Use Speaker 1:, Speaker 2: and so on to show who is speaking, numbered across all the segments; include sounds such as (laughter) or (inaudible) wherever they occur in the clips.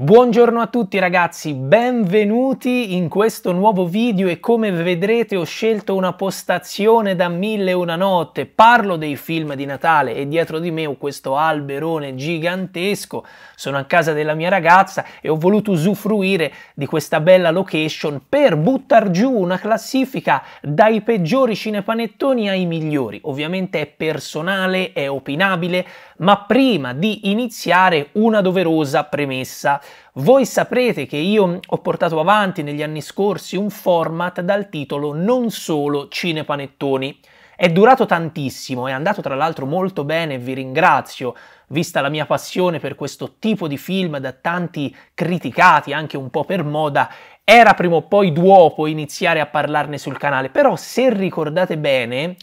Speaker 1: Buongiorno a tutti ragazzi, benvenuti in questo nuovo video e come vedrete ho scelto una postazione da mille e una notte, parlo dei film di Natale e dietro di me ho questo alberone gigantesco, sono a casa della mia ragazza e ho voluto usufruire di questa bella location per buttar giù una classifica dai peggiori cinepanettoni ai migliori, ovviamente è personale, è opinabile, ma prima di iniziare una doverosa premessa. Voi saprete che io ho portato avanti negli anni scorsi un format dal titolo Non solo cinepanettoni. È durato tantissimo, è andato tra l'altro molto bene vi ringrazio, vista la mia passione per questo tipo di film da tanti criticati anche un po' per moda, era prima o poi duopo iniziare a parlarne sul canale, però se ricordate bene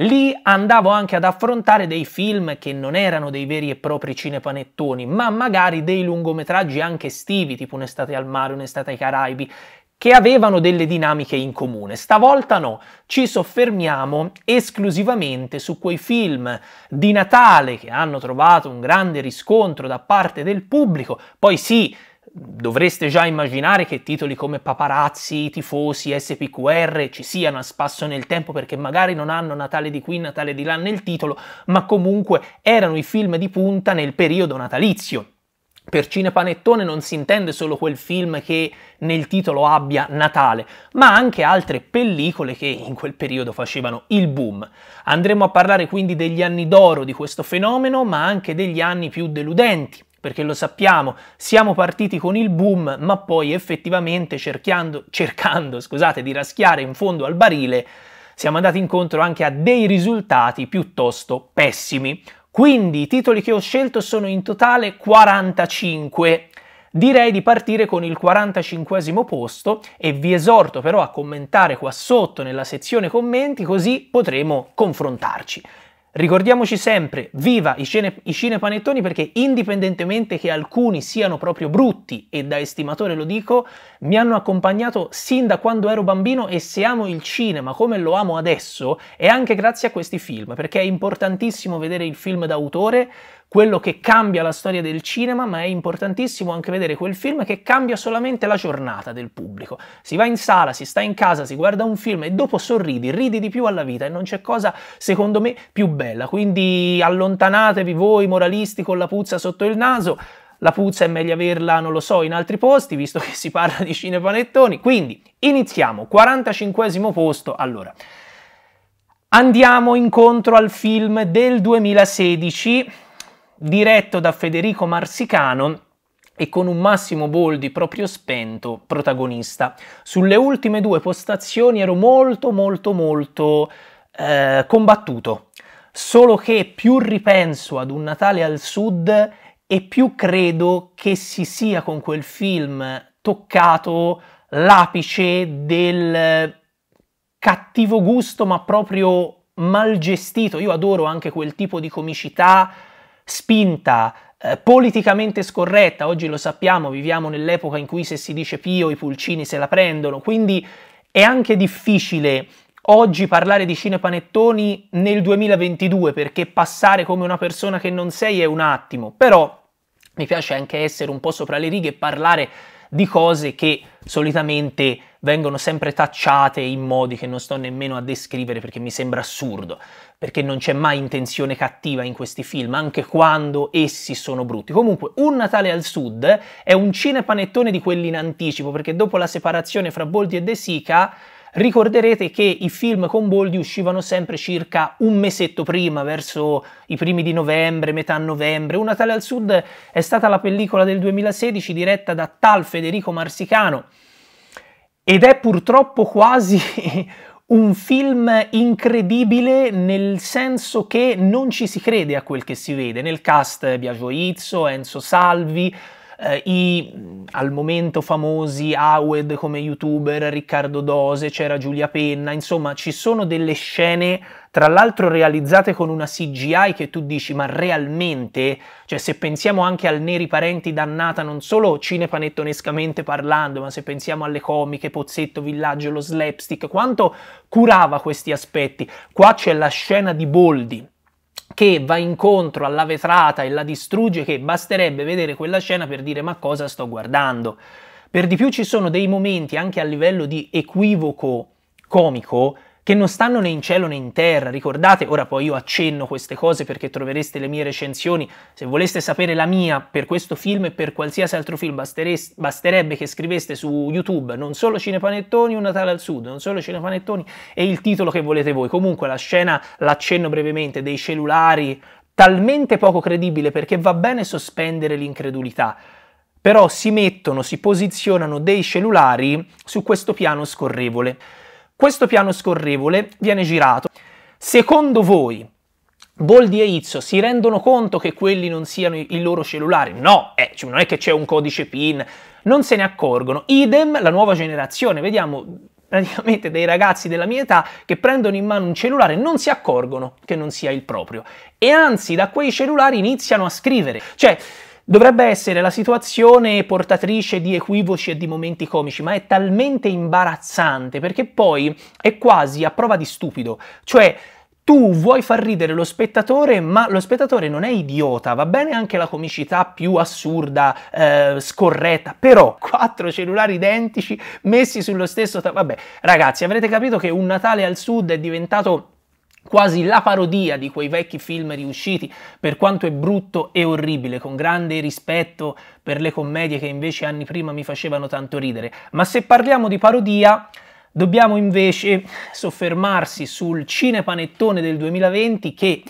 Speaker 1: Lì andavo anche ad affrontare dei film che non erano dei veri e propri cinepanettoni, ma magari dei lungometraggi anche estivi, tipo Un'estate al mare, Un'estate ai Caraibi, che avevano delle dinamiche in comune. Stavolta no, ci soffermiamo esclusivamente su quei film di Natale che hanno trovato un grande riscontro da parte del pubblico. Poi sì, dovreste già immaginare che titoli come paparazzi, tifosi, SPQR ci siano a spasso nel tempo perché magari non hanno Natale di qui, Natale di là nel titolo, ma comunque erano i film di punta nel periodo natalizio. Per cinepanettone non si intende solo quel film che nel titolo abbia Natale, ma anche altre pellicole che in quel periodo facevano il boom. Andremo a parlare quindi degli anni d'oro di questo fenomeno, ma anche degli anni più deludenti perché lo sappiamo, siamo partiti con il boom, ma poi effettivamente cercando, cercando scusate, di raschiare in fondo al barile, siamo andati incontro anche a dei risultati piuttosto pessimi. Quindi i titoli che ho scelto sono in totale 45. Direi di partire con il 45 posto e vi esorto però a commentare qua sotto nella sezione commenti così potremo confrontarci. Ricordiamoci sempre, viva i, cine, i cinepanettoni perché indipendentemente che alcuni siano proprio brutti, e da estimatore lo dico, mi hanno accompagnato sin da quando ero bambino e se amo il cinema come lo amo adesso è anche grazie a questi film, perché è importantissimo vedere il film d'autore quello che cambia la storia del cinema, ma è importantissimo anche vedere quel film che cambia solamente la giornata del pubblico. Si va in sala, si sta in casa, si guarda un film e dopo sorridi, ridi di più alla vita e non c'è cosa, secondo me, più bella. Quindi allontanatevi voi moralisti con la puzza sotto il naso. La puzza è meglio averla, non lo so, in altri posti, visto che si parla di cinepanettoni. Quindi iniziamo, 45 posto. Allora, andiamo incontro al film del 2016 diretto da Federico Marsicano e con un Massimo Boldi proprio spento, protagonista. Sulle ultime due postazioni ero molto molto molto eh, combattuto, solo che più ripenso ad un Natale al Sud e più credo che si sia con quel film toccato l'apice del cattivo gusto ma proprio mal gestito. Io adoro anche quel tipo di comicità spinta eh, politicamente scorretta, oggi lo sappiamo, viviamo nell'epoca in cui se si dice Pio i pulcini se la prendono, quindi è anche difficile oggi parlare di Cine Panettoni nel 2022 perché passare come una persona che non sei è un attimo, però mi piace anche essere un po' sopra le righe e parlare di cose che solitamente vengono sempre tacciate in modi che non sto nemmeno a descrivere perché mi sembra assurdo, perché non c'è mai intenzione cattiva in questi film, anche quando essi sono brutti. Comunque, Un Natale al Sud è un cinepanettone di quelli in anticipo, perché dopo la separazione fra Boldi e De Sica Ricorderete che i film con Boldi uscivano sempre circa un mesetto prima, verso i primi di novembre, metà novembre. Una tale al sud è stata la pellicola del 2016 diretta da tal Federico Marsicano ed è purtroppo quasi (laughs) un film incredibile nel senso che non ci si crede a quel che si vede. Nel cast Biagio Izzo, Enzo Salvi, eh, i al momento famosi Awed come youtuber, Riccardo Dose, c'era Giulia Penna, insomma ci sono delle scene tra l'altro realizzate con una CGI che tu dici ma realmente, cioè se pensiamo anche al Neri Parenti dannata non solo cinepanettonescamente parlando, ma se pensiamo alle comiche, Pozzetto, Villaggio, lo slapstick, quanto curava questi aspetti. Qua c'è la scena di Boldi che va incontro alla vetrata e la distrugge, che basterebbe vedere quella scena per dire ma cosa sto guardando. Per di più ci sono dei momenti anche a livello di equivoco comico che non stanno né in cielo né in terra. Ricordate, ora poi io accenno queste cose perché trovereste le mie recensioni. Se voleste sapere la mia per questo film e per qualsiasi altro film, basterebbe che scriveste su YouTube non solo Cinepanettoni, un Natale al Sud, non solo Cinepanettoni e il titolo che volete voi. Comunque la scena, l'accenno brevemente, dei cellulari talmente poco credibile perché va bene sospendere l'incredulità, però si mettono, si posizionano dei cellulari su questo piano scorrevole. Questo piano scorrevole viene girato. Secondo voi Boldi e Izzo si rendono conto che quelli non siano i loro cellulari? No, eh, cioè non è che c'è un codice PIN, non se ne accorgono. Idem la nuova generazione, vediamo praticamente dei ragazzi della mia età che prendono in mano un cellulare e non si accorgono che non sia il proprio e anzi da quei cellulari iniziano a scrivere. Cioè, Dovrebbe essere la situazione portatrice di equivoci e di momenti comici, ma è talmente imbarazzante perché poi è quasi a prova di stupido, cioè tu vuoi far ridere lo spettatore, ma lo spettatore non è idiota, va bene anche la comicità più assurda, eh, scorretta, però quattro cellulari identici messi sullo stesso... Ta- vabbè, ragazzi, avrete capito che un Natale al Sud è diventato quasi la parodia di quei vecchi film riusciti, per quanto è brutto e orribile, con grande rispetto per le commedie che invece anni prima mi facevano tanto ridere. Ma se parliamo di parodia, dobbiamo invece soffermarsi sul cinepanettone del 2020 che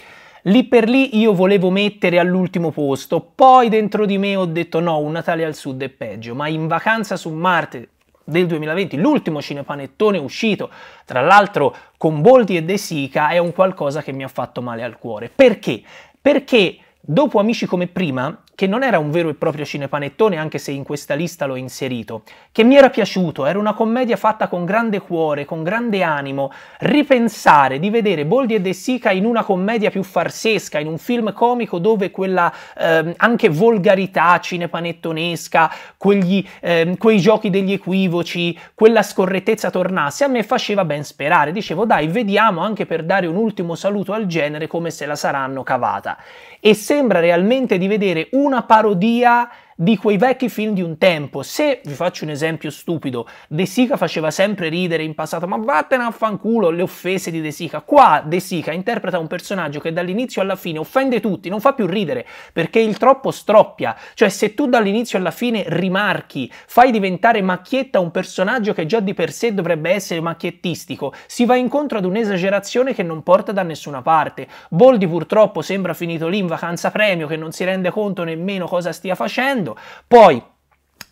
Speaker 1: lì per lì io volevo mettere all'ultimo posto, poi dentro di me ho detto no, un Natale al Sud è peggio, ma in vacanza su Marte del 2020, l'ultimo cinepanettone uscito, tra l'altro con Boldi e De Sica, è un qualcosa che mi ha fatto male al cuore. Perché? Perché dopo Amici come prima che non era un vero e proprio cinepanettone anche se in questa lista l'ho inserito, che mi era piaciuto, era una commedia fatta con grande cuore, con grande animo, ripensare di vedere Boldi e De Sica in una commedia più farsesca, in un film comico dove quella ehm, anche volgarità cinepanettonesca, quegli, ehm, quei giochi degli equivoci, quella scorrettezza tornasse, a me faceva ben sperare, dicevo dai vediamo anche per dare un ultimo saluto al genere come se la saranno cavata e sembra realmente di vedere un una parodia di quei vecchi film di un tempo. Se, vi faccio un esempio stupido, De Sica faceva sempre ridere in passato, ma vattene a fanculo le offese di De Sica. Qua De Sica interpreta un personaggio che dall'inizio alla fine offende tutti, non fa più ridere, perché il troppo stroppia. Cioè se tu dall'inizio alla fine rimarchi, fai diventare macchietta un personaggio che già di per sé dovrebbe essere macchiettistico, si va incontro ad un'esagerazione che non porta da nessuna parte. Boldi purtroppo sembra finito lì in vacanza premio che non si rende conto nemmeno cosa stia facendo, facendo. Poi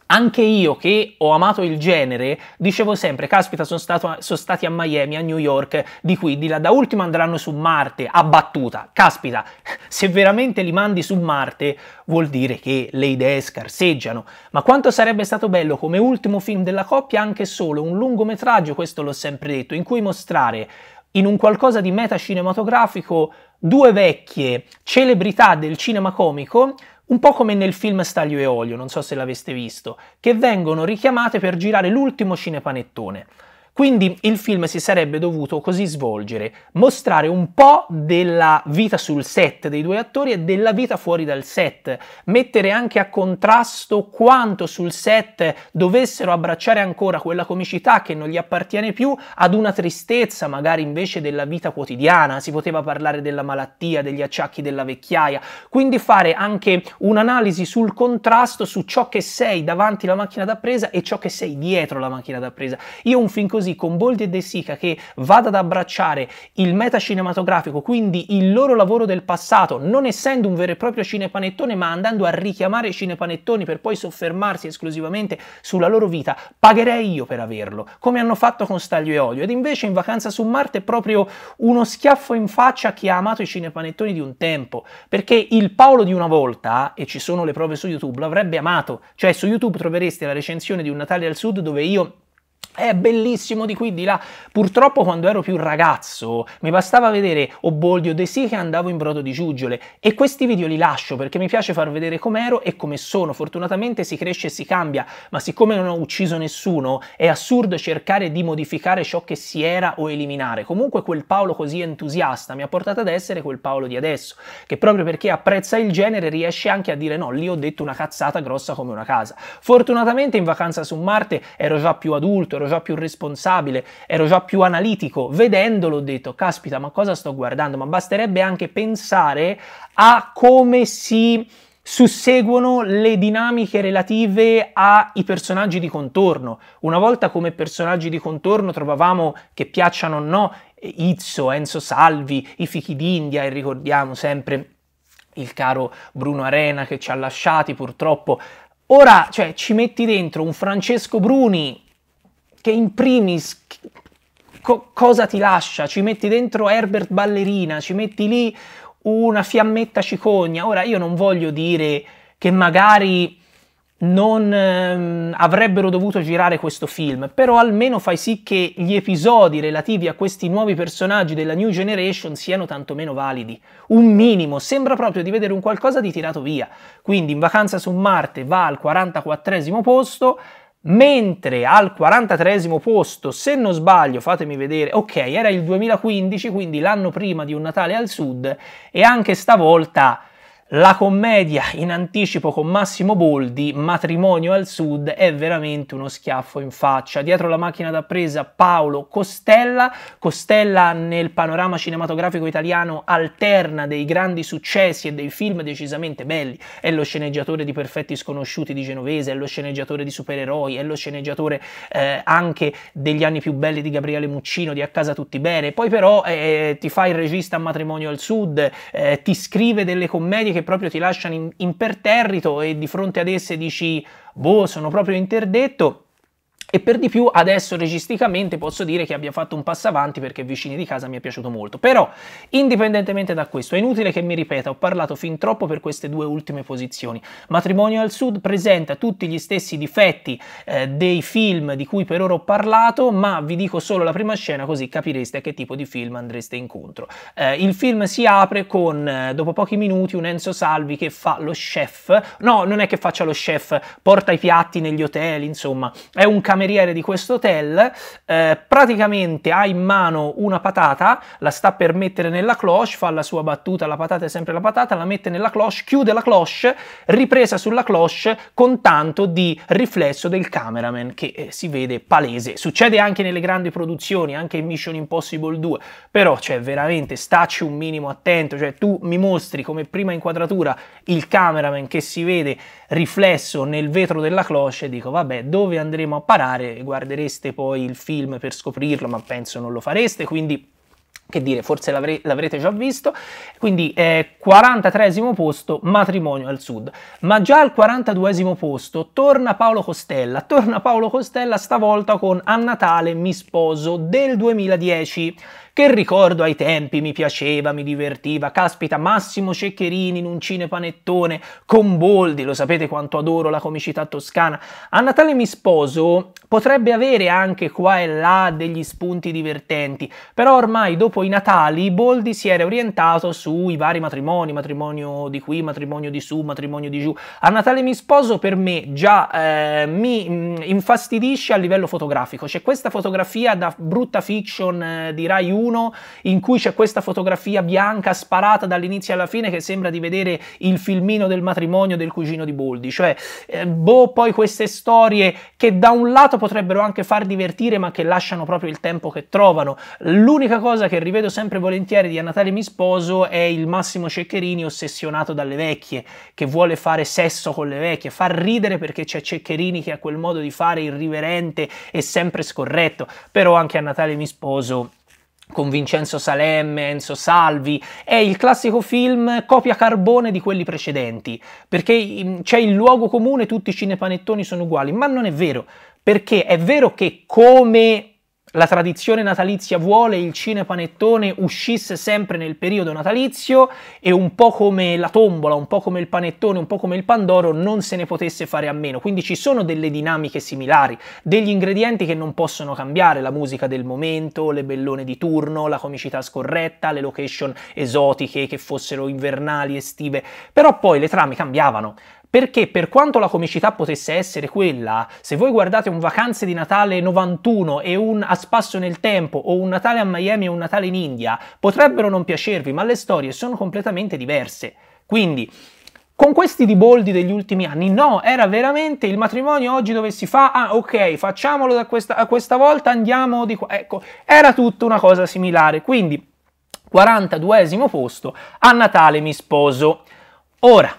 Speaker 1: anche io che ho amato il genere, dicevo sempre, caspita, sono, stato, sono, stati a Miami, a New York, di qui, di là, da ultimo andranno su Marte, a battuta, caspita, (laughs) se veramente li mandi su Marte vuol dire che le idee scarseggiano, ma quanto sarebbe stato bello come ultimo film della coppia anche solo un lungometraggio, questo l'ho sempre detto, in cui mostrare in un qualcosa di meta cinematografico due vecchie celebrità del cinema comico un po' come nel film Staglio e Olio, non so se l'aveste visto, che vengono richiamate per girare l'ultimo cinepanettone. Quindi il film si sarebbe dovuto così svolgere, mostrare un po' della vita sul set dei due attori e della vita fuori dal set, mettere anche a contrasto quanto sul set dovessero abbracciare ancora quella comicità che non gli appartiene più ad una tristezza magari invece della vita quotidiana, si poteva parlare della malattia, degli acciacchi della vecchiaia, quindi fare anche un'analisi sul contrasto su ciò che sei davanti alla macchina da presa e ciò che sei dietro la macchina da presa. Io un film così così con Boldi e De Sica che vada ad abbracciare il meta cinematografico, quindi il loro lavoro del passato, non essendo un vero e proprio cinepanettone, ma andando a richiamare i cinepanettoni per poi soffermarsi esclusivamente sulla loro vita, pagherei io per averlo, come hanno fatto con Staglio e Olio. Ed invece in Vacanza su Marte è proprio uno schiaffo in faccia a chi ha amato i cinepanettoni di un tempo, perché il Paolo di una volta, e ci sono le prove su YouTube, l'avrebbe amato. Cioè su YouTube trovereste la recensione di Un Natale al Sud dove io è bellissimo di qui di là. Purtroppo quando ero più ragazzo mi bastava vedere o Oboldio De Sì che andavo in brodo di giuggiole e questi video li lascio perché mi piace far vedere com'ero e come sono. Fortunatamente si cresce e si cambia, ma siccome non ho ucciso nessuno è assurdo cercare di modificare ciò che si era o eliminare. Comunque quel Paolo così entusiasta mi ha portato ad essere quel Paolo di adesso, che proprio perché apprezza il genere riesce anche a dire no, lì ho detto una cazzata grossa come una casa. Fortunatamente in vacanza su Marte ero già più adulto, ero ero già più responsabile, ero già più analitico. Vedendolo ho detto, caspita, ma cosa sto guardando? Ma basterebbe anche pensare a come si susseguono le dinamiche relative ai personaggi di contorno. Una volta come personaggi di contorno trovavamo, che piacciono o no, Izzo, Enzo Salvi, i fichi d'India e ricordiamo sempre il caro Bruno Arena che ci ha lasciati purtroppo. Ora, cioè, ci metti dentro un Francesco Bruni che in primis co- cosa ti lascia? Ci metti dentro Herbert Ballerina, ci metti lì una fiammetta cicogna. Ora io non voglio dire che magari non ehm, avrebbero dovuto girare questo film, però almeno fai sì che gli episodi relativi a questi nuovi personaggi della New Generation siano tantomeno validi. Un minimo, sembra proprio di vedere un qualcosa di tirato via. Quindi in vacanza su Marte va al 44 posto, mentre al 43 posto, se non sbaglio, fatemi vedere, ok, era il 2015, quindi l'anno prima di un Natale al Sud, e anche stavolta la commedia in anticipo con Massimo Boldi, Matrimonio al Sud, è veramente uno schiaffo in faccia. Dietro la macchina da presa Paolo Costella. Costella nel panorama cinematografico italiano alterna dei grandi successi e dei film decisamente belli. È lo sceneggiatore di Perfetti Sconosciuti di Genovese, è lo sceneggiatore di Supereroi, è lo sceneggiatore eh, anche degli anni più belli di Gabriele Muccino, di A Casa Tutti Bene. Poi però eh, ti fa il regista a Matrimonio al Sud, eh, ti scrive delle commedie che proprio ti lasciano imperterrito e di fronte ad esse dici boh sono proprio interdetto e per di più adesso registicamente posso dire che abbia fatto un passo avanti perché Vicini di casa mi è piaciuto molto. Però, indipendentemente da questo, è inutile che mi ripeta, ho parlato fin troppo per queste due ultime posizioni. Matrimonio al Sud presenta tutti gli stessi difetti eh, dei film di cui per ora ho parlato, ma vi dico solo la prima scena così capireste a che tipo di film andreste incontro. Eh, il film si apre con, eh, dopo pochi minuti, un Enzo Salvi che fa lo chef. No, non è che faccia lo chef, porta i piatti negli hotel, insomma, è un campione cameriere di questo hotel eh, praticamente ha in mano una patata, la sta per mettere nella cloche, fa la sua battuta, la patata è sempre la patata, la mette nella cloche, chiude la cloche, ripresa sulla cloche con tanto di riflesso del cameraman che eh, si vede palese. Succede anche nelle grandi produzioni, anche in Mission Impossible 2, però cioè veramente stacci un minimo attento, cioè tu mi mostri come prima inquadratura il cameraman che si vede riflesso nel vetro della cloche e dico vabbè dove andremo a parare? guardare, guardereste poi il film per scoprirlo, ma penso non lo fareste, quindi che dire, forse l'avre- l'avrete già visto, quindi eh, 43 posto, matrimonio al sud, ma già al 42 posto torna Paolo Costella, torna Paolo Costella stavolta con A Natale mi sposo del 2010, che ricordo ai tempi, mi piaceva, mi divertiva. Caspita, Massimo Ceccherini in un cinepanettone con Boldi, lo sapete quanto adoro la comicità toscana. A Natale mi sposo potrebbe avere anche qua e là degli spunti divertenti, però ormai dopo i Natali Boldi si era orientato sui vari matrimoni, matrimonio di qui, matrimonio di su, matrimonio di giù. A Natale mi sposo per me già eh, mi mm, infastidisce a livello fotografico. C'è questa fotografia da brutta fiction eh, di Rai 1 uno in cui c'è questa fotografia bianca sparata dall'inizio alla fine che sembra di vedere il filmino del matrimonio del cugino di Boldi, cioè eh, boh, poi queste storie che da un lato potrebbero anche far divertire ma che lasciano proprio il tempo che trovano. L'unica cosa che rivedo sempre volentieri di A Natale mi sposo è il Massimo Ceccherini ossessionato dalle vecchie, che vuole fare sesso con le vecchie, far ridere perché c'è Ceccherini che ha quel modo di fare irriverente e sempre scorretto, però anche a Natale mi sposo con Vincenzo Salemme, Enzo Salvi, è il classico film copia carbone di quelli precedenti, perché mm, c'è il luogo comune, tutti i cinepanettoni sono uguali, ma non è vero, perché è vero che come la tradizione natalizia vuole il cinepanettone uscisse sempre nel periodo natalizio e un po' come la tombola, un po' come il panettone, un po' come il pandoro non se ne potesse fare a meno. Quindi ci sono delle dinamiche similari, degli ingredienti che non possono cambiare, la musica del momento, le bellone di turno, la comicità scorretta, le location esotiche che fossero invernali, estive, però poi le trame cambiavano. Perché per quanto la comicità potesse essere quella, se voi guardate un Vacanze di Natale 91 e un A Spasso nel Tempo o un Natale a Miami e un Natale in India, potrebbero non piacervi, ma le storie sono completamente diverse. Quindi, con questi diboldi degli ultimi anni, no, era veramente il matrimonio oggi dove si fa, ah ok, facciamolo da questa, questa volta, andiamo di qua, ecco, era tutta una cosa similare. Quindi, 42 esimo posto, a Natale mi sposo. Ora,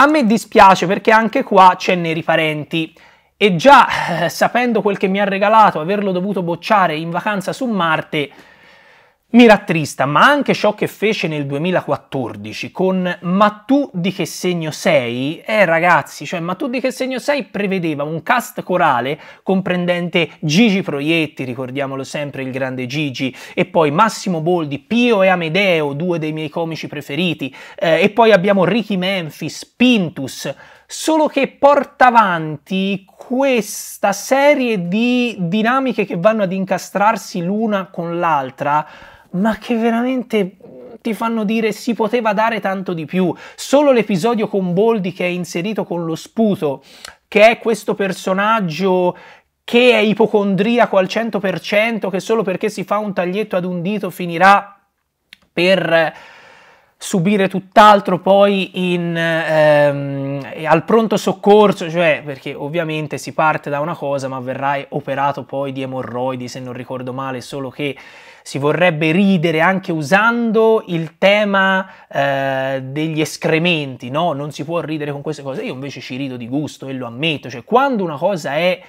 Speaker 1: a me dispiace perché anche qua c'è neri parenti. E già eh, sapendo quel che mi ha regalato, averlo dovuto bocciare in vacanza su Marte, mi rattrista, ma anche ciò che fece nel 2014 con Ma tu di che segno sei? Eh ragazzi, cioè Ma tu di che segno sei prevedeva un cast corale comprendente Gigi Proietti, ricordiamolo sempre il grande Gigi, e poi Massimo Boldi, Pio e Amedeo, due dei miei comici preferiti, eh, e poi abbiamo Ricky Memphis, Pintus, solo che porta avanti questa serie di dinamiche che vanno ad incastrarsi l'una con l'altra ma che veramente ti fanno dire si poteva dare tanto di più. Solo l'episodio con Boldi che è inserito con lo sputo, che è questo personaggio che è ipocondriaco al 100%, che solo perché si fa un taglietto ad un dito finirà per eh, subire tutt'altro poi in, ehm, al pronto soccorso, cioè perché ovviamente si parte da una cosa ma verrai operato poi di emorroidi se non ricordo male, solo che si vorrebbe ridere anche usando il tema eh, degli escrementi, no? Non si può ridere con queste cose. Io invece ci rido di gusto e lo ammetto, cioè quando una cosa è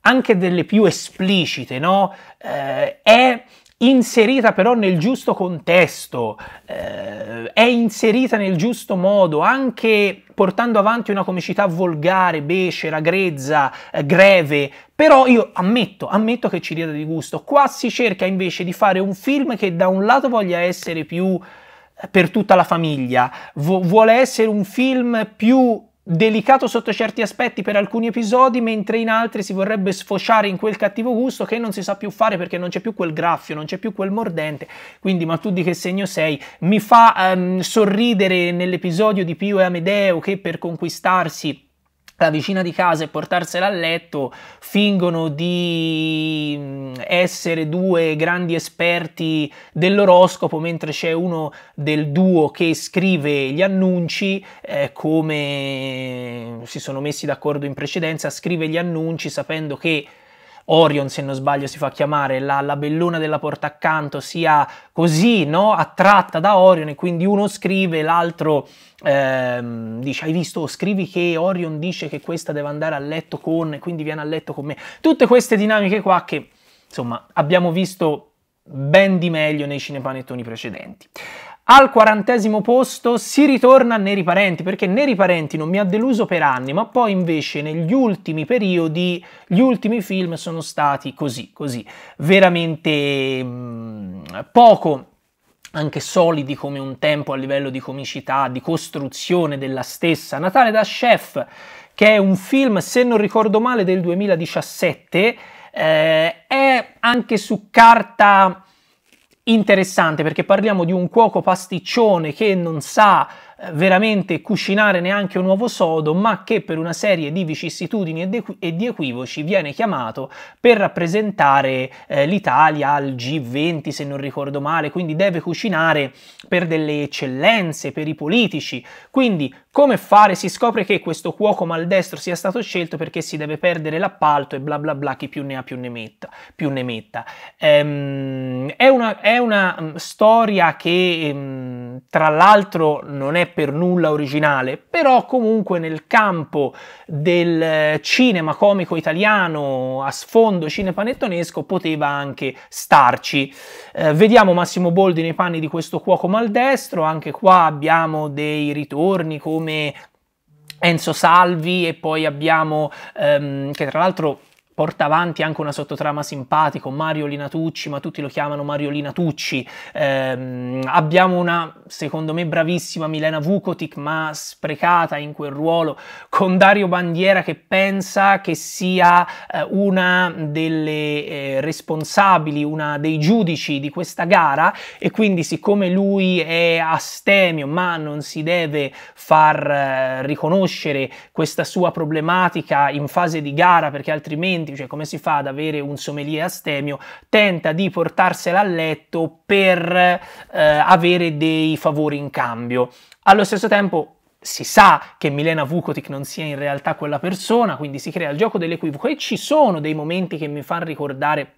Speaker 1: anche delle più esplicite, no? Eh, è inserita però nel giusto contesto, eh, è inserita nel giusto modo, anche portando avanti una comicità volgare, becera, grezza, eh, greve, però io ammetto, ammetto che ci dia di gusto. Qua si cerca invece di fare un film che da un lato voglia essere più eh, per tutta la famiglia, vu- vuole essere un film più delicato sotto certi aspetti per alcuni episodi, mentre in altri si vorrebbe sfociare in quel cattivo gusto che non si sa più fare perché non c'è più quel graffio, non c'è più quel mordente. Quindi, ma tu di che segno sei? Mi fa um, sorridere nell'episodio di Pio e Amedeo che per conquistarsi la vicina di casa e portarsela a letto, fingono di mm, essere due grandi esperti dell'oroscopo, mentre c'è uno del duo che scrive gli annunci, eh, come si sono messi d'accordo in precedenza, scrive gli annunci sapendo che Orion, se non sbaglio, si fa chiamare la, la bellona della porta accanto, sia così no? attratta da Orion e quindi uno scrive, l'altro Ehm, dice hai visto scrivi che Orion dice che questa deve andare a letto con e quindi viene a letto con me tutte queste dinamiche qua che insomma abbiamo visto ben di meglio nei cinepanettoni precedenti al quarantesimo posto si ritorna a Neri Parenti, perché Neri Parenti non mi ha deluso per anni, ma poi invece negli ultimi periodi, gli ultimi film sono stati così, così, veramente mh, mm, poco anche solidi come un tempo a livello di comicità, di costruzione della stessa. Natale da Chef, che è un film, se non ricordo male, del 2017, eh, è anche su carta interessante perché parliamo di un cuoco pasticcione che non sa veramente cucinare neanche un uovo sodo, ma che per una serie di vicissitudini e, di equivoci viene chiamato per rappresentare eh, l'Italia al G20, se non ricordo male, quindi deve cucinare per delle eccellenze, per i politici. Quindi come fare? Si scopre che questo cuoco maldestro sia stato scelto perché si deve perdere l'appalto e bla bla bla, chi più ne ha più ne metta. Più ne metta. Ehm, è, una, è una, mm, storia che, ehm, tra l'altro, non è per nulla originale, però comunque nel campo del eh, cinema comico italiano a sfondo cinepanettonesco poteva anche starci. Eh, vediamo Massimo Boldi nei panni di questo cuoco maldestro, anche qua abbiamo dei ritorni come Enzo Salvi e poi abbiamo, ehm, che tra l'altro porta avanti anche una sottotrama simpatico, Mario Linatucci, ma tutti lo chiamano Mario Linatucci, ehm, abbiamo una secondo me bravissima Milena Vukotic, ma sprecata in quel ruolo, con Dario Bandiera che pensa che sia eh, una delle eh, responsabili, una dei giudici di questa gara e quindi siccome lui è astemio ma non si deve far eh, riconoscere questa sua problematica in fase di gara perché altrimenti, cioè, come si fa ad avere un sommelier astemio, tenta di portarsela a letto per eh, avere dei favori in cambio. Allo stesso tempo si sa che Milena Vukotic non sia in realtà quella persona, quindi si crea il gioco dell'equivoco e ci sono dei momenti che mi fanno ricordare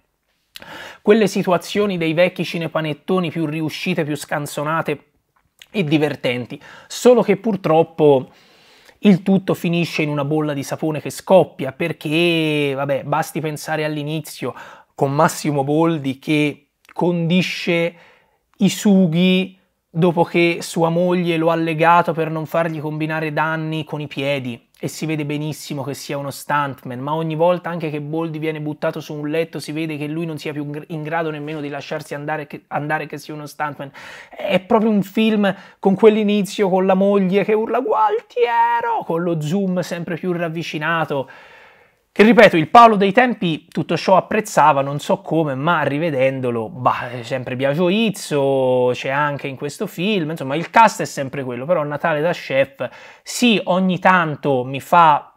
Speaker 1: quelle situazioni dei vecchi cinepanettoni più riuscite, più scanzonate e divertenti, solo che purtroppo il tutto finisce in una bolla di sapone che scoppia perché, vabbè, basti pensare all'inizio con Massimo Boldi che condisce i sughi dopo che sua moglie lo ha legato per non fargli combinare danni con i piedi e si vede benissimo che sia uno stuntman, ma ogni volta anche che Boldi viene buttato su un letto si vede che lui non sia più in grado nemmeno di lasciarsi andare che, andare che sia uno stuntman. È proprio un film con quell'inizio con la moglie che urla Gualtiero, con lo zoom sempre più ravvicinato che ripeto, il Paolo dei tempi tutto ciò apprezzava, non so come, ma rivedendolo, bah, è sempre Biagio Izzo, c'è anche in questo film, insomma il cast è sempre quello, però Natale da chef, sì, ogni tanto mi fa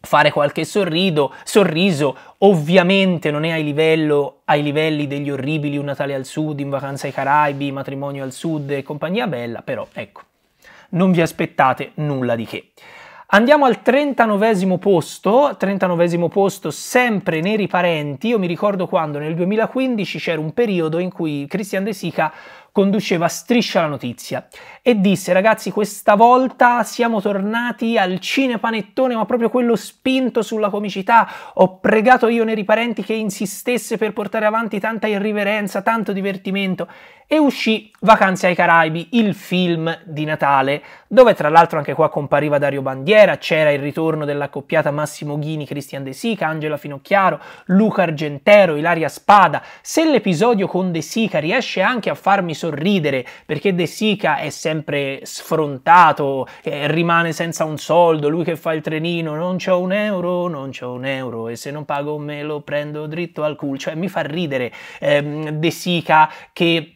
Speaker 1: fare qualche sorrido, sorriso, ovviamente non è ai, livello, ai livelli degli orribili Un Natale al Sud, In Vacanza ai Caraibi, Matrimonio al Sud e compagnia bella, però ecco, non vi aspettate nulla di che. Andiamo al 39 posto, 39 posto sempre nei riparenti. Io mi ricordo quando nel 2015 c'era un periodo in cui Christian De Sica conduceva Striscia la notizia e disse ragazzi questa volta siamo tornati al cine ma proprio quello spinto sulla comicità ho pregato io nei parenti che insistesse per portare avanti tanta irriverenza tanto divertimento e uscì Vacanze ai Caraibi il film di Natale dove tra l'altro anche qua compariva Dario Bandiera c'era il ritorno dell'accoppiata Massimo Ghini Cristian De Sica Angela Finocchiaro Luca Argentero Ilaria Spada se l'episodio con De Sica riesce anche a farmi sorridere sorridere, perché De Sica è sempre sfrontato, eh, rimane senza un soldo, lui che fa il trenino, non c'ho un euro, non c'ho un euro e se non pago me lo prendo dritto al culo, cioè mi fa ridere ehm, De Sica che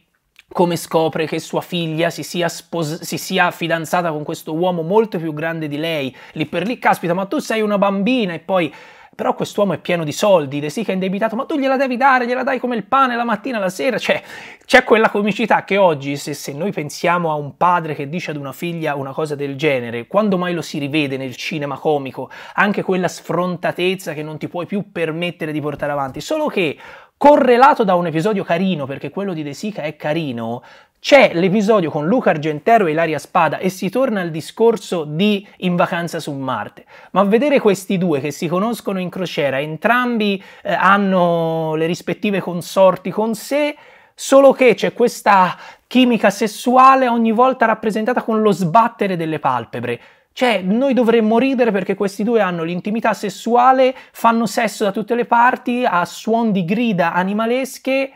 Speaker 1: come scopre che sua figlia si sia, spos- si sia, fidanzata con questo uomo molto più grande di lei, lì per lì, caspita, ma tu sei una bambina e poi però quest'uomo è pieno di soldi, De Sica è indebitato, ma tu gliela devi dare, gliela dai come il pane la mattina, la sera, cioè c'è quella comicità che oggi se, se noi pensiamo a un padre che dice ad una figlia una cosa del genere, quando mai lo si rivede nel cinema comico, anche quella sfrontatezza che non ti puoi più permettere di portare avanti, solo che correlato da un episodio carino, perché quello di De Sica è carino, c'è l'episodio con Luca Argentero e Ilaria Spada e si torna al discorso di In vacanza su Marte, ma vedere questi due che si conoscono in crociera, entrambi eh, hanno le rispettive consorti con sé, solo che c'è questa chimica sessuale ogni volta rappresentata con lo sbattere delle palpebre. Cioè, noi dovremmo ridere perché questi due hanno l'intimità sessuale, fanno sesso da tutte le parti, a suon di grida animalesche,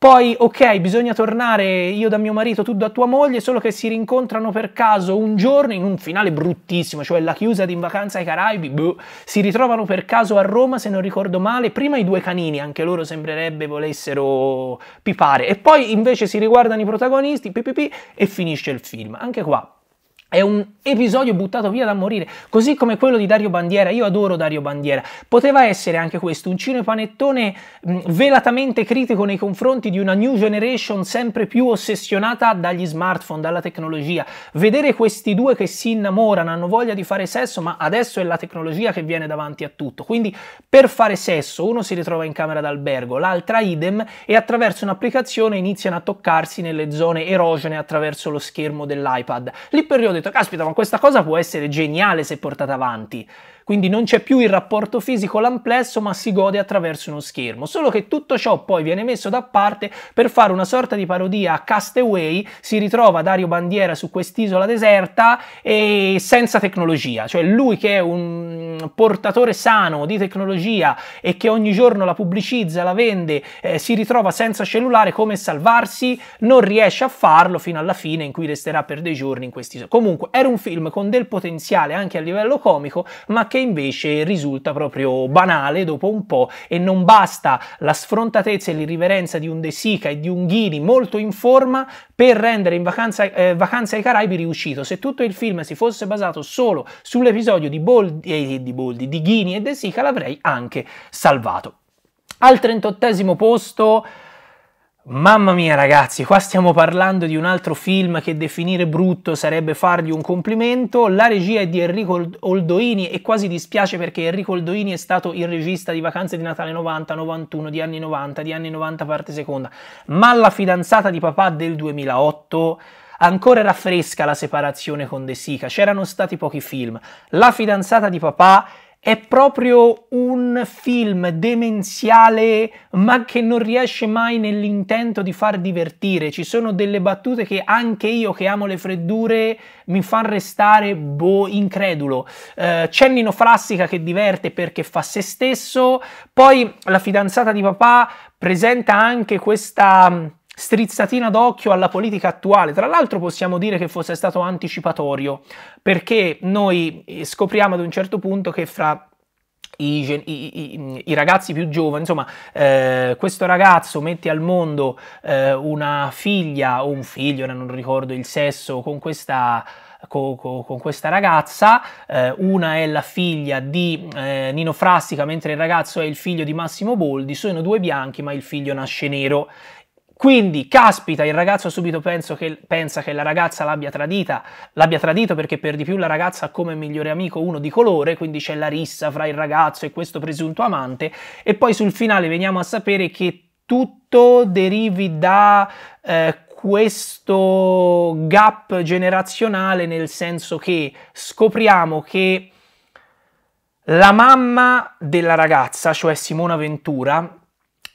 Speaker 1: poi, ok, bisogna tornare io da mio marito, tu da tua moglie, solo che si rincontrano per caso un giorno in un finale bruttissimo, cioè la chiusa di In vacanza ai Caraibi, boh, si ritrovano per caso a Roma, se non ricordo male, prima i due canini, anche loro sembrerebbe volessero pipare, e poi invece si riguardano i protagonisti, pipipì, e finisce il film. Anche qua, è un episodio buttato via da morire, così come quello di Dario Bandiera. Io adoro Dario Bandiera. Poteva essere anche questo, un cine mm, velatamente critico nei confronti di una new generation sempre più ossessionata dagli smartphone, dalla tecnologia. Vedere questi due che si innamorano, hanno voglia di fare sesso, ma adesso è la tecnologia che viene davanti a tutto. Quindi per fare sesso uno si ritrova in camera d'albergo, l'altra idem e attraverso un'applicazione iniziano a toccarsi nelle zone erogene attraverso lo schermo dell'iPad. Lì per detto, caspita, ma questa cosa può essere geniale se portata avanti quindi non c'è più il rapporto fisico l'amplesso ma si gode attraverso uno schermo, solo che tutto ciò poi viene messo da parte per fare una sorta di parodia a Castaway, si ritrova Dario Bandiera su quest'isola deserta e senza tecnologia, cioè lui che è un portatore sano di tecnologia e che ogni giorno la pubblicizza, la vende, eh, si ritrova senza cellulare, come salvarsi, non riesce a farlo fino alla fine in cui resterà per dei giorni in quest'isola. Comunque era un film con del potenziale anche a livello comico, ma che che invece risulta proprio banale dopo un po' e non basta la sfrontatezza e l'irriverenza di un De Sica e di un Ghini molto in forma per rendere in vacanza, eh, vacanza ai Caraibi riuscito. Se tutto il film si fosse basato solo sull'episodio di Boldi, eh, di, Boldi di Ghini e De Sica l'avrei anche salvato. Al 38 posto Mamma mia ragazzi, qua stiamo parlando di un altro film che definire brutto sarebbe fargli un complimento. La regia è di Enrico Oldoini e quasi dispiace perché Enrico Oldoini è stato il regista di Vacanze di Natale 90, 91, di anni 90, di anni 90 parte seconda. Ma la fidanzata di papà del 2008 ancora era fresca la separazione con De Sica, c'erano stati pochi film. La fidanzata di papà è proprio un film demenziale ma che non riesce mai nell'intento di far divertire. Ci sono delle battute che anche io che amo le freddure mi fa restare boh incredulo. Eh, c'è Nino Frassica che diverte perché fa se stesso, poi la fidanzata di papà presenta anche questa strizzatina d'occhio alla politica attuale. Tra l'altro possiamo dire che fosse stato anticipatorio, perché noi eh, scopriamo ad un certo punto che fra i, i, i, ragazzi più giovani, insomma, eh, questo ragazzo mette al mondo eh, una figlia o un figlio, non ricordo il sesso, con questa. Con, con, questa ragazza, eh, una è la figlia di eh, Nino Frassica, mentre il ragazzo è il figlio di Massimo Boldi. Sono due bianchi, ma il figlio nasce nero. Quindi, caspita, il ragazzo subito che, pensa che la ragazza l'abbia tradita, l'abbia tradito perché per di più la ragazza ha come migliore amico uno di colore, quindi c'è la rissa fra il ragazzo e questo presunto amante, e poi sul finale veniamo a sapere che tutto derivi da eh, questo gap generazionale, nel senso che scopriamo che la mamma della ragazza, cioè Simona Ventura,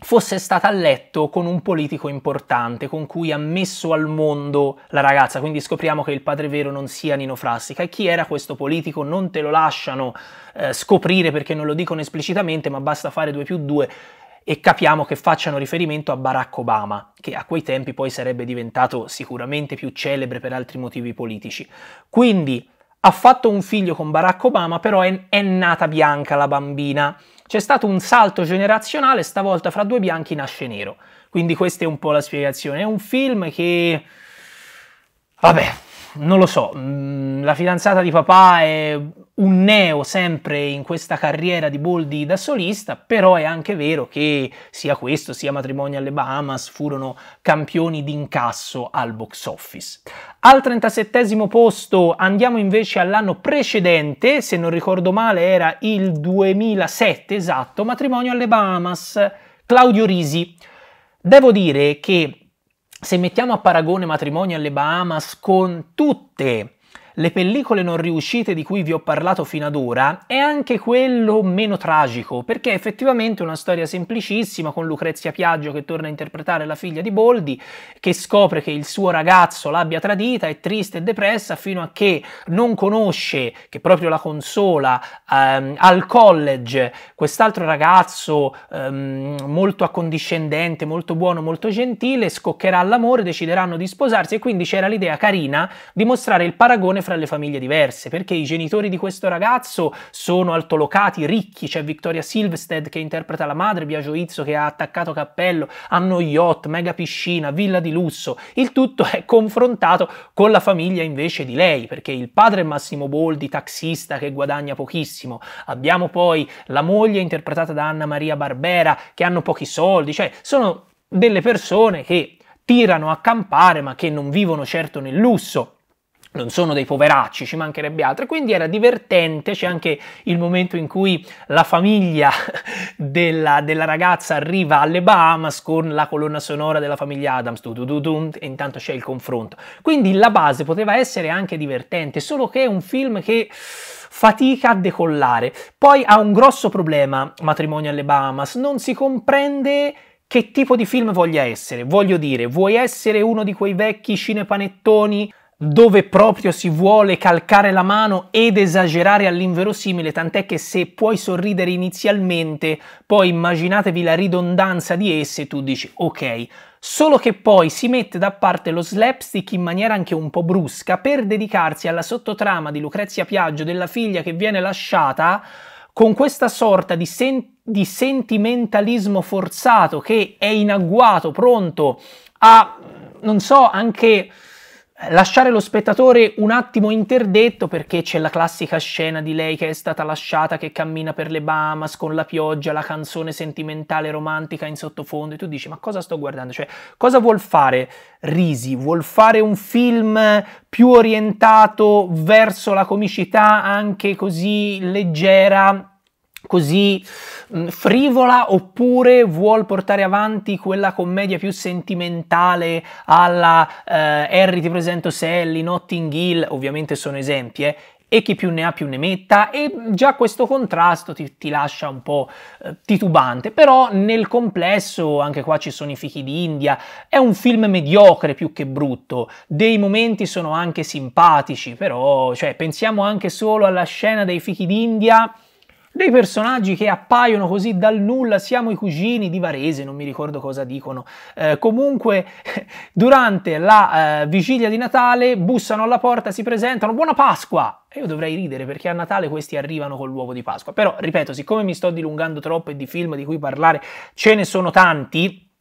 Speaker 1: fosse stata a letto con un politico importante con cui ha messo al mondo la ragazza, quindi scopriamo che il padre vero non sia Nino Frassica e chi era questo politico non te lo lasciano eh, scoprire perché non lo dicono esplicitamente, ma basta fare 2 più 2 e capiamo che facciano riferimento a Barack Obama, che a quei tempi poi sarebbe diventato sicuramente più celebre per altri motivi politici. Quindi ha fatto un figlio con Barack Obama, però è, è nata bianca la bambina c'è stato un salto generazionale, stavolta fra due bianchi nasce nero. Quindi questa è un po' la spiegazione. È un film che... Vabbè, non lo so, mm, la fidanzata di papà è un neo sempre in questa carriera di Boldi da solista, però è anche vero che sia questo sia Matrimonio alle Bahamas furono campioni di incasso al box office. Al 37 posto andiamo invece all'anno precedente, se non ricordo male era il 2007 esatto, Matrimonio alle Bahamas, Claudio Risi. Devo dire che se mettiamo a paragone matrimonio alle Bahamas con tutte le pellicole non riuscite di cui vi ho parlato fino ad ora, è anche quello meno tragico, perché è effettivamente una storia semplicissima con Lucrezia Piaggio che torna a interpretare la figlia di Boldi, che scopre che il suo ragazzo l'abbia tradita, è triste e depressa fino a che non conosce che proprio la consola ehm, al college quest'altro ragazzo ehm, molto accondiscendente, molto buono, molto gentile, scoccherà l'amore, decideranno di sposarsi e quindi c'era l'idea carina di mostrare il paragone fra le famiglie diverse, perché i genitori di questo ragazzo sono altolocati, ricchi, c'è Victoria Silvested che interpreta la madre, Biagio Izzo che ha attaccato cappello, hanno yacht, mega piscina, villa di lusso, il tutto è confrontato con la famiglia invece di lei, perché il padre è Massimo Boldi, taxista che guadagna pochissimo, abbiamo poi la moglie interpretata da Anna Maria Barbera che hanno pochi soldi, cioè sono delle persone che tirano a campare ma che non vivono certo nel lusso non sono dei poveracci, ci mancherebbe altro. Quindi era divertente, c'è anche il momento in cui la famiglia (laughs) della, della ragazza arriva alle Bahamas con la colonna sonora della famiglia Adams, du du du e intanto c'è il confronto. Quindi la base poteva essere anche divertente, solo che è un film che fatica a decollare. Poi ha un grosso problema Matrimonio alle Bahamas, non si comprende che tipo di film voglia essere. Voglio dire, vuoi essere uno di quei vecchi cinepanettoni dove proprio si vuole calcare la mano ed esagerare all'inverosimile, tant'è che se puoi sorridere inizialmente, poi immaginatevi la ridondanza di esse tu dici ok. Solo che poi si mette da parte lo slapstick in maniera anche un po' brusca per dedicarsi alla sottotrama di Lucrezia Piaggio della figlia che viene lasciata con questa sorta di, sen- di sentimentalismo forzato che è in agguato, pronto a, non so, anche lasciare lo spettatore un attimo interdetto perché c'è la classica scena di lei che è stata lasciata che cammina per le Bahamas con la pioggia, la canzone sentimentale romantica in sottofondo e tu dici "Ma cosa sto guardando?". Cioè, cosa vuol fare Risi? Vuol fare un film più orientato verso la comicità anche così leggera così mm, frivola oppure vuol portare avanti quella commedia più sentimentale alla eh, Harry ti presento Sally, Notting Hill, ovviamente sono esempi, eh, e chi più ne ha più ne metta e già questo contrasto ti, ti lascia un po' eh, titubante, però nel complesso, anche qua ci sono i fichi d'India, è un film mediocre più che brutto, dei momenti sono anche simpatici, però cioè, pensiamo anche solo alla scena dei fichi d'India dei personaggi che appaiono così dal nulla, siamo i cugini di Varese, non mi ricordo cosa dicono. Eh, comunque, (laughs) durante la eh, vigilia di Natale bussano alla porta, si presentano, buona Pasqua! E io dovrei ridere perché a Natale questi arrivano con l'uovo di Pasqua. Però, ripeto, siccome mi sto dilungando troppo e di film di cui parlare ce ne sono tanti,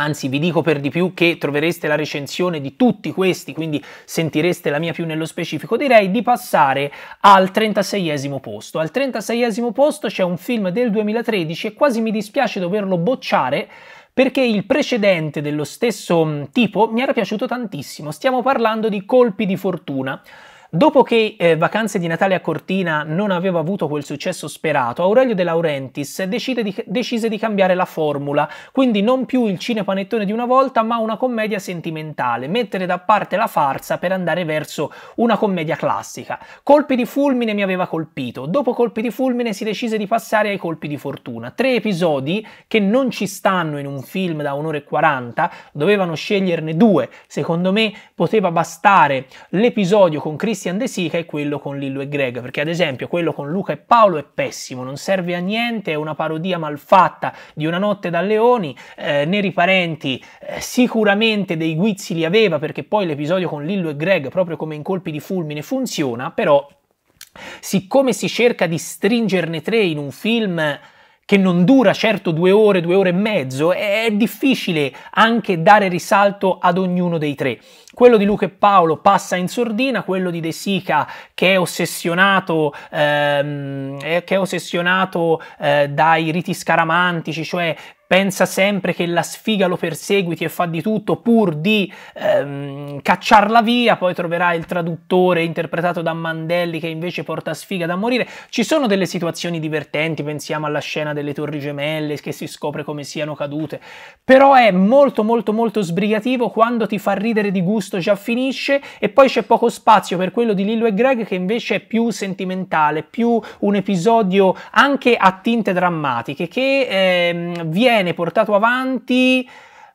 Speaker 1: Anzi, vi dico per di più che trovereste la recensione di tutti questi, quindi sentireste la mia più nello specifico. Direi di passare al 36 esimo posto. Al 36 esimo posto c'è un film del 2013 e quasi mi dispiace doverlo bocciare perché il precedente dello stesso mm, tipo mi era piaciuto tantissimo. Stiamo parlando di Colpi di fortuna. Dopo che eh, Vacanze di Natale a Cortina non aveva avuto quel successo sperato, Aurelio De Laurentiis di, decise di cambiare la formula, quindi non più il cinepanettone di una volta, ma una commedia sentimentale, mettere da parte la farsa per andare verso una commedia classica. Colpi di fulmine mi aveva colpito, dopo Colpi di fulmine si decise di passare ai Colpi di fortuna, tre episodi che non ci stanno in un film da un'ora e 40, dovevano sceglierne due, secondo me poteva bastare l'episodio con Cristian Christian De Sica e quello con Lillo e Greg, perché ad esempio quello con Luca e Paolo è pessimo, non serve a niente, è una parodia malfatta di Una notte da leoni, eh, Neri Parenti eh, sicuramente dei guizzi li aveva perché poi l'episodio con Lillo e Greg, proprio come in colpi di fulmine, funziona, però siccome si cerca di stringerne tre in un film che non dura certo due ore, due ore e mezzo, è difficile anche dare risalto ad ognuno dei tre. Quello di Luca e Paolo passa in sordina, quello di De Sica che è ossessionato, ehm, che è ossessionato eh, dai riti scaramantici, cioè pensa sempre che la sfiga lo perseguiti e fa di tutto pur di ehm, cacciarla via, poi troverà il traduttore interpretato da Mandelli che invece porta sfiga da morire. Ci sono delle situazioni divertenti, pensiamo alla scena delle torri gemelle che si scopre come siano cadute, però è molto molto molto sbrigativo quando ti fa ridere di gusto già finisce e poi c'è poco spazio per quello di Lillo e Greg che invece è più sentimentale, più un episodio anche a tinte drammatiche che ehm, vi bene portato avanti,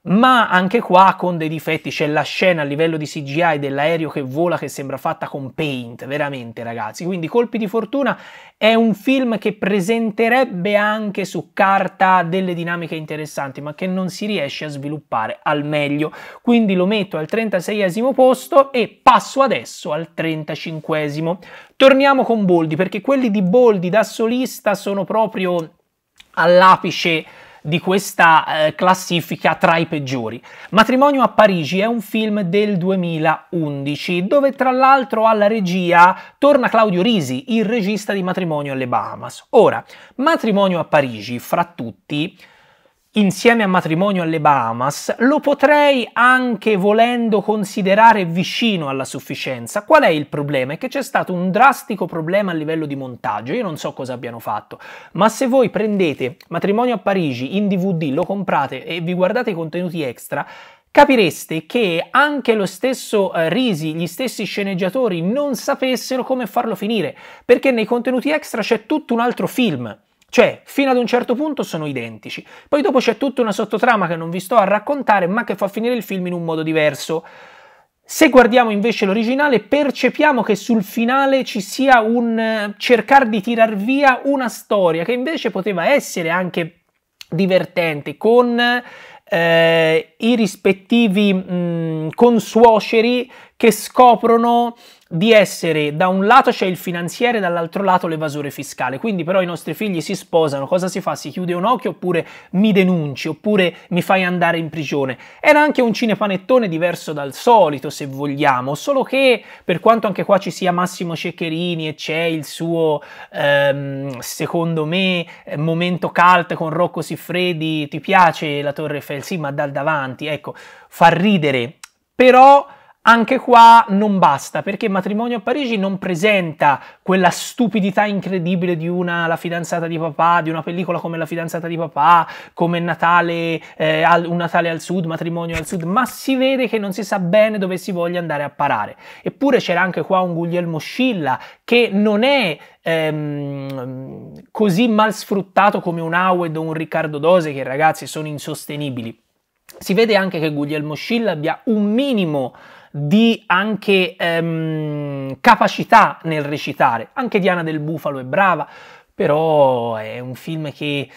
Speaker 1: ma anche qua con dei difetti. C'è la scena a livello di CGI dell'aereo che vola che sembra fatta con paint, veramente ragazzi. Quindi Colpi di Fortuna è un film che presenterebbe anche su carta delle dinamiche interessanti, ma che non si riesce a sviluppare al meglio. Quindi lo metto al 36 esimo posto e passo adesso al 35 esimo Torniamo con Boldi, perché quelli di Boldi da solista sono proprio all'apice di questa eh, classifica tra i peggiori. Matrimonio a Parigi è un film del 2011 dove tra l'altro alla regia torna Claudio Risi, il regista di Matrimonio alle Bahamas. Ora, Matrimonio a Parigi, fra tutti, insieme a matrimonio alle Bahamas, lo potrei anche volendo considerare vicino alla sufficienza. Qual è il problema? È che c'è stato un drastico problema a livello di montaggio, io non so cosa abbiano fatto, ma se voi prendete matrimonio a Parigi in DVD, lo comprate e vi guardate i contenuti extra, capireste che anche lo stesso eh, Risi, gli stessi sceneggiatori non sapessero come farlo finire, perché nei contenuti extra c'è tutto un altro film cioè, fino ad un certo punto sono identici, poi dopo c'è tutta una sottotrama che non vi sto a raccontare, ma che fa finire il film in un modo diverso. Se guardiamo invece l'originale, percepiamo che sul finale ci sia un eh, cercare di tirar via una storia che invece poteva essere anche divertente, con eh, i rispettivi mh, mm, consuoceri che scoprono di essere da un lato c'è il finanziere, dall'altro lato l'evasore fiscale. Quindi però i nostri figli si sposano, cosa si fa? Si chiude un occhio oppure mi denunci, oppure mi fai andare in prigione. Era anche un cinepanettone diverso dal solito, se vogliamo, solo che per quanto anche qua ci sia Massimo Ceccherini e c'è il suo, ehm, secondo me, momento cult con Rocco Siffredi, ti piace la Torre Eiffel? Sì, ma dal davanti, ecco, fa ridere. Però anche qua non basta perché Matrimonio a Parigi non presenta quella stupidità incredibile di una La fidanzata di papà, di una pellicola come La fidanzata di papà, come Natale, eh, al, un Natale al sud, Matrimonio al sud, ma si vede che non si sa bene dove si voglia andare a parare. Eppure c'era anche qua un Guglielmo Scilla che non è ehm, così mal sfruttato come un Howard o un Riccardo Dose che ragazzi sono insostenibili. Si vede anche che Guglielmo Scilla abbia un minimo di anche ehm, capacità nel recitare. Anche Diana del Bufalo è brava, però è un film che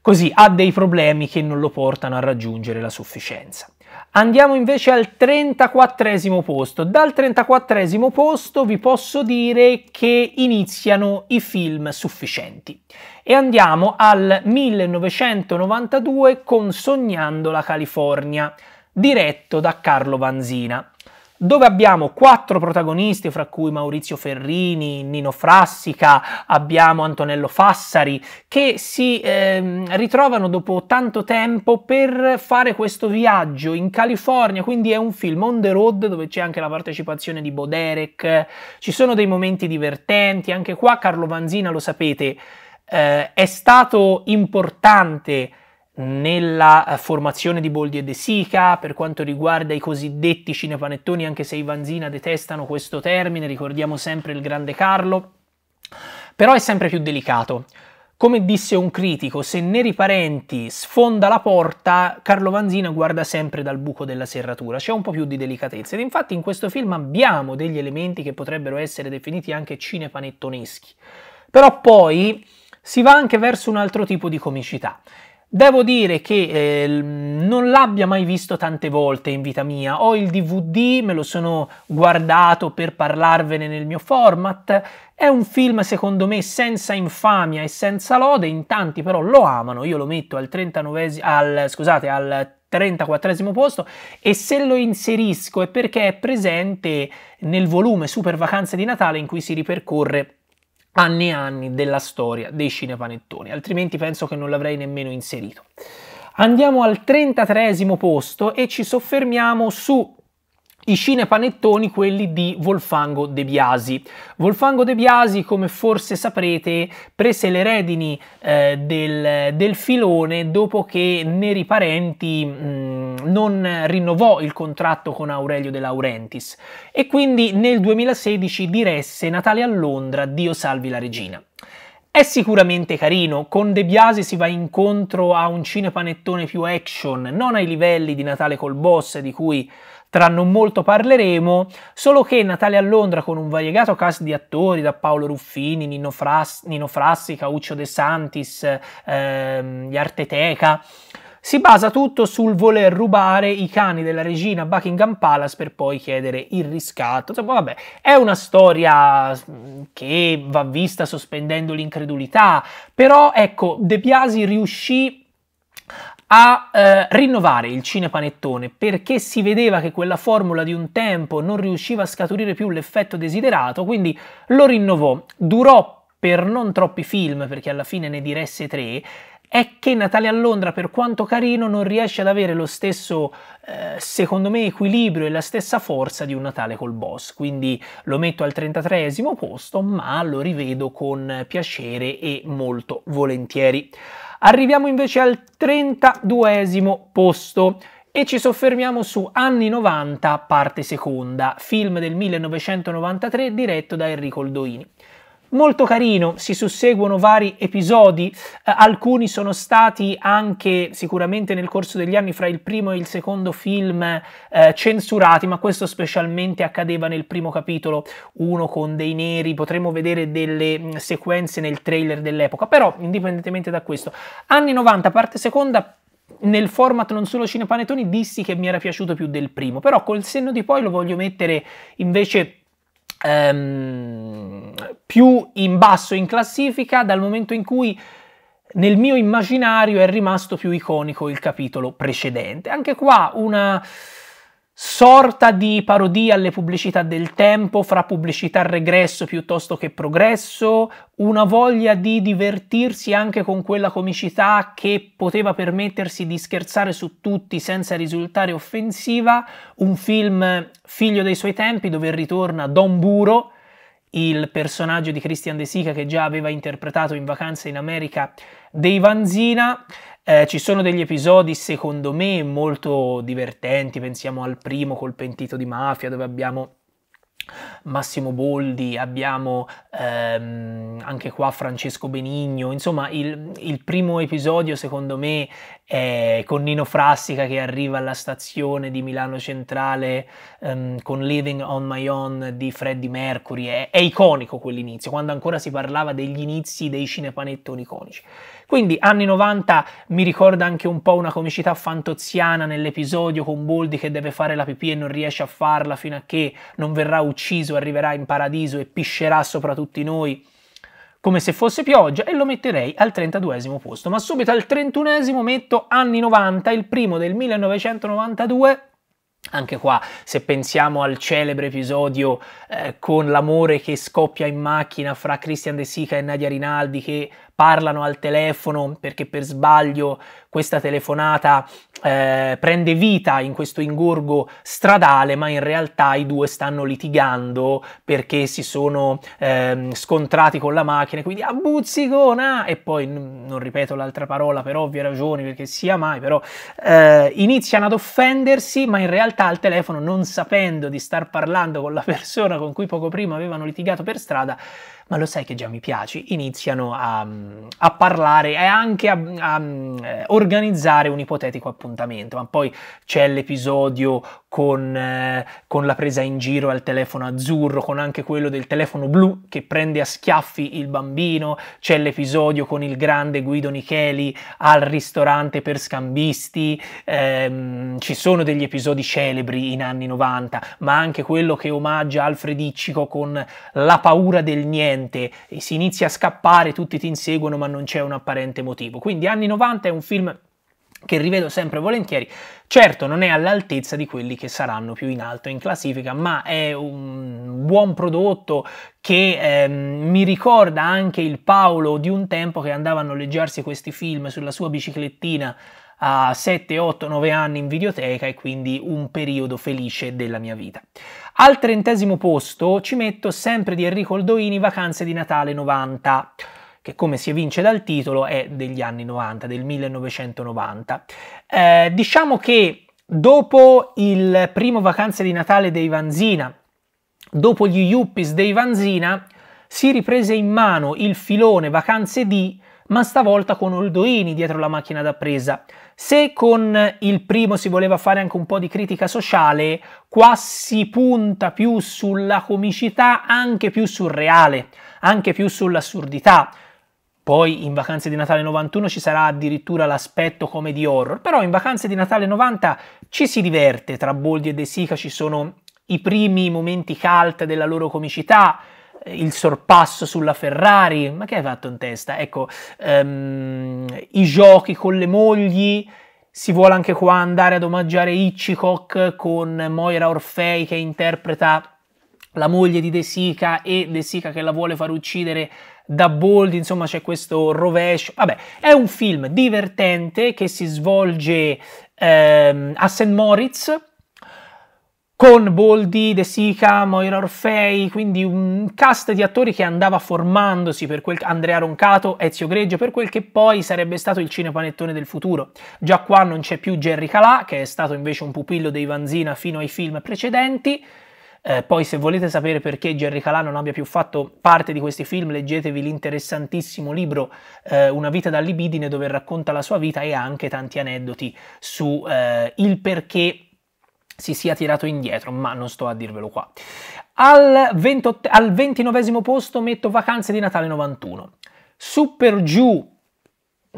Speaker 1: così ha dei problemi che non lo portano a raggiungere la sufficienza. Andiamo invece al 34 posto. Dal 34 posto vi posso dire che iniziano i film sufficienti. E andiamo al 1992 con Sognando la California diretto da Carlo Vanzina, dove abbiamo quattro protagonisti, fra cui Maurizio Ferrini, Nino Frassica, abbiamo Antonello Fassari, che si eh, ritrovano dopo tanto tempo per fare questo viaggio in California, quindi è un film on the road dove c'è anche la partecipazione di Boderek, ci sono dei momenti divertenti, anche qua Carlo Vanzina lo sapete, eh, è stato importante nella eh, formazione di Boldi e De Sica, per quanto riguarda i cosiddetti cinepanettoni, anche se i Vanzina detestano questo termine, ricordiamo sempre il grande Carlo, però è sempre più delicato. Come disse un critico, se Neri Parenti sfonda la porta, Carlo Vanzina guarda sempre dal buco della serratura, c'è un po' più di delicatezza ed infatti in questo film abbiamo degli elementi che potrebbero essere definiti anche cinepanettoneschi. Però poi si va anche verso un altro tipo di comicità Devo dire che eh, non l'abbia mai visto tante volte in vita mia, ho il DVD, me lo sono guardato per parlarvene nel mio format, è un film secondo me senza infamia e senza lode, in tanti però lo amano, io lo metto al 39 al, scusate, al 34 posto e se lo inserisco è perché è presente nel volume Super Vacanze di Natale in cui si ripercorre anni e anni della storia dei cinepanettoni, altrimenti penso che non l'avrei nemmeno inserito. Andiamo al 33 posto e ci soffermiamo su i cinepanettoni, quelli di Wolfango De Biasi. Wolfango De Biasi, come forse saprete, prese le redini eh, del, del, filone dopo che Neri Parenti mh, mm, non rinnovò il contratto con Aurelio De Laurentiis e quindi nel 2016 diresse Natale a Londra, Dio salvi la regina. È sicuramente carino, con De Biasi si va incontro a un cinepanettone più action, non ai livelli di Natale col boss di cui tra non molto parleremo, solo che Natale a Londra con un variegato cast di attori da Paolo Ruffini, Nino, Fras- Nino Frassi, Cauccio De Santis, ehm, gli Arteteca, si basa tutto sul voler rubare i cani della regina Buckingham Palace per poi chiedere il riscatto. Insomma, vabbè, è una storia mm, che va vista sospendendo l'incredulità, però ecco, De Biasi riuscì a eh, rinnovare il cinepanettone perché si vedeva che quella formula di un tempo non riusciva a scaturire più l'effetto desiderato, quindi lo rinnovò. Durò per non troppi film, perché alla fine ne diresse tre, è che Natale a Londra, per quanto carino, non riesce ad avere lo stesso, eh, secondo me, equilibrio e la stessa forza di un Natale col boss. Quindi lo metto al 33 posto, ma lo rivedo con piacere e molto volentieri. Arriviamo invece al 32 esimo posto e ci soffermiamo su Anni 90, parte seconda, film del 1993 diretto da Enrico Oldoini molto carino, si susseguono vari episodi, eh, alcuni sono stati anche sicuramente nel corso degli anni fra il primo e il secondo film eh, censurati, ma questo specialmente accadeva nel primo capitolo, uno con dei neri, potremmo vedere delle mm, sequenze nel trailer dell'epoca, però indipendentemente da questo, anni 90, parte seconda, nel format non solo cinepanettoni dissi che mi era piaciuto più del primo, però col senno di poi lo voglio mettere invece ehm, più in basso in classifica dal momento in cui nel mio immaginario è rimasto più iconico il capitolo precedente. Anche qua una sorta di parodia alle pubblicità del tempo, fra pubblicità regresso piuttosto che progresso, una voglia di divertirsi anche con quella comicità che poteva permettersi di scherzare su tutti senza risultare offensiva, un film figlio dei suoi tempi dove ritorna Don Buro, il personaggio di Christian De Sica che già aveva interpretato in vacanza in America dei Vanzina, eh, ci sono degli episodi, secondo me, molto divertenti. Pensiamo al primo col pentito di mafia, dove abbiamo Massimo Boldi, abbiamo ehm, anche qua Francesco Benigno, insomma il, il, primo episodio secondo me è con Nino Frassica che arriva alla stazione di Milano Centrale ehm, con Living on My Own di Freddie Mercury, è, è iconico quell'inizio, quando ancora si parlava degli inizi dei cinepanettoni iconici. Quindi anni 90 mi ricorda anche un po' una comicità fantoziana nell'episodio con Boldi che deve fare la pipì e non riesce a farla fino a che non verrà ucciso, arriverà in paradiso e piscerà sopra tutti noi come se fosse pioggia e lo metterei al 32 posto. Ma subito al 31 metto anni 90, il primo del 1992 anche qua, se pensiamo al celebre episodio eh, con l'amore che scoppia in macchina fra Christian De Sica e Nadia Rinaldi che parlano al telefono perché per sbaglio questa telefonata eh, prende vita in questo ingorgo stradale, ma in realtà i due stanno litigando perché si sono eh, scontrati con la macchina, quindi a ah, buzzicona! E poi n- non ripeto l'altra parola per ovvie ragioni, perché sia mai, però eh, iniziano ad offendersi, ma in realtà al telefono, non sapendo di star parlando con la persona con cui poco prima avevano litigato per strada, ma lo sai che già mi piaci, iniziano a, mm, a parlare e anche a, a, mm, eh, organizzare un ipotetico appuntamento, ma poi c'è l'episodio con, eh, con, la presa in giro al telefono azzurro, con anche quello del telefono blu che prende a schiaffi il bambino, c'è l'episodio con il grande Guido Nicheli al ristorante per scambisti, ehm, ci sono degli episodi celebri in anni 90, ma anche quello che omaggia Alfred Iccico con la paura del niente, e si inizia a scappare, tutti ti inseguono ma non c'è un apparente motivo. Quindi anni 90 è un film che rivedo sempre volentieri. Certo non è all'altezza di quelli che saranno più in alto in classifica, ma è un buon prodotto che eh, mi ricorda anche il Paolo di un tempo che andava a noleggiarsi questi film sulla sua biciclettina a 7, 8, 9 anni in videoteca e quindi un periodo felice della mia vita. Al trentesimo posto ci metto sempre di Enrico Oldoini Vacanze di Natale 90 che come si evince dal titolo è degli anni 90, del 1990. Eh, diciamo che dopo il primo Vacanze di Natale dei Vanzina, dopo gli Yuppies dei Vanzina, si riprese in mano il filone Vacanze di ma stavolta con Oldoini dietro la macchina da presa. Se con il primo si voleva fare anche un po' di critica sociale, qua si punta più sulla comicità, anche più surreale, anche più sull'assurdità. Poi in Vacanze di Natale 91 ci sarà addirittura l'aspetto come di horror, però in Vacanze di Natale 90 ci si diverte, tra Boldi e De Sica ci sono i primi momenti cult della loro comicità, eh, il sorpasso sulla Ferrari, ma che hai fatto in testa? Ecco, um, i giochi con le mogli, si vuole anche qua andare ad omaggiare Hitchcock con Moira Orfei che interpreta la moglie di De Sica e De Sica che la vuole far uccidere da Bold, insomma c'è questo rovescio. Vabbè, è un film divertente che si svolge ehm, a St. Moritz con Boldi, De Sica, Moira Orfei, quindi un cast di attori che andava formandosi per quel Andrea Roncato, Ezio Greggio, per quel che poi sarebbe stato il cinepanettone del futuro. Già qua non c'è più Jerry Calà, che è stato invece un pupillo dei Vanzina fino ai film precedenti, eh, poi se volete sapere perché Jerry Calà non abbia più fatto parte di questi film, leggetevi l'interessantissimo libro eh, Una vita da libidine dove racconta la sua vita e anche tanti aneddoti su eh, il perché si sia tirato indietro, ma non sto a dirvelo qua. Al, 28, al 29 posto metto Vacanze di Natale 91. Super giù,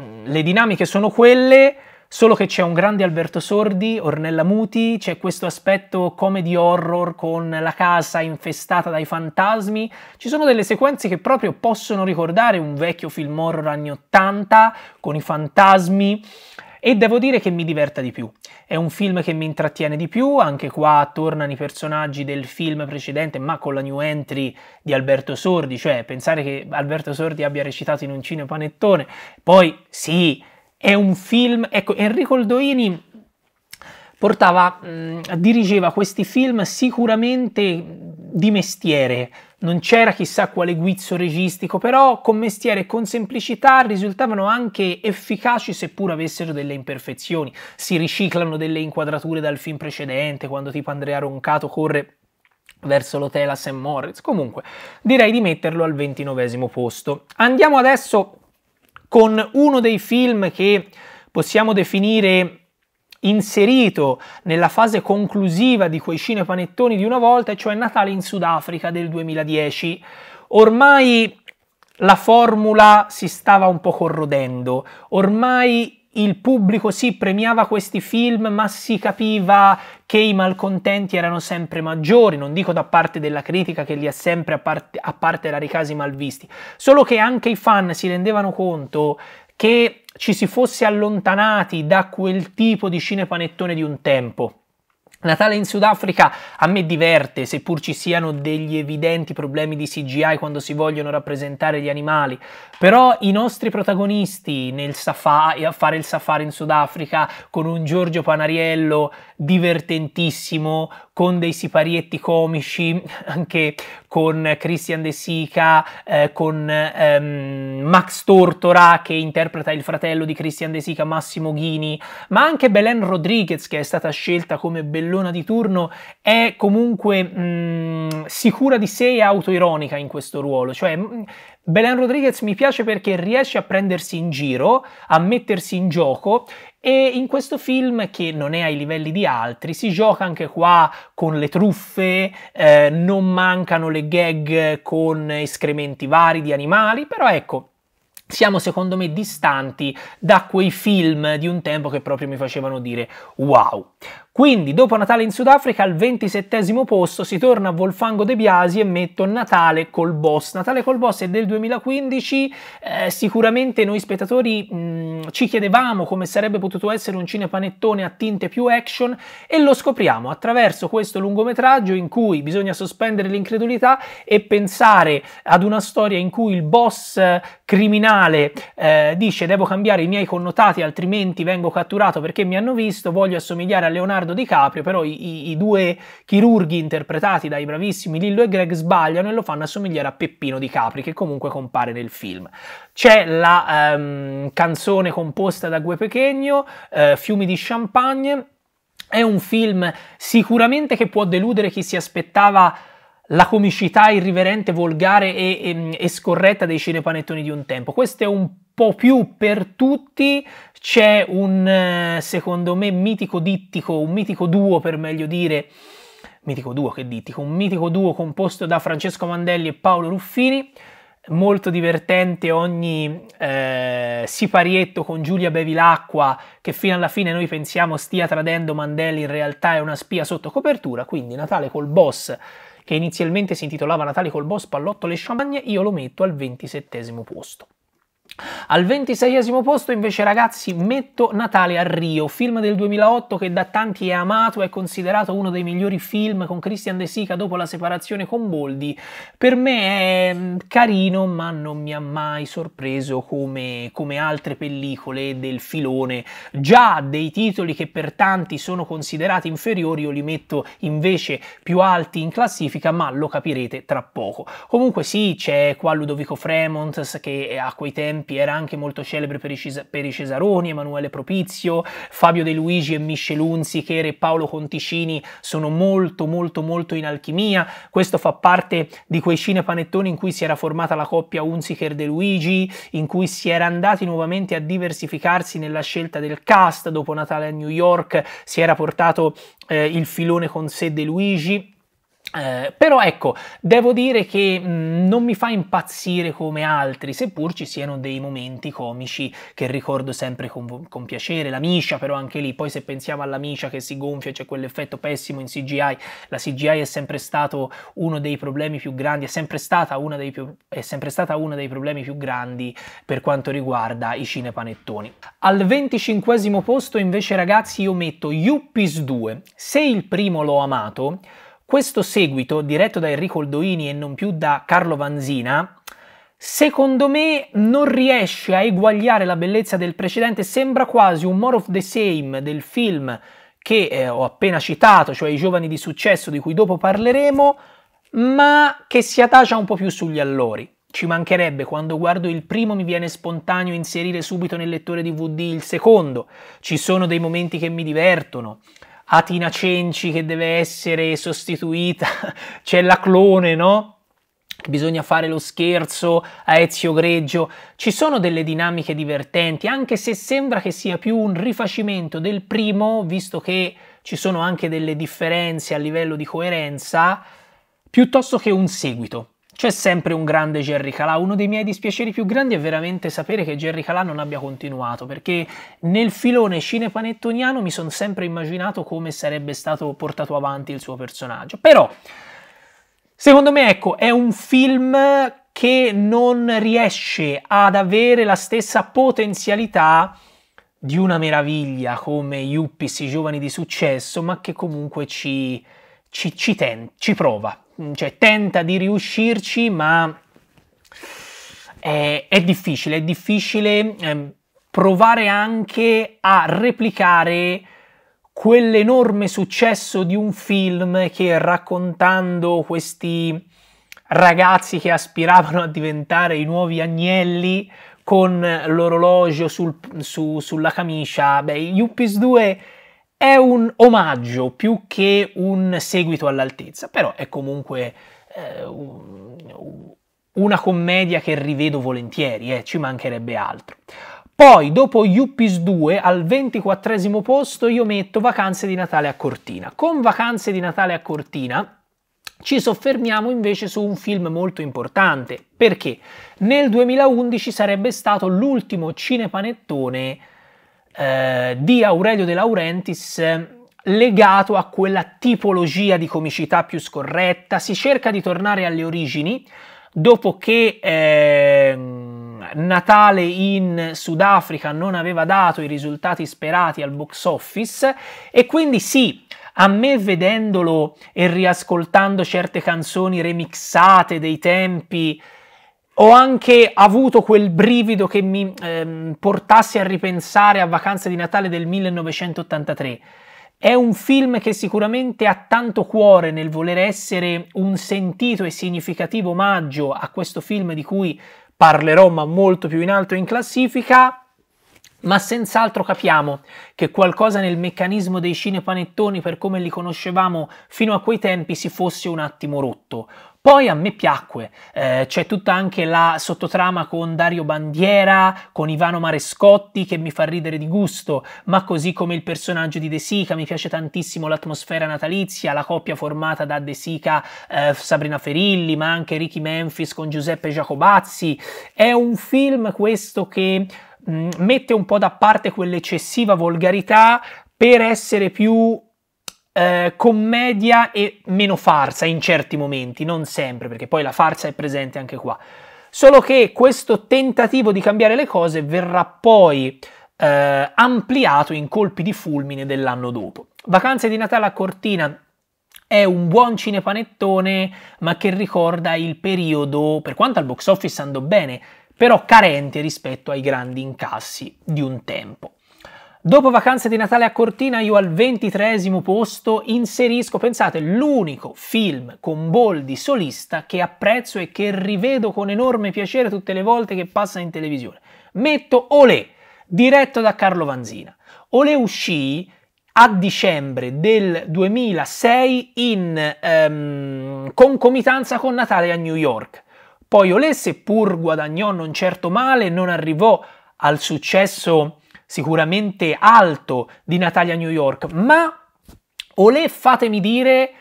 Speaker 1: mm, le dinamiche sono quelle, Solo che c'è un grande Alberto Sordi, Ornella Muti, c'è questo aspetto comedy horror con la casa infestata dai fantasmi. Ci sono delle sequenze che proprio possono ricordare un vecchio film horror anni 80 con i fantasmi e devo dire che mi diverta di più. È un film che mi intrattiene di più, anche qua tornano i personaggi del film precedente, ma con la new entry di Alberto Sordi, cioè pensare che Alberto Sordi abbia recitato in un cinepanettone, poi sì, è un film, ecco, Enrico Aldoini portava, mh, dirigeva questi film sicuramente di mestiere, non c'era chissà quale guizzo registico, però con mestiere e con semplicità risultavano anche efficaci seppur avessero delle imperfezioni. Si riciclano delle inquadrature dal film precedente, quando tipo Andrea Roncato corre verso l'hotel a St. Moritz. Comunque, direi di metterlo al ventinovesimo posto. Andiamo adesso con uno dei film che possiamo definire inserito nella fase conclusiva di quei cinepanettoni di una volta, cioè Natale in Sudafrica del 2010. Ormai la formula si stava un po' corrodendo, ormai il pubblico si sì, premiava questi film, ma si capiva che i malcontenti erano sempre maggiori, non dico da parte della critica che li ha sempre a parte, a parte rari malvisti, solo che anche i fan si rendevano conto che ci si fosse allontanati da quel tipo di cinepanettone di un tempo. Natale in Sudafrica a me diverte, seppur ci siano degli evidenti problemi di CGI quando si vogliono rappresentare gli animali, però i nostri protagonisti nel safari, a fare il safari in Sudafrica con un Giorgio Panariello divertentissimo con dei siparietti comici, (laughs) anche con Christian De Sica, eh, con ehm, Max Tortora che interpreta il fratello di Christian De Sica, Massimo Ghini, ma anche Belen Rodriguez che è stata scelta come bellona di turno, è comunque mh, mm, sicura di sé e autoironica in questo ruolo, cioè mh, mm, Belen Rodriguez mi piace perché riesce a prendersi in giro, a mettersi in gioco e in questo film, che non è ai livelli di altri, si gioca anche qua con le truffe, eh, non mancano le gag con escrementi vari di animali, però ecco, siamo secondo me distanti da quei film di un tempo che proprio mi facevano dire wow. Quindi dopo Natale in Sudafrica al 27 posto si torna a Volfango De Biasi e metto Natale col boss. Natale col boss è del 2015, eh, sicuramente noi spettatori mh, mm, ci chiedevamo come sarebbe potuto essere un cinepanettone a tinte più action e lo scopriamo attraverso questo lungometraggio in cui bisogna sospendere l'incredulità e pensare ad una storia in cui il boss criminale eh, dice devo cambiare i miei connotati altrimenti vengo catturato perché mi hanno visto, voglio assomigliare a Leonardo DiCaprio, però i, i, i due chirurghi interpretati dai bravissimi Lillo e Greg sbagliano e lo fanno assomigliare a Peppino Di Capri che comunque compare nel film. C'è la ehm, canzone composta da Gue Pechegno, eh, Fiumi di Champagne, è un film sicuramente che può deludere chi si aspettava la comicità irriverente, volgare e, e, mm, e scorretta dei cinepanettoni di un tempo. Questo è un po' più per tutti, c'è un eh, secondo me mitico dittico, un mitico duo per meglio dire, mitico duo che dittico, un mitico duo composto da Francesco Mandelli e Paolo Ruffini, molto divertente ogni eh, siparietto con Giulia Bevilacqua che fino alla fine noi pensiamo stia tradendo Mandelli, in realtà è una spia sotto copertura, quindi Natale col boss che inizialmente si intitolava Natale col boss, pallotto le champagne, io lo metto al 27 posto. Al 26 posto invece ragazzi metto Natale a Rio, film del 2008 che da tanti è amato, è considerato uno dei migliori film con Christian De Sica dopo la separazione con Boldi. Per me è mm, carino ma non mi ha mai sorpreso come, come altre pellicole del filone. Già dei titoli che per tanti sono considerati inferiori io li metto invece più alti in classifica ma lo capirete tra poco. Comunque sì c'è qua Ludovico Fremont che a quei tempi tempi era anche molto celebre per i, Cisa- per i Cesaroni, Emanuele Propizio, Fabio De Luigi e Michel Chere e Paolo Conticini sono molto molto molto in alchimia. Questo fa parte di quei cinepanettoni in cui si era formata la coppia Unziker De Luigi, in cui si era andati nuovamente a diversificarsi nella scelta del cast. Dopo Natale a New York si era portato eh, il filone con sé De Luigi eh, però ecco, devo dire che mh, mm, non mi fa impazzire come altri, seppur ci siano dei momenti comici che ricordo sempre con, con piacere, la miscia però anche lì, poi se pensiamo alla miscia che si gonfia, c'è quell'effetto pessimo in CGI, la CGI è sempre stato uno dei problemi più grandi, è sempre stata una dei, più, è sempre stata una dei problemi più grandi per quanto riguarda i cinepanettoni. Al 25 posto invece ragazzi io metto Yuppies 2, se il primo l'ho amato, questo seguito, diretto da Enrico Oldoini e non più da Carlo Vanzina, secondo me non riesce a eguagliare la bellezza del precedente, sembra quasi un more of the same del film che eh, ho appena citato, cioè I giovani di successo di cui dopo parleremo, ma che si atacia un po' più sugli allori. Ci mancherebbe, quando guardo il primo mi viene spontaneo inserire subito nel lettore DVD il secondo, ci sono dei momenti che mi divertono, Atina Cenci che deve essere sostituita, (laughs) c'è la clone, no? bisogna fare lo scherzo a Ezio Greggio, ci sono delle dinamiche divertenti, anche se sembra che sia più un rifacimento del primo, visto che ci sono anche delle differenze a livello di coerenza, piuttosto che un seguito. C'è sempre un grande Jerry Calà, uno dei miei dispiaceri più grandi è veramente sapere che Jerry Calà non abbia continuato, perché nel filone cinepanettoniano mi sono sempre immaginato come sarebbe stato portato avanti il suo personaggio. Però, secondo me, ecco, è un film che non riesce ad avere la stessa potenzialità di una meraviglia come Yuppies, i giovani di successo, ma che comunque ci, ci, ci, ten, ci prova Mm, cioè, tenta di riuscirci, ma è, è difficile, è difficile ehm, provare anche a replicare quell'enorme successo di un film che raccontando questi ragazzi che aspiravano a diventare i nuovi agnelli con l'orologio sul, su, sulla camicia, beh, Yuppies 2 è un omaggio più che un seguito all'altezza, però è comunque eh, una commedia che rivedo volentieri, eh, ci mancherebbe altro. Poi, dopo Yuppies 2, al 24 posto io metto Vacanze di Natale a Cortina. Con Vacanze di Natale a Cortina ci soffermiamo invece su un film molto importante, perché nel 2011 sarebbe stato l'ultimo cinepanettone eh, di Aurelio De Laurentiis legato a quella tipologia di comicità più scorretta, si cerca di tornare alle origini dopo che eh, Natale in Sudafrica non aveva dato i risultati sperati al box office e quindi sì, a me vedendolo e riascoltando certe canzoni remixate dei tempi ho anche avuto quel brivido che mi ehm, portasse a ripensare a Vacanze di Natale del 1983. È un film che sicuramente ha tanto cuore nel voler essere un sentito e significativo omaggio a questo film di cui parlerò ma molto più in alto in classifica, ma senz'altro capiamo che qualcosa nel meccanismo dei cinepanettoni per come li conoscevamo fino a quei tempi si fosse un attimo rotto. Poi a me piacque, eh, c'è tutta anche la sottotrama con Dario Bandiera, con Ivano Marescotti che mi fa ridere di gusto, ma così come il personaggio di De Sica, mi piace tantissimo l'atmosfera natalizia, la coppia formata da De Sica, eh, Sabrina Ferilli, ma anche Ricky Memphis con Giuseppe Giacobazzi. È un film questo che mh, mm, mette un po' da parte quell'eccessiva volgarità per essere più eh, commedia e meno farsa in certi momenti, non sempre, perché poi la farsa è presente anche qua. Solo che questo tentativo di cambiare le cose verrà poi eh, ampliato in colpi di fulmine dell'anno dopo. Vacanze di Natale a Cortina è un buon cinepanettone, ma che ricorda il periodo, per quanto al box office andò bene, però carente rispetto ai grandi incassi di un tempo. Dopo vacanze di Natale a Cortina io al ventitresimo posto inserisco, pensate, l'unico film con Boldi solista che apprezzo e che rivedo con enorme piacere tutte le volte che passa in televisione. Metto Olé, diretto da Carlo Vanzina. Olé uscì a dicembre del 2006 in ehm, concomitanza con Natale a New York. Poi Olé, seppur guadagnò non certo male, non arrivò al successo sicuramente alto di Natalia New York, ma Olè, fatemi dire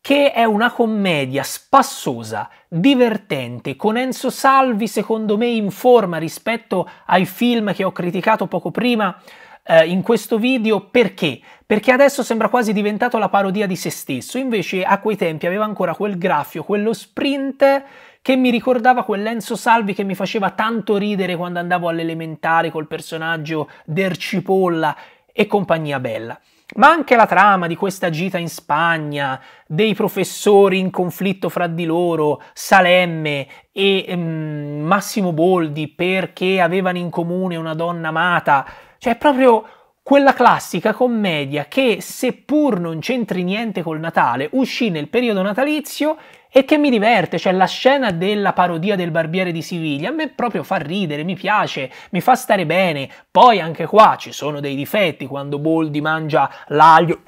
Speaker 1: che è una commedia spassosa, divertente, con Enzo Salvi secondo me in forma rispetto ai film che ho criticato poco prima eh, in questo video, perché? Perché adesso sembra quasi diventato la parodia di se stesso, invece a quei tempi aveva ancora quel graffio, quello sprint che mi ricordava quell'Enzo Salvi che mi faceva tanto ridere quando andavo all'elementare col personaggio del Cipolla e compagnia bella. Ma anche la trama di questa gita in Spagna, dei professori in conflitto fra di loro, Salemme e ehm, Massimo Boldi perché avevano in comune una donna amata, cioè proprio quella classica commedia che, seppur non c'entri niente col Natale, uscì nel periodo natalizio e che mi diverte, cioè la scena della parodia del barbiere di Siviglia, a me proprio fa ridere, mi piace, mi fa stare bene. Poi anche qua ci sono dei difetti, quando Boldi mangia l'aglio,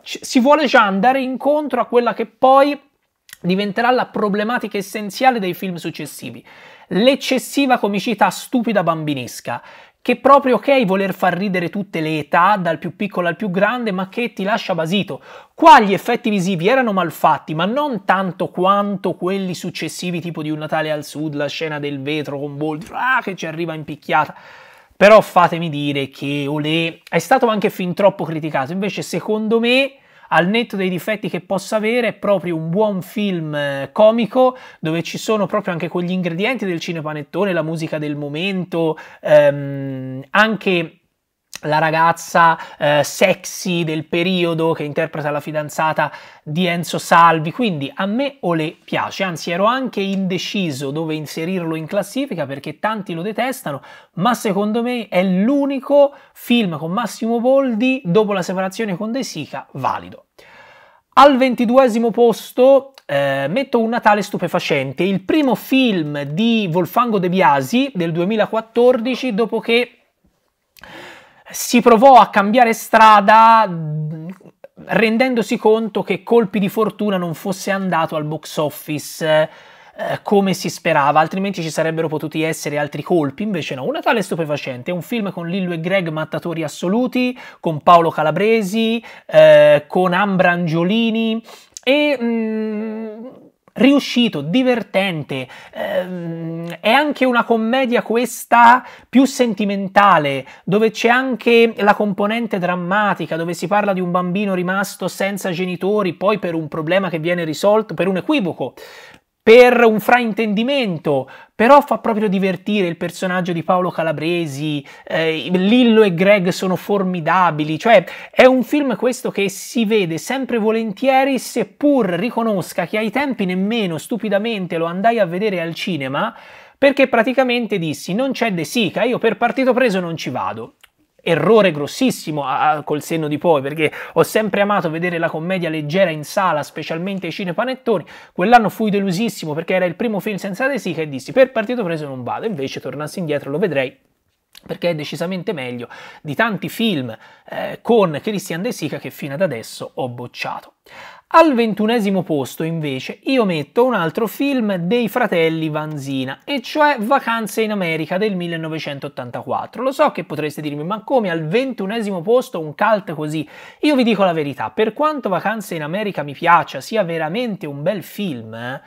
Speaker 1: si vuole già andare incontro a quella che poi diventerà la problematica essenziale dei film successivi, l'eccessiva comicità stupida bambinesca che proprio ok voler far ridere tutte le età, dal più piccolo al più grande, ma che ti lascia basito. Qua gli effetti visivi erano malfatti, ma non tanto quanto quelli successivi, tipo di Un Natale al Sud, la scena del vetro con Bolt, ah, che ci arriva in picchiata. Però fatemi dire che Olé è stato anche fin troppo criticato, invece secondo me al netto dei difetti che possa avere, è proprio un buon film eh, comico dove ci sono proprio anche quegli ingredienti del cinepanettone, la musica del momento, ehm, anche la ragazza eh, sexy del periodo che interpreta la fidanzata di Enzo Salvi, quindi a me Ole piace, anzi ero anche indeciso dove inserirlo in classifica perché tanti lo detestano, ma secondo me è l'unico film con Massimo Boldi dopo la separazione con De Sica valido. Al ventiduesimo posto eh, metto un Natale stupefacente, il primo film di Volfango De Biasi del 2014 dopo che si provò a cambiare strada rendendosi conto che Colpi di Fortuna non fosse andato al box office eh, come si sperava, altrimenti ci sarebbero potuti essere altri colpi, invece no, una tale stupefacente, è un film con Lillo e Greg mattatori assoluti, con Paolo Calabresi, eh, con Ambra Angiolini e mh, mm, riuscito, divertente, ehm, è anche una commedia questa più sentimentale, dove c'è anche la componente drammatica, dove si parla di un bambino rimasto senza genitori, poi per un problema che viene risolto, per un equivoco per un fraintendimento, però fa proprio divertire il personaggio di Paolo Calabresi, eh, Lillo e Greg sono formidabili, cioè è un film questo che si vede sempre volentieri seppur riconosca che ai tempi nemmeno stupidamente lo andai a vedere al cinema perché praticamente dissi non c'è De Sica, io per partito preso non ci vado errore grossissimo a, a, col senno di poi perché ho sempre amato vedere la commedia leggera in sala specialmente ai cinepanettoni quell'anno fui delusissimo perché era il primo film senza resica e dissi per partito preso non vado invece tornassi indietro lo vedrei perché è decisamente meglio di tanti film eh, con Christian De Sica che fino ad adesso ho bocciato. Al ventunesimo posto invece io metto un altro film dei fratelli Vanzina, e cioè Vacanze in America del 1984. Lo so che potreste dirmi, ma come al ventunesimo posto un cult così? Io vi dico la verità, per quanto Vacanze in America mi piaccia, sia veramente un bel film... Eh,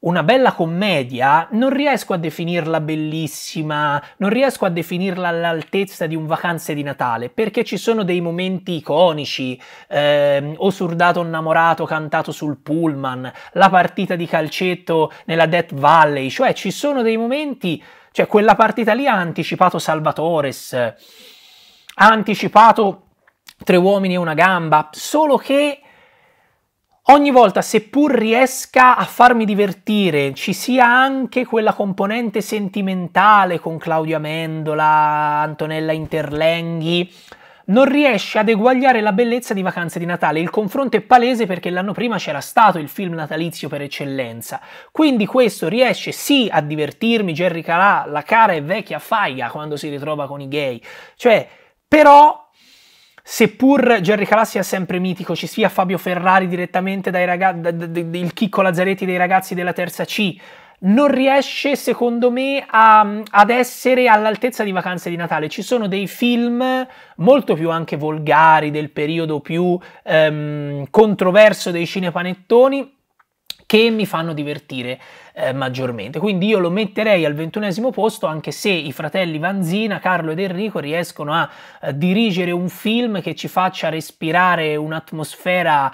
Speaker 1: una bella commedia non riesco a definirla bellissima, non riesco a definirla all'altezza di un vacanze di Natale, perché ci sono dei momenti iconici, ehm, o surdato innamorato cantato sul pullman, la partita di calcetto nella Death Valley, cioè ci sono dei momenti, cioè quella partita lì ha anticipato Salvatores, ha anticipato Tre uomini e una gamba, solo che ogni volta, seppur riesca a farmi divertire, ci sia anche quella componente sentimentale con Claudio Amendola, Antonella Interlenghi, non riesce ad eguagliare la bellezza di Vacanze di Natale. Il confronto è palese perché l'anno prima c'era stato il film natalizio per eccellenza. Quindi questo riesce sì a divertirmi, Jerry Calà, la cara e vecchia faia quando si ritrova con i gay. Cioè, però seppur Gerry Calassi è sempre mitico, ci sia Fabio Ferrari direttamente dai ragazzi, il Chicco Lazzaretti dei ragazzi della terza C, non riesce secondo me a, ad essere all'altezza di vacanze di Natale. Ci sono dei film molto più anche volgari del periodo più ehm, controverso dei cinepanettoni che mi fanno divertire eh, maggiormente. Quindi io lo metterei al ventunesimo posto anche se i fratelli Vanzina, Carlo ed Enrico riescono a eh, dirigere un film che ci faccia respirare un'atmosfera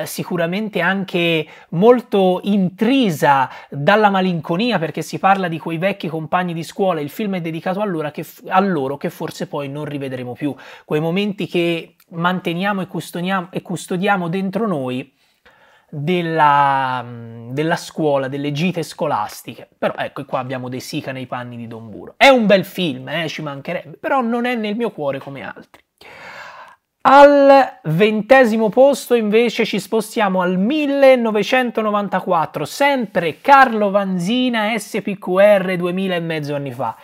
Speaker 1: eh, sicuramente anche molto intrisa dalla malinconia perché si parla di quei vecchi compagni di scuola, il film è dedicato a, che, a loro che forse poi non rivedremo più, quei momenti che manteniamo e e custodiamo dentro noi della, mm, della, scuola, delle gite scolastiche. Però ecco, qua abbiamo De Sica nei panni di Don Buro. È un bel film, eh, ci mancherebbe, però non è nel mio cuore come altri. Al ventesimo posto invece ci spostiamo al 1994, sempre Carlo Vanzina SPQR 2000 e mezzo anni fa.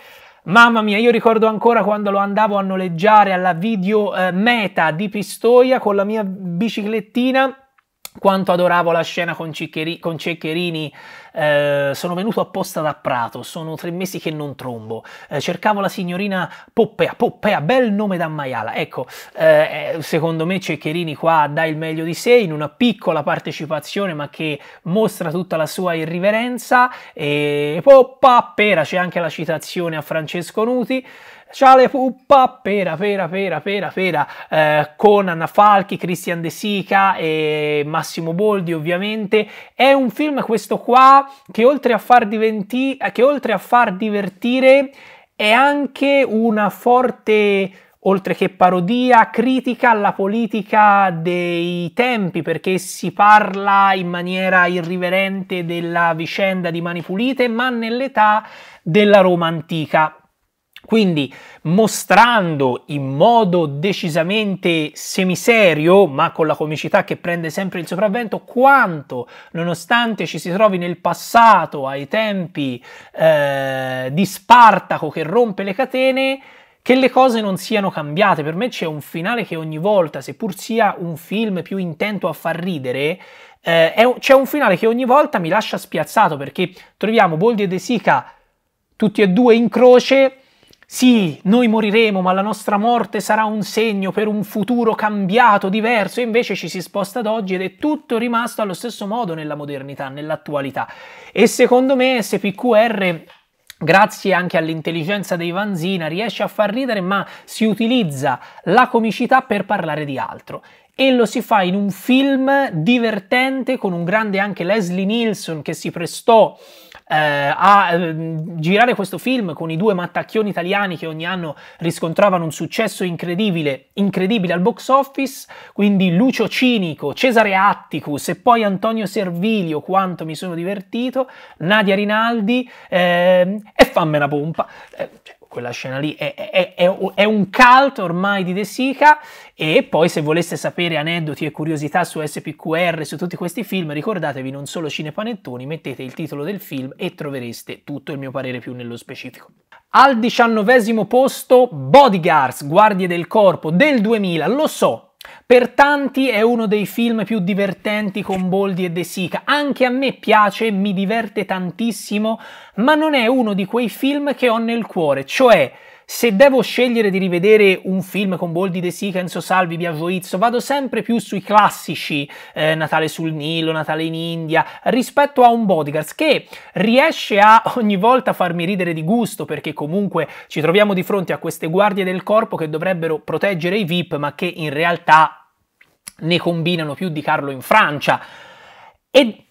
Speaker 1: Mamma mia, io ricordo ancora quando lo andavo a noleggiare alla video eh, meta di Pistoia con la mia biciclettina quanto adoravo la scena con, Ciccheri, con Ceccherini, eh, sono venuto apposta da Prato, sono tre mesi che non trombo, eh, cercavo la signorina Poppea, Poppea, bel nome da maiala, ecco, eh, eh secondo me Ceccherini qua dà il meglio di sé in una piccola partecipazione ma che mostra tutta la sua irriverenza e poppa, pera, c'è anche la citazione a Francesco Nuti, Ciale Puppa, Pera, Pera, Pera, Pera, Pera, eh, con Anna Falchi, Christian De Sica e Massimo Boldi ovviamente. È un film questo qua che oltre a far, diventi- che oltre a far divertire è anche una forte oltre che parodia, critica alla politica dei tempi, perché si parla in maniera irriverente della vicenda di Mani Pulite, ma nell'età della Roma antica. Quindi mostrando in modo decisamente semiserio, ma con la comicità che prende sempre il sopravvento, quanto nonostante ci si trovi nel passato, ai tempi eh, di Spartaco che rompe le catene, che le cose non siano cambiate. Per me c'è un finale che ogni volta, seppur sia un film più intento a far ridere, eh, un, c'è un finale che ogni volta mi lascia spiazzato perché troviamo Boldi e De Sica tutti e due in croce sì, noi moriremo, ma la nostra morte sarà un segno per un futuro cambiato, diverso, e invece ci si sposta ad oggi ed è tutto rimasto allo stesso modo nella modernità, nell'attualità. E secondo me SPQR grazie anche all'intelligenza dei Vanzina, riesce a far ridere, ma si utilizza la comicità per parlare di altro. E lo si fa in un film divertente con un grande anche Leslie Nielsen che si prestò eh, a ehm, girare questo film con i due mattacchioni italiani che ogni anno riscontravano un successo incredibile, incredibile al box office, quindi Lucio Cinico, Cesare Atticus e poi Antonio Servilio, quanto mi sono divertito, Nadia Rinaldi eh, e fammela pompa. Eh, cioè, quella scena lì è, è, è, è, un cult ormai di De Sica e poi se voleste sapere aneddoti e curiosità su SPQR, su tutti questi film, ricordatevi non solo Cinepanettoni, mettete il titolo del film e trovereste tutto il mio parere più nello specifico. Al diciannovesimo posto Bodyguards, Guardie del Corpo del 2000, lo so, per tanti è uno dei film più divertenti con Boldi e De Sica. Anche a me piace, mi diverte tantissimo, ma non è uno di quei film che ho nel cuore, cioè se devo scegliere di rivedere un film con Boldi De Sica, Enzo Salvi, Biagio Izzo, vado sempre più sui classici eh, Natale sul Nilo, Natale in India, rispetto a un Bodyguards che riesce a ogni volta farmi ridere di gusto perché comunque ci troviamo di fronte a queste guardie del corpo che dovrebbero proteggere i VIP ma che in realtà ne combinano più di Carlo in Francia. E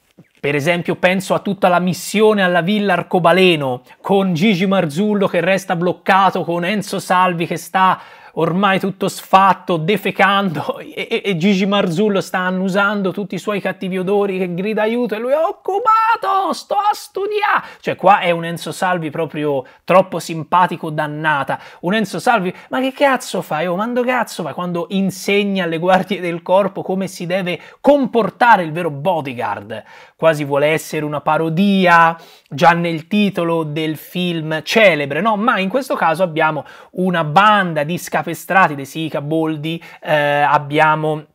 Speaker 1: per esempio penso a tutta la missione alla Villa Arcobaleno, con Gigi Marzullo che resta bloccato, con Enzo Salvi che sta ormai tutto sfatto, defecando (laughs) e, e Gigi Marzullo sta annusando tutti i suoi cattivi odori che grida aiuto e lui è occupato, sto a studiare. Cioè qua è un Enzo Salvi proprio troppo simpatico dannata. Un Enzo Salvi, ma che cazzo fai? Oh, mando cazzo fai quando insegna alle guardie del corpo come si deve comportare il vero bodyguard. Quasi vuole essere una parodia già nel titolo del film celebre, no? Ma in questo caso abbiamo una banda di scappati capestrati, De Sica, Boldi, eh, abbiamo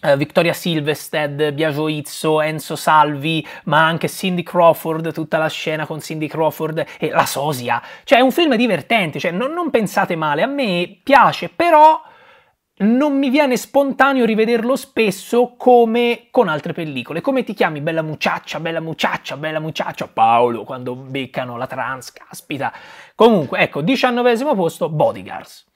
Speaker 1: Uh, eh, Vittoria Silvested, Biagio Izzo, Enzo Salvi, ma anche Cindy Crawford, tutta la scena con Cindy Crawford e la sosia. Cioè è un film divertente, cioè, non, non pensate male, a me piace, però non mi viene spontaneo rivederlo spesso come con altre pellicole. Come ti chiami? Bella mucciaccia, bella mucciaccia, bella mucciaccia. Paolo, quando beccano la trans, caspita. Comunque, ecco, diciannovesimo posto, Bodyguards.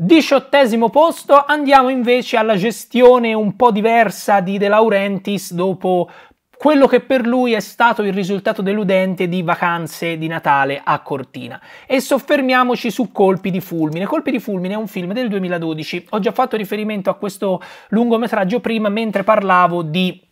Speaker 1: Diciottesimo posto, andiamo invece alla gestione un po' diversa di De Laurentiis dopo quello che per lui è stato il risultato deludente di vacanze di Natale a Cortina. E soffermiamoci su Colpi di Fulmine. Colpi di Fulmine è un film del 2012. Ho già fatto riferimento a questo lungometraggio prima mentre parlavo di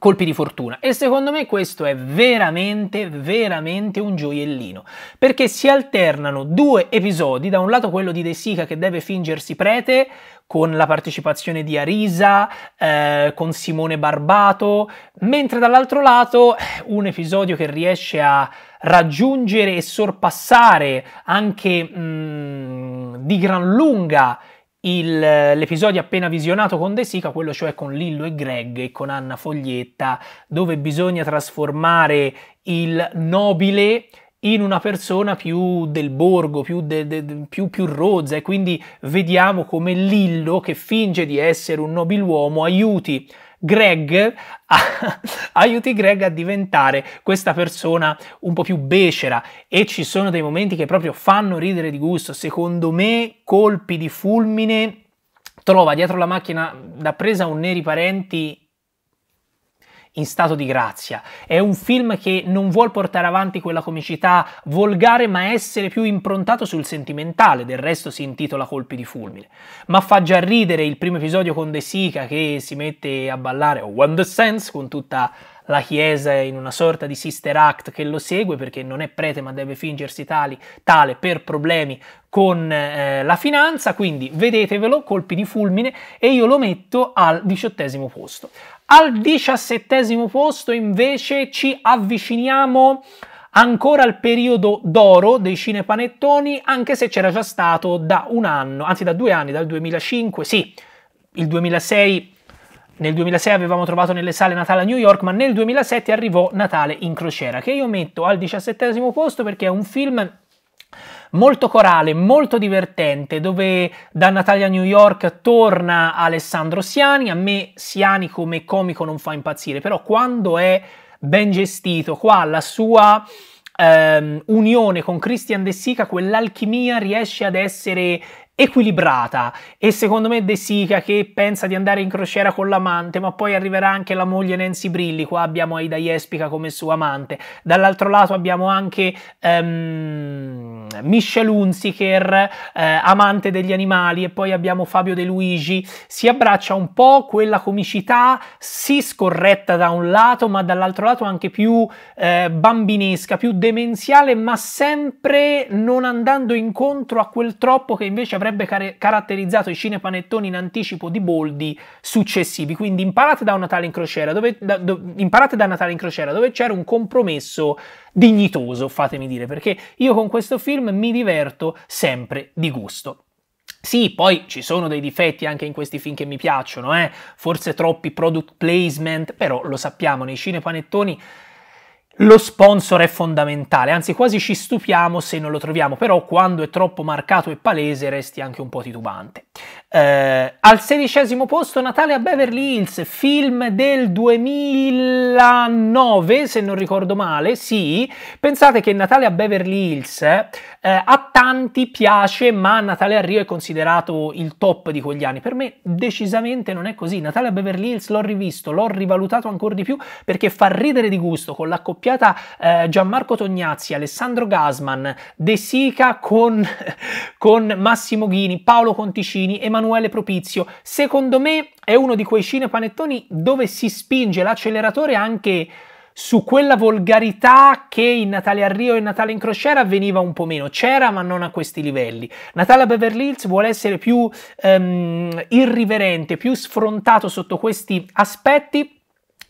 Speaker 1: colpi di fortuna e secondo me questo è veramente veramente un gioiellino perché si alternano due episodi da un lato quello di De Sica che deve fingersi prete con la partecipazione di Arisa eh, con Simone Barbato mentre dall'altro lato eh, un episodio che riesce a raggiungere e sorpassare anche mh, mm, di gran lunga il, l'episodio appena visionato con De Sica, quello cioè con Lillo e Greg e con Anna Foglietta, dove bisogna trasformare il nobile in una persona più del borgo, più, de, de, più, più rozza e quindi vediamo come Lillo, che finge di essere un nobiluomo, aiuti Greg (laughs) aiuti Greg a diventare questa persona un po' più becera e ci sono dei momenti che proprio fanno ridere di gusto, secondo me colpi di fulmine trova dietro la macchina da presa un Neri Parenti in stato di grazia. È un film che non vuol portare avanti quella comicità volgare, ma essere più improntato sul sentimentale, del resto si intitola Colpi di fulmine. Ma fa già ridere il primo episodio con De Sica che si mette a ballare o One The Sense con tutta la Chiesa è in una sorta di sister act che lo segue perché non è prete ma deve fingersi tali, tale per problemi con eh, la finanza, quindi vedetevelo, colpi di fulmine e io lo metto al diciottesimo posto. Al diciassettesimo posto invece ci avviciniamo ancora al periodo d'oro dei cinepanettoni, anche se c'era già stato da un anno, anzi da due anni, dal 2005, sì, il 2006 nel 2006 avevamo trovato nelle sale Natale a New York, ma nel 2007 arrivò Natale in crociera, che io metto al diciassettesimo posto perché è un film molto corale, molto divertente, dove da Natale a New York torna Alessandro Siani. A me Siani come comico non fa impazzire, però quando è ben gestito, qua la sua ehm, unione con Christian De Sica, quell'alchimia riesce ad essere equilibrata e secondo me De Sica che pensa di andare in crociera con l'amante ma poi arriverà anche la moglie Nancy Brilli qua abbiamo Aida Jespica come sua amante dall'altro lato abbiamo anche um, ehm, Michel Hunziker eh, amante degli animali e poi abbiamo Fabio De Luigi si abbraccia un po' quella comicità sì scorretta da un lato ma dall'altro lato anche più eh, bambinesca più demenziale ma sempre non andando incontro a quel troppo che invece avrebbe avrebbe car- caratterizzato i cinepanettoni in anticipo di Boldi successivi. Quindi imparate da Natale in crociera, dove, da, do, imparate da Natale in crociera, dove c'era un compromesso dignitoso, fatemi dire, perché io con questo film mi diverto sempre di gusto. Sì, poi ci sono dei difetti anche in questi film che mi piacciono, eh? forse troppi product placement, però lo sappiamo, nei cinepanettoni lo sponsor è fondamentale, anzi quasi ci stupiamo se non lo troviamo, però quando è troppo marcato e palese resti anche un po' titubante. Eh, al sedicesimo posto Natale a Beverly Hills, film del 2009 se non ricordo male, sì, pensate che Natale a Beverly Hills eh, a tanti piace ma Natale a Rio è considerato il top di quegli anni, per me decisamente non è così, Natale a Beverly Hills l'ho rivisto, l'ho rivalutato ancora di più perché fa ridere di gusto con l'accoppiata eh, Gianmarco Tognazzi, Alessandro Gasman, De Sica con, (laughs) con Massimo Ghini, Paolo Conticini e Emanuele Emanuele Propizio. Secondo me è uno di quei cinepanettoni dove si spinge l'acceleratore anche su quella volgarità che in Natale a Rio e Natale in crociera veniva un po' meno, c'era ma non a questi livelli. Natale a Beverly Hills vuole essere più um, irriverente, più sfrontato sotto questi aspetti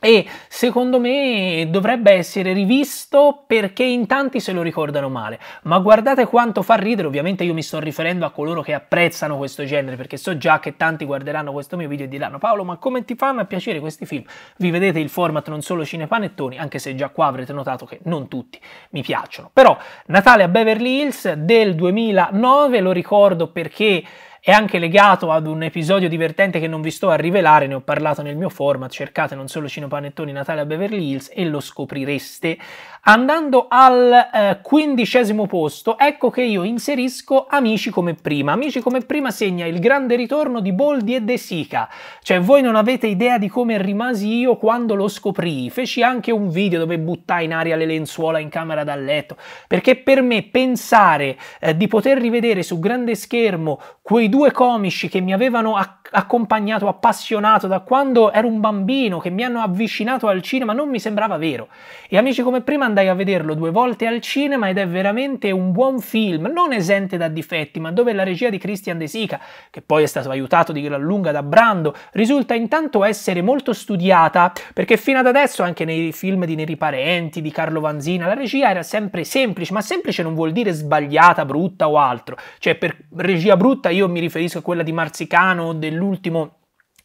Speaker 1: e secondo me dovrebbe essere rivisto perché in tanti se lo ricordano male. Ma guardate quanto fa ridere, ovviamente io mi sto riferendo a coloro che apprezzano questo genere, perché so già che tanti guarderanno questo mio video e diranno Paolo, ma come ti fanno a piacere questi film? Vi vedete il format non solo cinepanettoni, anche se già qua avrete notato che non tutti mi piacciono. Però Natale a Beverly Hills del 2009 lo ricordo perché è anche legato ad un episodio divertente che non vi sto a rivelare, ne ho parlato nel mio format, cercate non solo Cino Panettoni Natale a Beverly Hills e lo scoprireste Andando al eh, quindicesimo posto, ecco che io inserisco Amici come prima. Amici come prima segna il grande ritorno di Boldi e De Sica. Cioè, voi non avete idea di come rimasi io quando lo scoprii. Feci anche un video dove buttai in aria le lenzuola in camera da letto, perché per me pensare eh, di poter rivedere su grande schermo quei due comici che mi avevano acc- accompagnato, appassionato da quando ero un bambino, che mi hanno avvicinato al cinema, non mi sembrava vero. E Amici come prima andai a vederlo due volte al cinema ed è veramente un buon film, non esente da difetti, ma dove la regia di Christian De Sica, che poi è stato aiutato di gran lunga da Brando, risulta intanto essere molto studiata, perché fino ad adesso anche nei film di Neri Parenti, di Carlo Vanzina, la regia era sempre semplice, ma semplice non vuol dire sbagliata, brutta o altro. Cioè per regia brutta io mi riferisco a quella di Marzicano dell'ultimo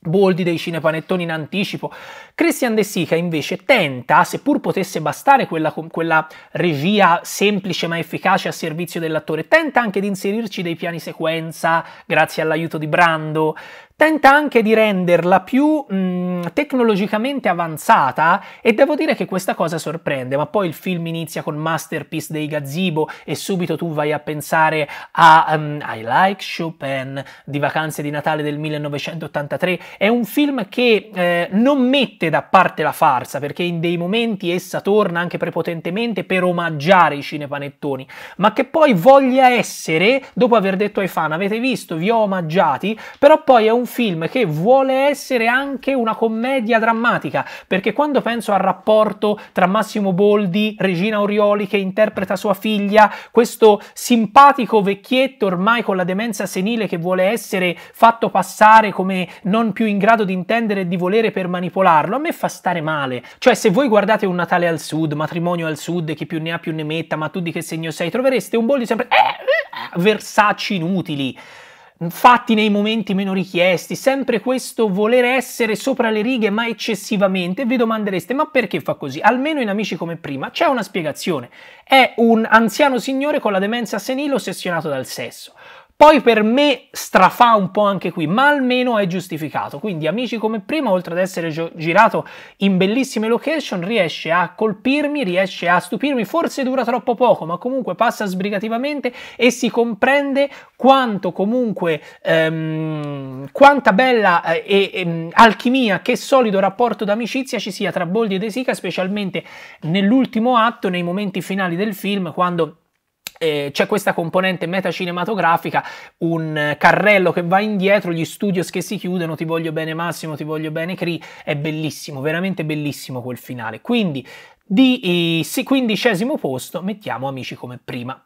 Speaker 1: Boldi dei cinepanettoni in anticipo. Christian De Sica invece tenta, seppur potesse bastare quella, quella, regia semplice ma efficace a servizio dell'attore, tenta anche di inserirci dei piani sequenza grazie all'aiuto di Brando, tenta anche di renderla più mh, mm, tecnologicamente avanzata e devo dire che questa cosa sorprende, ma poi il film inizia con Masterpiece dei Gazebo e subito tu vai a pensare a um, I Like Chopin di Vacanze di Natale del 1983, è un film che eh, non mette da parte la farsa perché in dei momenti essa torna anche prepotentemente per omaggiare i cinepanettoni, ma che poi voglia essere, dopo aver detto ai fan avete visto, vi ho omaggiati, però poi è un un film che vuole essere anche una commedia drammatica, perché quando penso al rapporto tra Massimo Boldi, Regina Orioli che interpreta sua figlia, questo simpatico vecchietto ormai con la demenza senile che vuole essere fatto passare come non più in grado di intendere e di volere per manipolarlo, a me fa stare male. Cioè se voi guardate un Natale al Sud, matrimonio al Sud, chi più ne ha più ne metta, ma tu di che segno sei, trovereste un Boldi sempre eh, eh, eh versacci inutili fatti nei momenti meno richiesti, sempre questo voler essere sopra le righe ma eccessivamente, vi domandereste ma perché fa così? Almeno in Amici come prima c'è una spiegazione, è un anziano signore con la demenza senile ossessionato dal sesso. Poi per me strafa un po' anche qui, ma almeno è giustificato. Quindi Amici come prima, oltre ad essere girato in bellissime location, riesce a colpirmi, riesce a stupirmi, forse dura troppo poco, ma comunque passa sbrigativamente e si comprende quanto comunque ehm, quanta bella eh, eh, alchimia, che solido rapporto d'amicizia ci sia tra Boldi e De Sica, specialmente nell'ultimo atto, nei momenti finali del film, quando eh, c'è questa componente metacinematografica, un carrello che va indietro, gli studios che si chiudono, ti voglio bene Massimo, ti voglio bene Cree, è bellissimo, veramente bellissimo quel finale. Quindi di eh, quindicesimo posto mettiamo Amici come prima.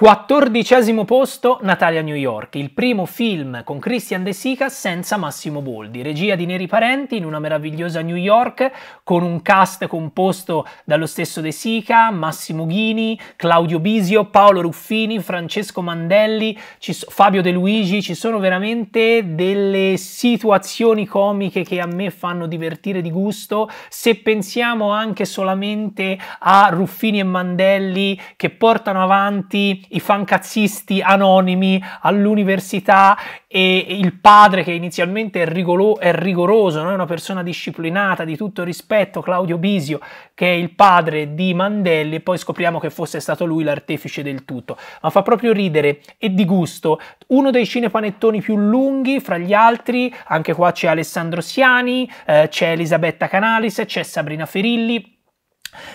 Speaker 1: Quattordicesimo posto Natalia New York, il primo film con Christian De Sica senza Massimo Boldi, regia di Neri Parenti in una meravigliosa New York con un cast composto dallo stesso De Sica, Massimo Ghini, Claudio Bisio, Paolo Ruffini, Francesco Mandelli, so Fabio De Luigi, ci sono veramente delle situazioni comiche che a me fanno divertire di gusto, se pensiamo anche solamente a Ruffini e Mandelli che portano avanti i fancazzisti anonimi all'università e il padre che inizialmente è, rigolo- è rigoroso, no? è una persona disciplinata, di tutto rispetto, Claudio Bisio, che è il padre di Mandelli, e poi scopriamo che fosse stato lui l'artefice del tutto. Ma fa proprio ridere e di gusto. Uno dei cinepanettoni più lunghi fra gli altri, anche qua c'è Alessandro Siani, eh, c'è Elisabetta Canalis, c'è Sabrina Ferilli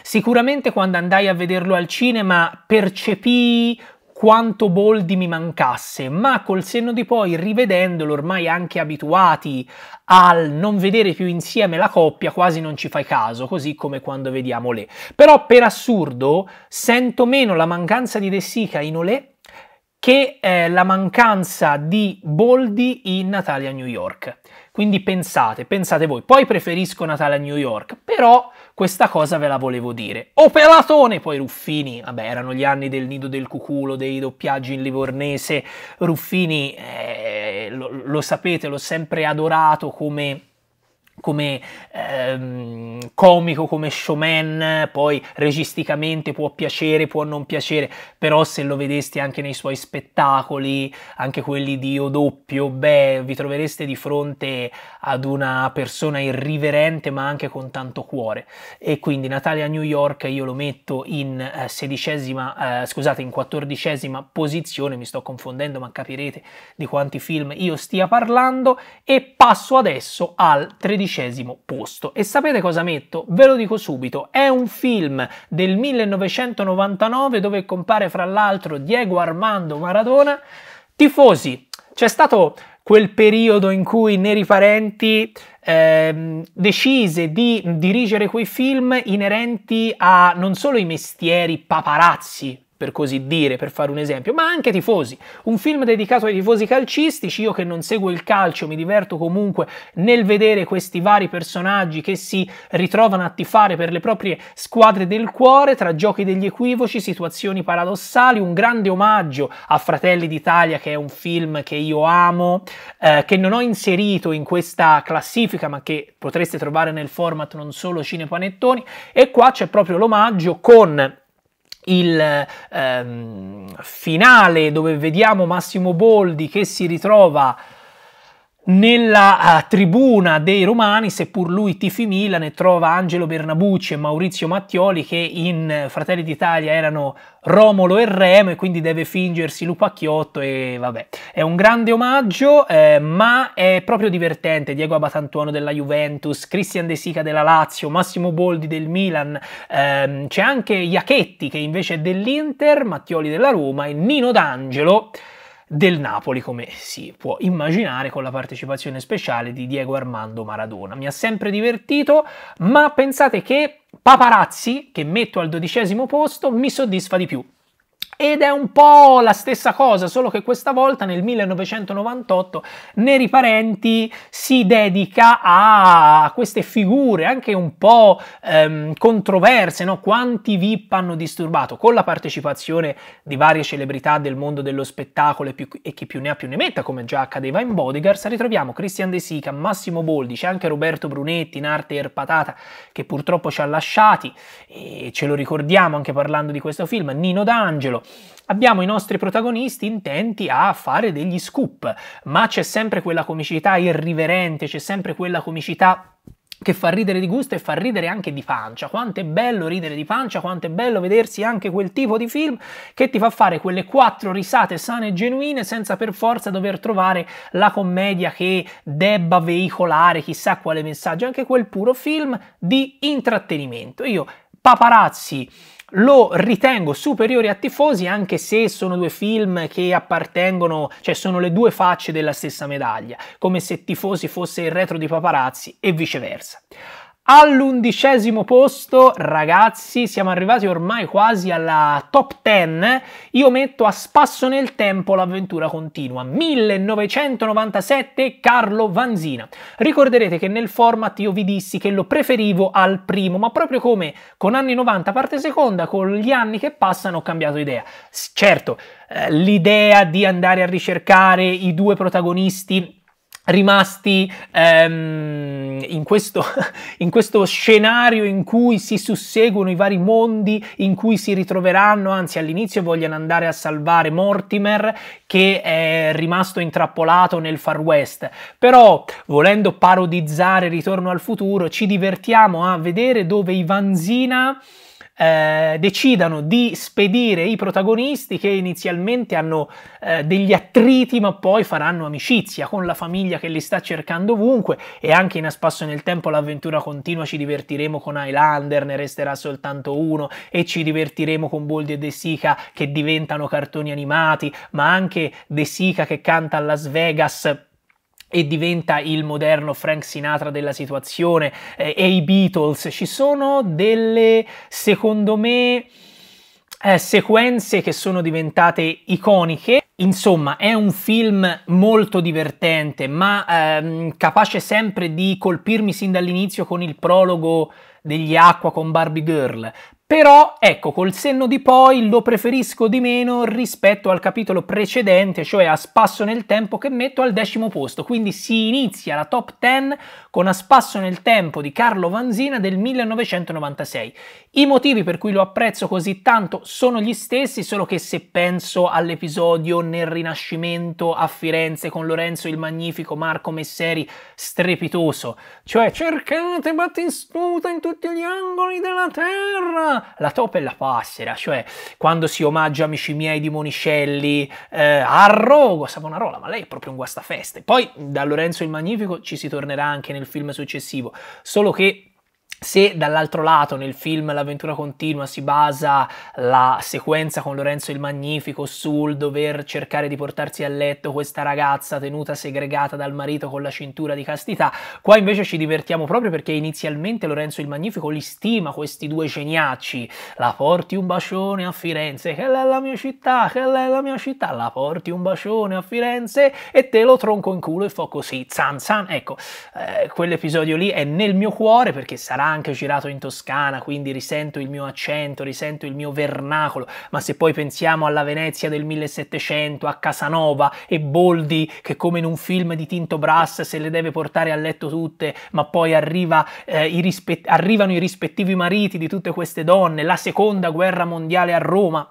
Speaker 1: Sicuramente quando andai a vederlo al cinema percepii quanto Boldi mi mancasse, ma col senno di poi, rivedendolo ormai anche abituati al non vedere più insieme la coppia, quasi non ci fai caso, così come quando vediamo Le. Però per assurdo sento meno la mancanza di De Sica in Olé che eh, la mancanza di Boldi in Natalia New York. Quindi pensate, pensate voi, poi preferisco Natalia New York, però questa cosa ve la volevo dire. Operatone! Poi Ruffini, vabbè, erano gli anni del nido del cuculo, dei doppiaggi in livornese. Ruffini, eh, lo, lo sapete, l'ho sempre adorato come come ehm, comico, come showman, poi registicamente può piacere, può non piacere, però se lo vedeste anche nei suoi spettacoli, anche quelli di O doppio, beh, vi trovereste di fronte ad una persona irriverente ma anche con tanto cuore. E quindi Natalia New York io lo metto in eh, sedicesima, eh, scusate, in quattordicesima posizione, mi sto confondendo ma capirete di quanti film io stia parlando e passo adesso al tredicesimo tredicesimo posto. E sapete cosa metto? Ve lo dico subito, è un film del 1999 dove compare fra l'altro Diego Armando Maradona. Tifosi, c'è stato quel periodo in cui Neri Parenti eh, decise di dirigere quei film inerenti a non solo i mestieri paparazzi per così dire, per fare un esempio, ma anche tifosi. Un film dedicato ai tifosi calcistici, io che non seguo il calcio mi diverto comunque nel vedere questi vari personaggi che si ritrovano a tifare per le proprie squadre del cuore, tra giochi degli equivoci, situazioni paradossali, un grande omaggio a Fratelli d'Italia che è un film che io amo, eh, che non ho inserito in questa classifica ma che potreste trovare nel format non solo cinepanettoni e qua c'è proprio l'omaggio con il ehm, finale dove vediamo Massimo Boldi che si ritrova nella uh, tribuna dei romani, seppur lui tifi Milan, trova Angelo Bernabucci e Maurizio Mattioli che in eh, Fratelli d'Italia erano Romolo e Remo e quindi deve fingersi lupacchiotto e vabbè. È un grande omaggio, eh, ma è proprio divertente. Diego Abatantuono della Juventus, Cristian De Sica della Lazio, Massimo Boldi del Milan, ehm, c'è anche Iachetti che invece è dell'Inter, Mattioli della Roma e Nino D'Angelo del Napoli, come si può immaginare, con la partecipazione speciale di Diego Armando Maradona. Mi ha sempre divertito, ma pensate che Paparazzi, che metto al dodicesimo posto, mi soddisfa di più. Ed è un po' la stessa cosa, solo che questa volta nel 1998 Neri Parenti si dedica a queste figure anche un po' ehm, controverse, no? quanti VIP hanno disturbato, con la partecipazione di varie celebrità del mondo dello spettacolo e, più, e chi più ne ha più ne metta, come già accadeva in Bodyguards, ritroviamo Christian De Sica, Massimo Boldi, c'è anche Roberto Brunetti in arte Erpatata che purtroppo ci ha lasciati e ce lo ricordiamo anche parlando di questo film, Nino D'Angelo, abbiamo i nostri protagonisti intenti a fare degli scoop, ma c'è sempre quella comicità irriverente, c'è sempre quella comicità che fa ridere di gusto e fa ridere anche di pancia. Quanto è bello ridere di pancia, quanto è bello vedersi anche quel tipo di film che ti fa fare quelle quattro risate sane e genuine senza per forza dover trovare la commedia che debba veicolare chissà quale messaggio, anche quel puro film di intrattenimento. Io paparazzi lo ritengo superiore a Tifosi anche se sono due film che appartengono, cioè sono le due facce della stessa medaglia, come se Tifosi fosse il retro di Paparazzi e viceversa. All'undicesimo posto, ragazzi, siamo arrivati ormai quasi alla top 10. Io metto a spasso nel tempo l'avventura continua. 1997 Carlo Vanzina. Ricorderete che nel format io vi dissi che lo preferivo al primo, ma proprio come con anni 90 parte seconda, con gli anni che passano ho cambiato idea. Certo, eh, l'idea di andare a ricercare i due protagonisti rimasti ehm, in, questo, (laughs) in, questo, scenario in cui si susseguono i vari mondi in cui si ritroveranno, anzi all'inizio vogliono andare a salvare Mortimer che è rimasto intrappolato nel Far West, però volendo parodizzare Ritorno al futuro ci divertiamo a vedere dove Ivanzina eh, decidano di spedire i protagonisti che inizialmente hanno eh, degli attriti ma poi faranno amicizia con la famiglia che li sta cercando ovunque e anche in A Spasso nel Tempo l'avventura continua, ci divertiremo con Highlander, ne resterà soltanto uno e ci divertiremo con Boldi e De Sica che diventano cartoni animati ma anche De Sica che canta a Las Vegas e diventa il moderno Frank Sinatra della situazione eh, e i Beatles. Ci sono delle, secondo me, eh, sequenze che sono diventate iconiche. Insomma, è un film molto divertente, ma ehm, capace sempre di colpirmi sin dall'inizio con il prologo degli acqua con Barbie Girl, però, ecco, col senno di poi lo preferisco di meno rispetto al capitolo precedente, cioè a spasso nel tempo che metto al decimo posto. Quindi si inizia la top 10 con A spasso nel tempo di Carlo Vanzina del 1996. I motivi per cui lo apprezzo così tanto sono gli stessi, solo che se penso all'episodio nel Rinascimento a Firenze con Lorenzo il Magnifico, Marco Messeri, strepitoso, cioè cercate Battistuta in tutti gli angoli della terra la topa e la passera, cioè quando si omaggia Amici miei di Monicelli, eh, Arrogo Savonarola, ma lei è proprio un guastafeste. Poi da Lorenzo il Magnifico ci si tornerà anche nel film successivo, solo che se dall'altro lato nel film L'avventura continua si basa la sequenza con Lorenzo il Magnifico sul dover cercare di portarsi a letto questa ragazza tenuta segregata dal marito con la cintura di castità, qua invece ci divertiamo proprio perché inizialmente Lorenzo il Magnifico li stima questi due geniacci, la porti un bacione a Firenze, che è la mia città, che è la mia città, la porti un bacione a Firenze e te lo tronco in culo e fo così, zan zan, ecco, eh, quell'episodio lì è nel mio cuore perché sarà anche girato in Toscana, quindi risento il mio accento, risento il mio vernacolo, ma se poi pensiamo alla Venezia del 1700, a Casanova e Boldi che come in un film di Tinto Brass se le deve portare a letto tutte, ma poi arriva, eh, i arrivano i rispettivi mariti di tutte queste donne, la seconda guerra mondiale a Roma,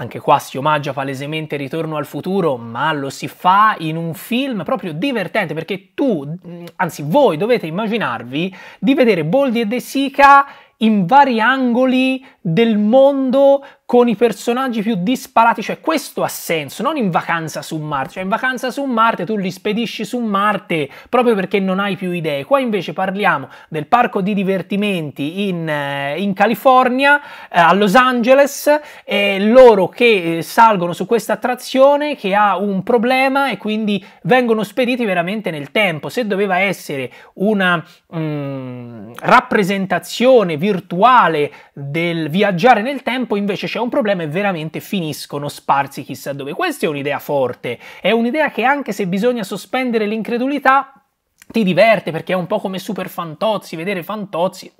Speaker 1: anche qua si omaggia palesemente Ritorno al futuro, ma lo si fa in un film proprio divertente perché tu, anzi voi dovete immaginarvi di vedere Boldi e De Sica in vari angoli del mondo con i personaggi più disparati, cioè questo ha senso, non in vacanza su Marte, cioè in vacanza su Marte tu li spedisci su Marte proprio perché non hai più idee, qua invece parliamo del parco di divertimenti in, eh, in California, eh, a Los Angeles, e loro che eh, salgono su questa attrazione che ha un problema e quindi vengono spediti veramente nel tempo, se doveva essere una mh, mm, rappresentazione virtuale del video viaggiare nel tempo invece c'è un problema e veramente finiscono sparsi chissà dove. Questa è un'idea forte, è un'idea che anche se bisogna sospendere l'incredulità, ti diverte perché è un po' come Super Fantozzi, vedere Fantozzi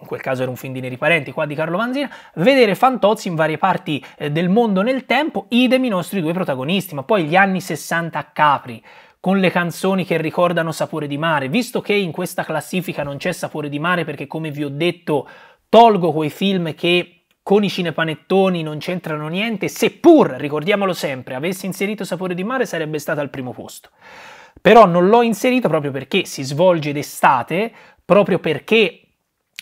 Speaker 1: in quel caso era un film di Neri Parenti, qua di Carlo Vanzina, vedere Fantozzi in varie parti eh, del mondo nel tempo, idem i nostri due protagonisti, ma poi gli anni 60 a Capri, con le canzoni che ricordano Sapore di Mare, visto che in questa classifica non c'è Sapore di Mare perché come vi ho detto tolgo quei film che con i cinepanettoni non c'entrano niente, seppur, ricordiamolo sempre, avessi inserito Sapore di mare sarebbe stato al primo posto. Però non l'ho inserito proprio perché si svolge d'estate, proprio perché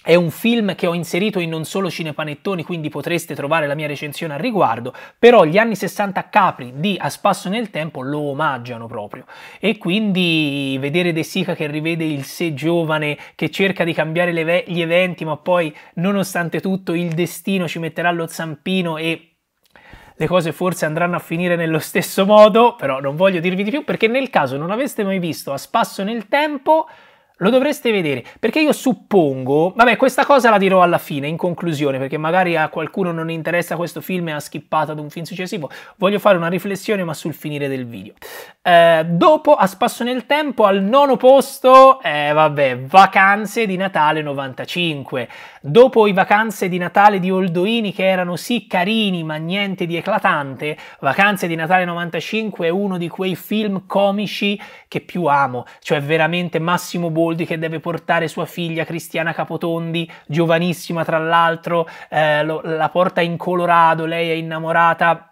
Speaker 1: è un film che ho inserito in non solo cinepanettoni, quindi potreste trovare la mia recensione al riguardo, però gli anni 60 capri di A Spasso nel Tempo lo omaggiano proprio. E quindi vedere De Sica che rivede il sé giovane, che cerca di cambiare ve- gli eventi, ma poi nonostante tutto il destino ci metterà lo zampino e le cose forse andranno a finire nello stesso modo, però non voglio dirvi di più perché nel caso non aveste mai visto A Spasso nel Tempo lo dovreste vedere, perché io suppongo, vabbè questa cosa la dirò alla fine, in conclusione, perché magari a qualcuno non interessa questo film e ha skippato ad un film successivo, voglio fare una riflessione ma sul finire del video. Eh, dopo, a spasso nel tempo, al nono posto, eh, vabbè, Vacanze di Natale 95. Dopo i Vacanze di Natale di Oldoini che erano sì carini ma niente di eclatante, Vacanze di Natale 95 è uno di quei film comici che più amo, cioè veramente Massimo Buono Boldi che deve portare sua figlia Cristiana Capotondi, giovanissima tra l'altro, eh, lo, la porta in Colorado, lei è innamorata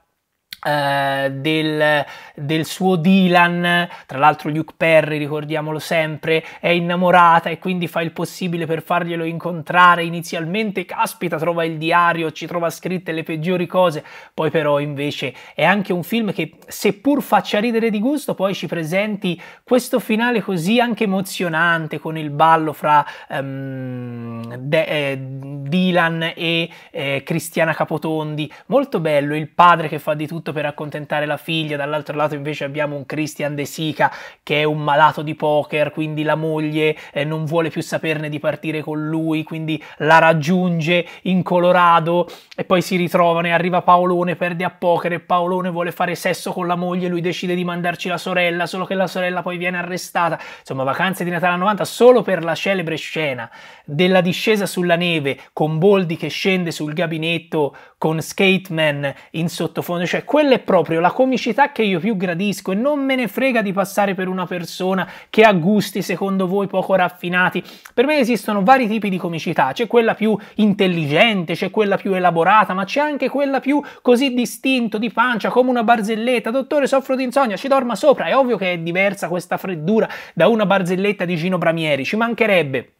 Speaker 1: eh, del, del, suo Dylan, tra l'altro Luke Perry, ricordiamolo sempre, è innamorata e quindi fa il possibile per farglielo incontrare. Inizialmente, caspita, trova il diario, ci trova scritte le peggiori cose, poi però invece è anche un film che seppur faccia ridere di gusto, poi ci presenti questo finale così anche emozionante con il ballo fra um, De, eh, Dylan e eh, Cristiana Capotondi, molto bello, il padre che fa di tutto per accontentare la figlia, dall'altro lato invece abbiamo un Christian De Sica che è un malato di poker, quindi la moglie eh, non vuole più saperne di partire con lui, quindi la raggiunge in Colorado e poi si ritrovano e arriva Paolone, perde a poker e Paolone vuole fare sesso con la moglie, lui decide di mandarci la sorella, solo che la sorella poi viene arrestata. Insomma, vacanze di Natale 90 solo per la celebre scena della discesa sulla neve con Boldi che scende sul gabinetto con Skateman in sottofondo, cioè quella è proprio la comicità che io più gradisco e non me ne frega di passare per una persona che ha gusti secondo voi poco raffinati. Per me esistono vari tipi di comicità, c'è quella più intelligente, c'è quella più elaborata, ma c'è anche quella più così distinto, di pancia, come una barzelletta, dottore soffro di insonnia, ci dorma sopra, è ovvio che è diversa questa freddura da una barzelletta di Gino Bramieri, ci mancherebbe.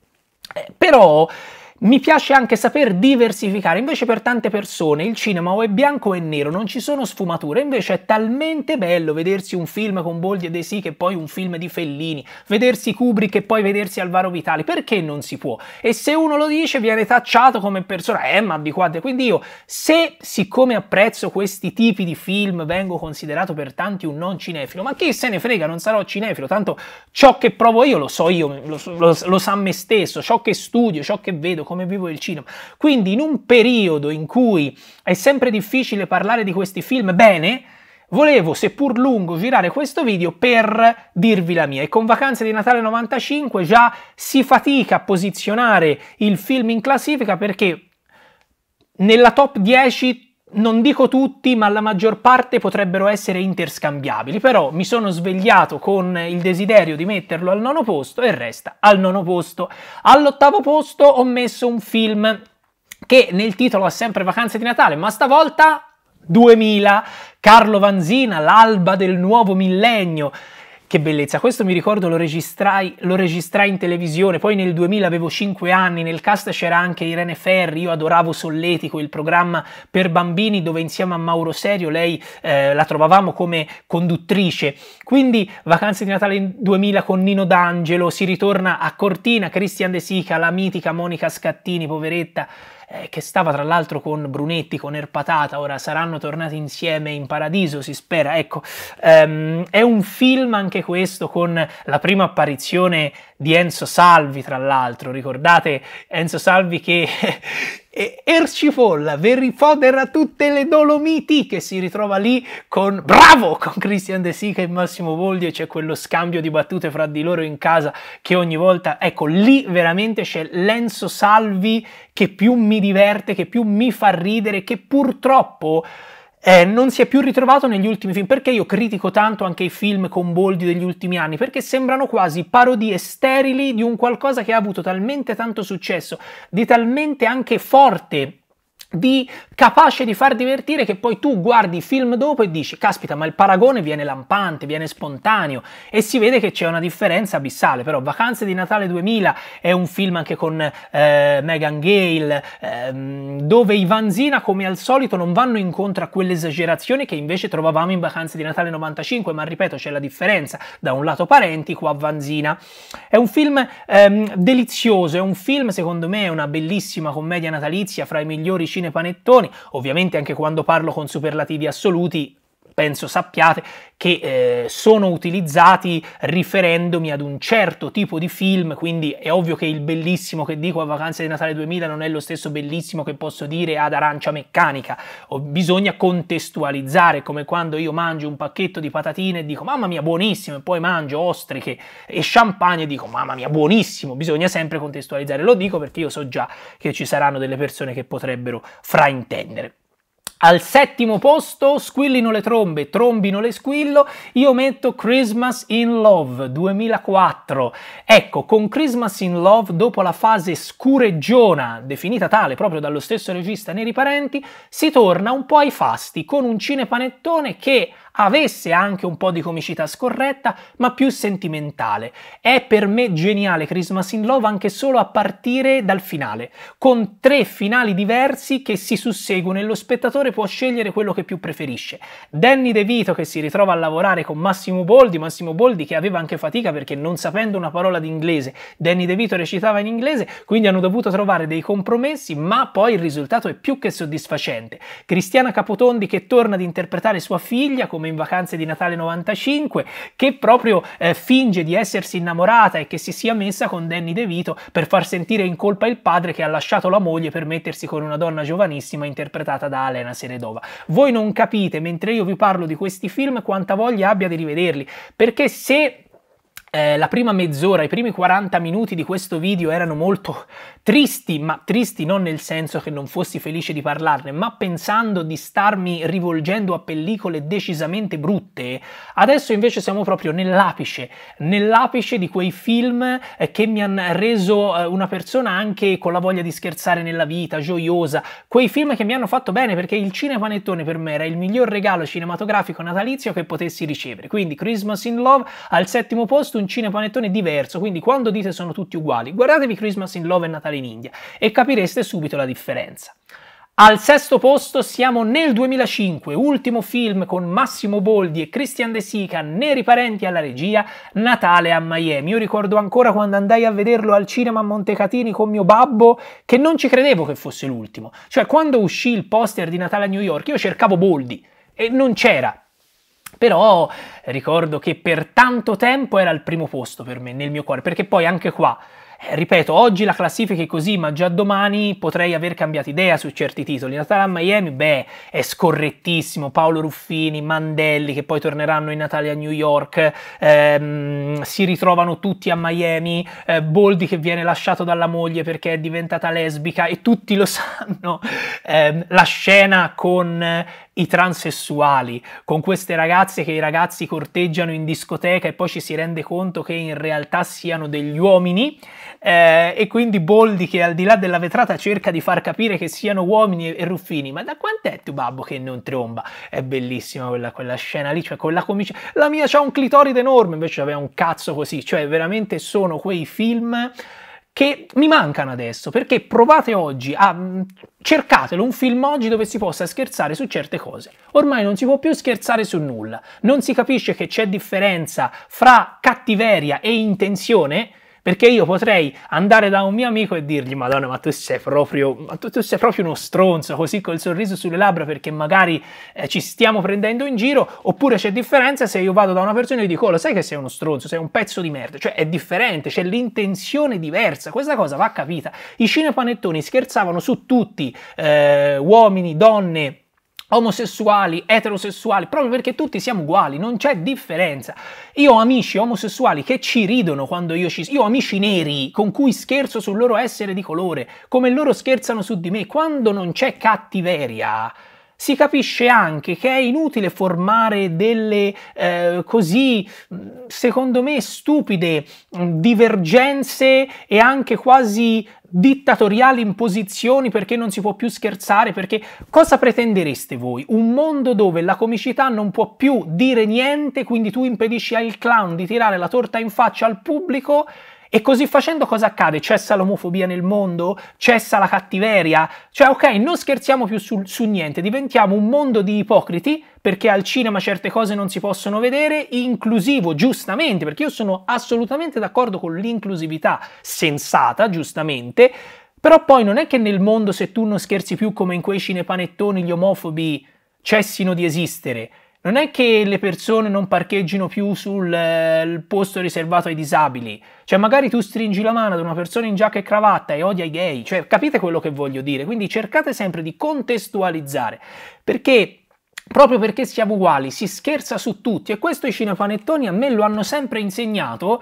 Speaker 1: Eh, però mi piace anche saper diversificare, invece per tante persone il cinema o è bianco o è nero, non ci sono sfumature, invece è talmente bello vedersi un film con Boldi e De Sì che poi un film di Fellini, vedersi Kubrick e poi vedersi Alvaro Vitali, perché non si può? E se uno lo dice viene tacciato come persona, eh ma di quadri, quindi io se siccome apprezzo questi tipi di film vengo considerato per tanti un non cinefilo, ma chi se ne frega, non sarò cinefilo, tanto ciò che provo io lo so io, lo, lo, lo sa me stesso, ciò che studio, ciò che vedo, come vivo il cinema. Quindi in un periodo in cui è sempre difficile parlare di questi film bene, Volevo, seppur lungo, girare questo video per dirvi la mia. E con Vacanze di Natale 95 già si fatica a posizionare il film in classifica perché nella top 10 non dico tutti, ma la maggior parte potrebbero essere interscambiabili, però mi sono svegliato con il desiderio di metterlo al nono posto e resta al nono posto. All'ottavo posto ho messo un film che nel titolo ha sempre Vacanze di Natale, ma stavolta 2000, Carlo Vanzina, l'alba del nuovo millennio, che bellezza, questo mi ricordo lo registrai, lo registrai, in televisione, poi nel 2000 avevo 5 anni, nel cast c'era anche Irene Ferri, io adoravo Solletico, il programma per bambini dove insieme a Mauro Serio lei eh, la trovavamo come conduttrice. Quindi Vacanze di Natale 2000 con Nino D'Angelo, si ritorna a Cortina, Christian De Sica, la mitica Monica Scattini, poveretta, eh, che stava tra l'altro con Brunetti, con Erpatata, ora saranno tornati insieme in paradiso, si spera. Ecco, ehm, è un film anche questo con la prima apparizione di Enzo Salvi, tra l'altro, ricordate Enzo Salvi che (laughs) e Ercifolla, Verifodera tutte le Dolomiti che si ritrova lì con bravo con Christian De Sica e Massimo Voldi e c'è quello scambio di battute fra di loro in casa che ogni volta ecco lì veramente c'è Lenzo Salvi che più mi diverte, che più mi fa ridere, che purtroppo eh, non si è più ritrovato negli ultimi film. Perché io critico tanto anche i film con Boldi degli ultimi anni? Perché sembrano quasi parodie sterili di un qualcosa che ha avuto talmente tanto successo, di talmente anche forte di capace di far divertire che poi tu guardi il film dopo e dici caspita ma il paragone viene lampante, viene spontaneo e si vede che c'è una differenza abissale però Vacanze di Natale 2000 è un film anche con eh, Megan Gale ehm, dove i Vanzina come al solito non vanno incontro a quell'esagerazione che invece trovavamo in Vacanze di Natale 95 ma ripeto c'è la differenza da un lato parenti qua Vanzina è un film ehm, delizioso è un film secondo me una bellissima commedia natalizia fra i migliori panettoni, ovviamente anche quando parlo con superlativi assoluti penso sappiate, che eh, sono utilizzati riferendomi ad un certo tipo di film, quindi è ovvio che il bellissimo che dico a Vacanze di Natale 2000 non è lo stesso bellissimo che posso dire ad Arancia Meccanica, o bisogna contestualizzare come quando io mangio un pacchetto di patatine e dico mamma mia buonissimo e poi mangio ostriche e champagne e dico mamma mia buonissimo, bisogna sempre contestualizzare, lo dico perché io so già che ci saranno delle persone che potrebbero fraintendere. Al settimo posto, squillino le trombe, trombino le squillo, io metto Christmas in Love 2004. Ecco, con Christmas in Love, dopo la fase scureggiona, definita tale proprio dallo stesso regista Neri Parenti, si torna un po' ai fasti, con un cinepanettone che avesse anche un po' di comicità scorretta, ma più sentimentale. È per me geniale Christmas in Love anche solo a partire dal finale, con tre finali diversi che si susseguono e lo spettatore può scegliere quello che più preferisce. Danny DeVito che si ritrova a lavorare con Massimo Boldi, Massimo Boldi che aveva anche fatica perché non sapendo una parola di inglese, Danny DeVito recitava in inglese, quindi hanno dovuto trovare dei compromessi, ma poi il risultato è più che soddisfacente. Cristiana Capotondi che torna ad interpretare sua figlia come come in vacanze di Natale 95, che proprio eh, finge di essersi innamorata e che si sia messa con Danny DeVito per far sentire in colpa il padre che ha lasciato la moglie per mettersi con una donna giovanissima interpretata da Alena Seredova. Voi non capite, mentre io vi parlo di questi film, quanta voglia abbia di rivederli, perché se eh, la prima mezz'ora, i primi 40 minuti di questo video erano molto tristi, ma tristi non nel senso che non fossi felice di parlarne, ma pensando di starmi rivolgendo a pellicole decisamente brutte, adesso invece siamo proprio nell'apice, nell'apice di quei film eh, che mi hanno reso eh, una persona anche con la voglia di scherzare nella vita, gioiosa, quei film che mi hanno fatto bene perché il cinepanettone per me era il miglior regalo cinematografico natalizio che potessi ricevere. Quindi Christmas in Love al settimo posto, un un cinepanettone diverso, quindi quando dite sono tutti uguali, guardatevi Christmas in Love e Natale in India e capireste subito la differenza. Al sesto posto siamo nel 2005, ultimo film con Massimo Boldi e Christian De Sica, neri parenti alla regia, Natale a Miami. Io ricordo ancora quando andai a vederlo al cinema a Montecatini con mio babbo che non ci credevo che fosse l'ultimo. Cioè, quando uscì il poster di Natale a New York, io cercavo Boldi e non c'era. Però eh, ricordo che per tanto tempo era il primo posto per me, nel mio cuore, perché poi anche qua eh, ripeto, oggi la classifica è così, ma già domani potrei aver cambiato idea su certi titoli. Natale a Miami, beh, è scorrettissimo. Paolo Ruffini, Mandelli, che poi torneranno in Natale a New York, ehm, si ritrovano tutti a Miami. Eh, Boldi che viene lasciato dalla moglie perché è diventata lesbica e tutti lo (laughs) sanno. Eh, la scena con i transessuali, con queste ragazze che i ragazzi corteggiano in discoteca e poi ci si rende conto che in realtà siano degli uomini eh, e quindi Boldi che al di là della vetrata cerca di far capire che siano uomini e, ruffini, ma da quant'è tu babbo che non tromba? È bellissima quella, quella scena lì, cioè con la comicia, la mia c'ha un clitoride enorme, invece aveva un cazzo così, cioè veramente sono quei film che mi mancano adesso, perché provate oggi a... Mm, cercatelo un film oggi dove si possa scherzare su certe cose. Ormai non si può più scherzare su nulla, non si capisce che c'è differenza fra cattiveria e intenzione, perché io potrei andare da un mio amico e dirgli: Madonna, ma tu sei proprio, tu, tu sei proprio uno stronzo, così col sorriso sulle labbra, perché magari eh, ci stiamo prendendo in giro. Oppure c'è differenza se io vado da una persona e gli dico: oh, Lo sai che sei uno stronzo, sei un pezzo di merda. Cioè è differente, c'è l'intenzione diversa. Questa cosa va capita. I cinepanettoni scherzavano su tutti, eh, uomini, donne omosessuali, eterosessuali, proprio perché tutti siamo uguali, non c'è differenza. Io ho amici omosessuali che ci ridono quando io ci... Io ho amici neri con cui scherzo sul loro essere di colore, come loro scherzano su di me. Quando non c'è cattiveria si capisce anche che è inutile formare delle eh, così, secondo me, stupide divergenze e anche quasi dittatoriali imposizioni perché non si può più scherzare, perché cosa pretendereste voi? Un mondo dove la comicità non può più dire niente, quindi tu impedisci al clown di tirare la torta in faccia al pubblico e così facendo cosa accade? Cessa l'omofobia nel mondo? Cessa la cattiveria? Cioè, ok, non scherziamo più su, su, niente, diventiamo un mondo di ipocriti perché al cinema certe cose non si possono vedere, inclusivo, giustamente, perché io sono assolutamente d'accordo con l'inclusività sensata, giustamente, però poi non è che nel mondo se tu non scherzi più come in quei cinepanettoni gli omofobi cessino di esistere non è che le persone non parcheggino più sul eh, posto riservato ai disabili, cioè magari tu stringi la mano ad una persona in giacca e cravatta e odia i gay, cioè capite quello che voglio dire? Quindi cercate sempre di contestualizzare, perché proprio perché siamo uguali si scherza su tutti e questo i cinepanettoni a me lo hanno sempre insegnato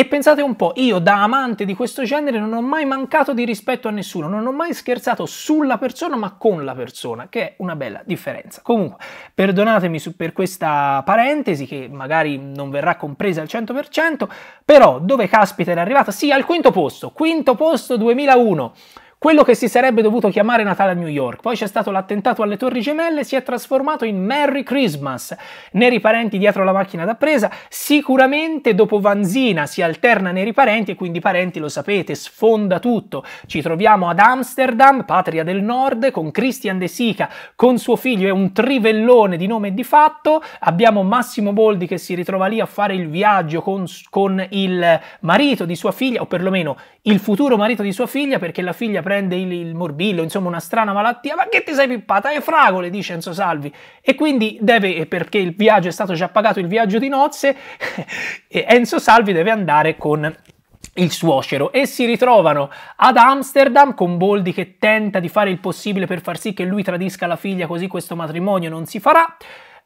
Speaker 1: e pensate un po', io da amante di questo genere non ho mai mancato di rispetto a nessuno, non ho mai scherzato sulla persona ma con la persona, che è una bella differenza. Comunque, perdonatemi su, per questa parentesi che magari non verrà compresa al 100%, però dove caspita era arrivata? Sì, al quinto posto, quinto posto 2001. Quello che si sarebbe dovuto chiamare Natale a New York, poi c'è stato l'attentato alle Torri Gemelle, si è trasformato in Merry Christmas. Neri parenti dietro la macchina da presa, sicuramente dopo Vanzina si alterna Neri parenti e quindi parenti lo sapete, sfonda tutto. Ci troviamo ad Amsterdam, patria del nord, con Christian De Sica, con suo figlio è un trivellone di nome e di fatto, abbiamo Massimo Boldi che si ritrova lì a fare il viaggio con, con il marito di sua figlia, o perlomeno il futuro marito di sua figlia, perché la figlia prende il, il morbillo, insomma una strana malattia, ma che ti sei pippata? È fragole, dice Enzo Salvi. E quindi deve, perché il viaggio è stato già pagato, il viaggio di nozze, (laughs) Enzo Salvi deve andare con il suocero e si ritrovano ad Amsterdam con Boldi che tenta di fare il possibile per far sì che lui tradisca la figlia così questo matrimonio non si farà.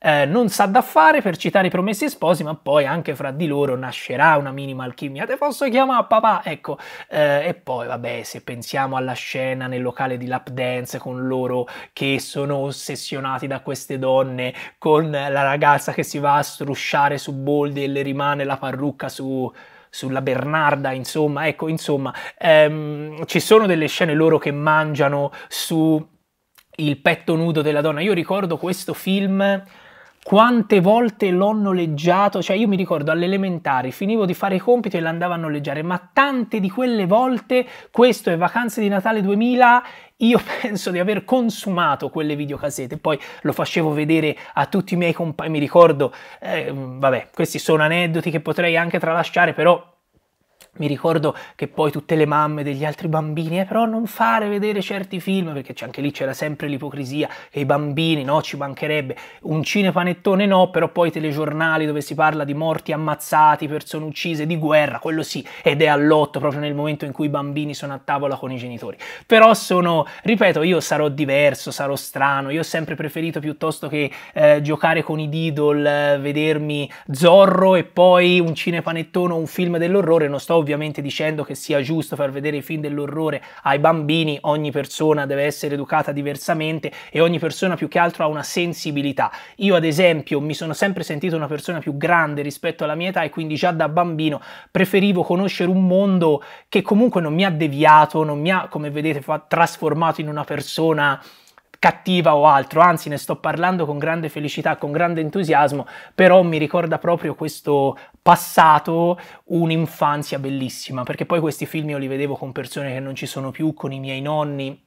Speaker 1: Eh, non sa da fare per citare i promessi sposi, ma poi anche fra di loro nascerà una minima alchimia. Te posso chiamare papà? Ecco, eh, e poi vabbè, se pensiamo alla scena nel locale di lap dance con loro che sono ossessionati da queste donne, con la ragazza che si va a strusciare su Boldi e le rimane la parrucca su sulla Bernarda, insomma, ecco, insomma, ehm, ci sono delle scene loro che mangiano su il petto nudo della donna. Io ricordo questo film quante volte l'ho noleggiato, cioè io mi ricordo alle elementari finivo di fare i compiti e l'andavo a noleggiare, ma tante di quelle volte, questo è Vacanze di Natale 2000, io (laughs) penso di aver consumato quelle videocassette, poi lo facevo vedere a tutti i miei compagni, mi ricordo, eh, vabbè, questi sono aneddoti che potrei anche tralasciare, però mi ricordo che poi tutte le mamme degli altri bambini, eh, però non fare vedere certi film, perché anche lì c'era sempre l'ipocrisia, che i bambini, no, ci mancherebbe, un cinepanettone no, però poi i telegiornali dove si parla di morti ammazzati, persone uccise, di guerra, quello sì, ed è all'otto proprio nel momento in cui i bambini sono a tavola con i genitori. Però sono, ripeto, io sarò diverso, sarò strano, io ho sempre preferito piuttosto che eh, giocare con i Diddle, eh, vedermi Zorro e poi un cinepanettone o un film dell'orrore, non sto ovviamente dicendo che sia giusto far vedere i film dell'orrore ai bambini, ogni persona deve essere educata diversamente e ogni persona più che altro ha una sensibilità. Io ad esempio mi sono sempre sentito una persona più grande rispetto alla mia età e quindi già da bambino preferivo conoscere un mondo che comunque non mi ha deviato, non mi ha, come vedete, trasformato in una persona cattiva o altro, anzi ne sto parlando con grande felicità, con grande entusiasmo, però mi ricorda proprio questo passato un'infanzia bellissima, perché poi questi film io li vedevo con persone che non ci sono più, con i miei nonni,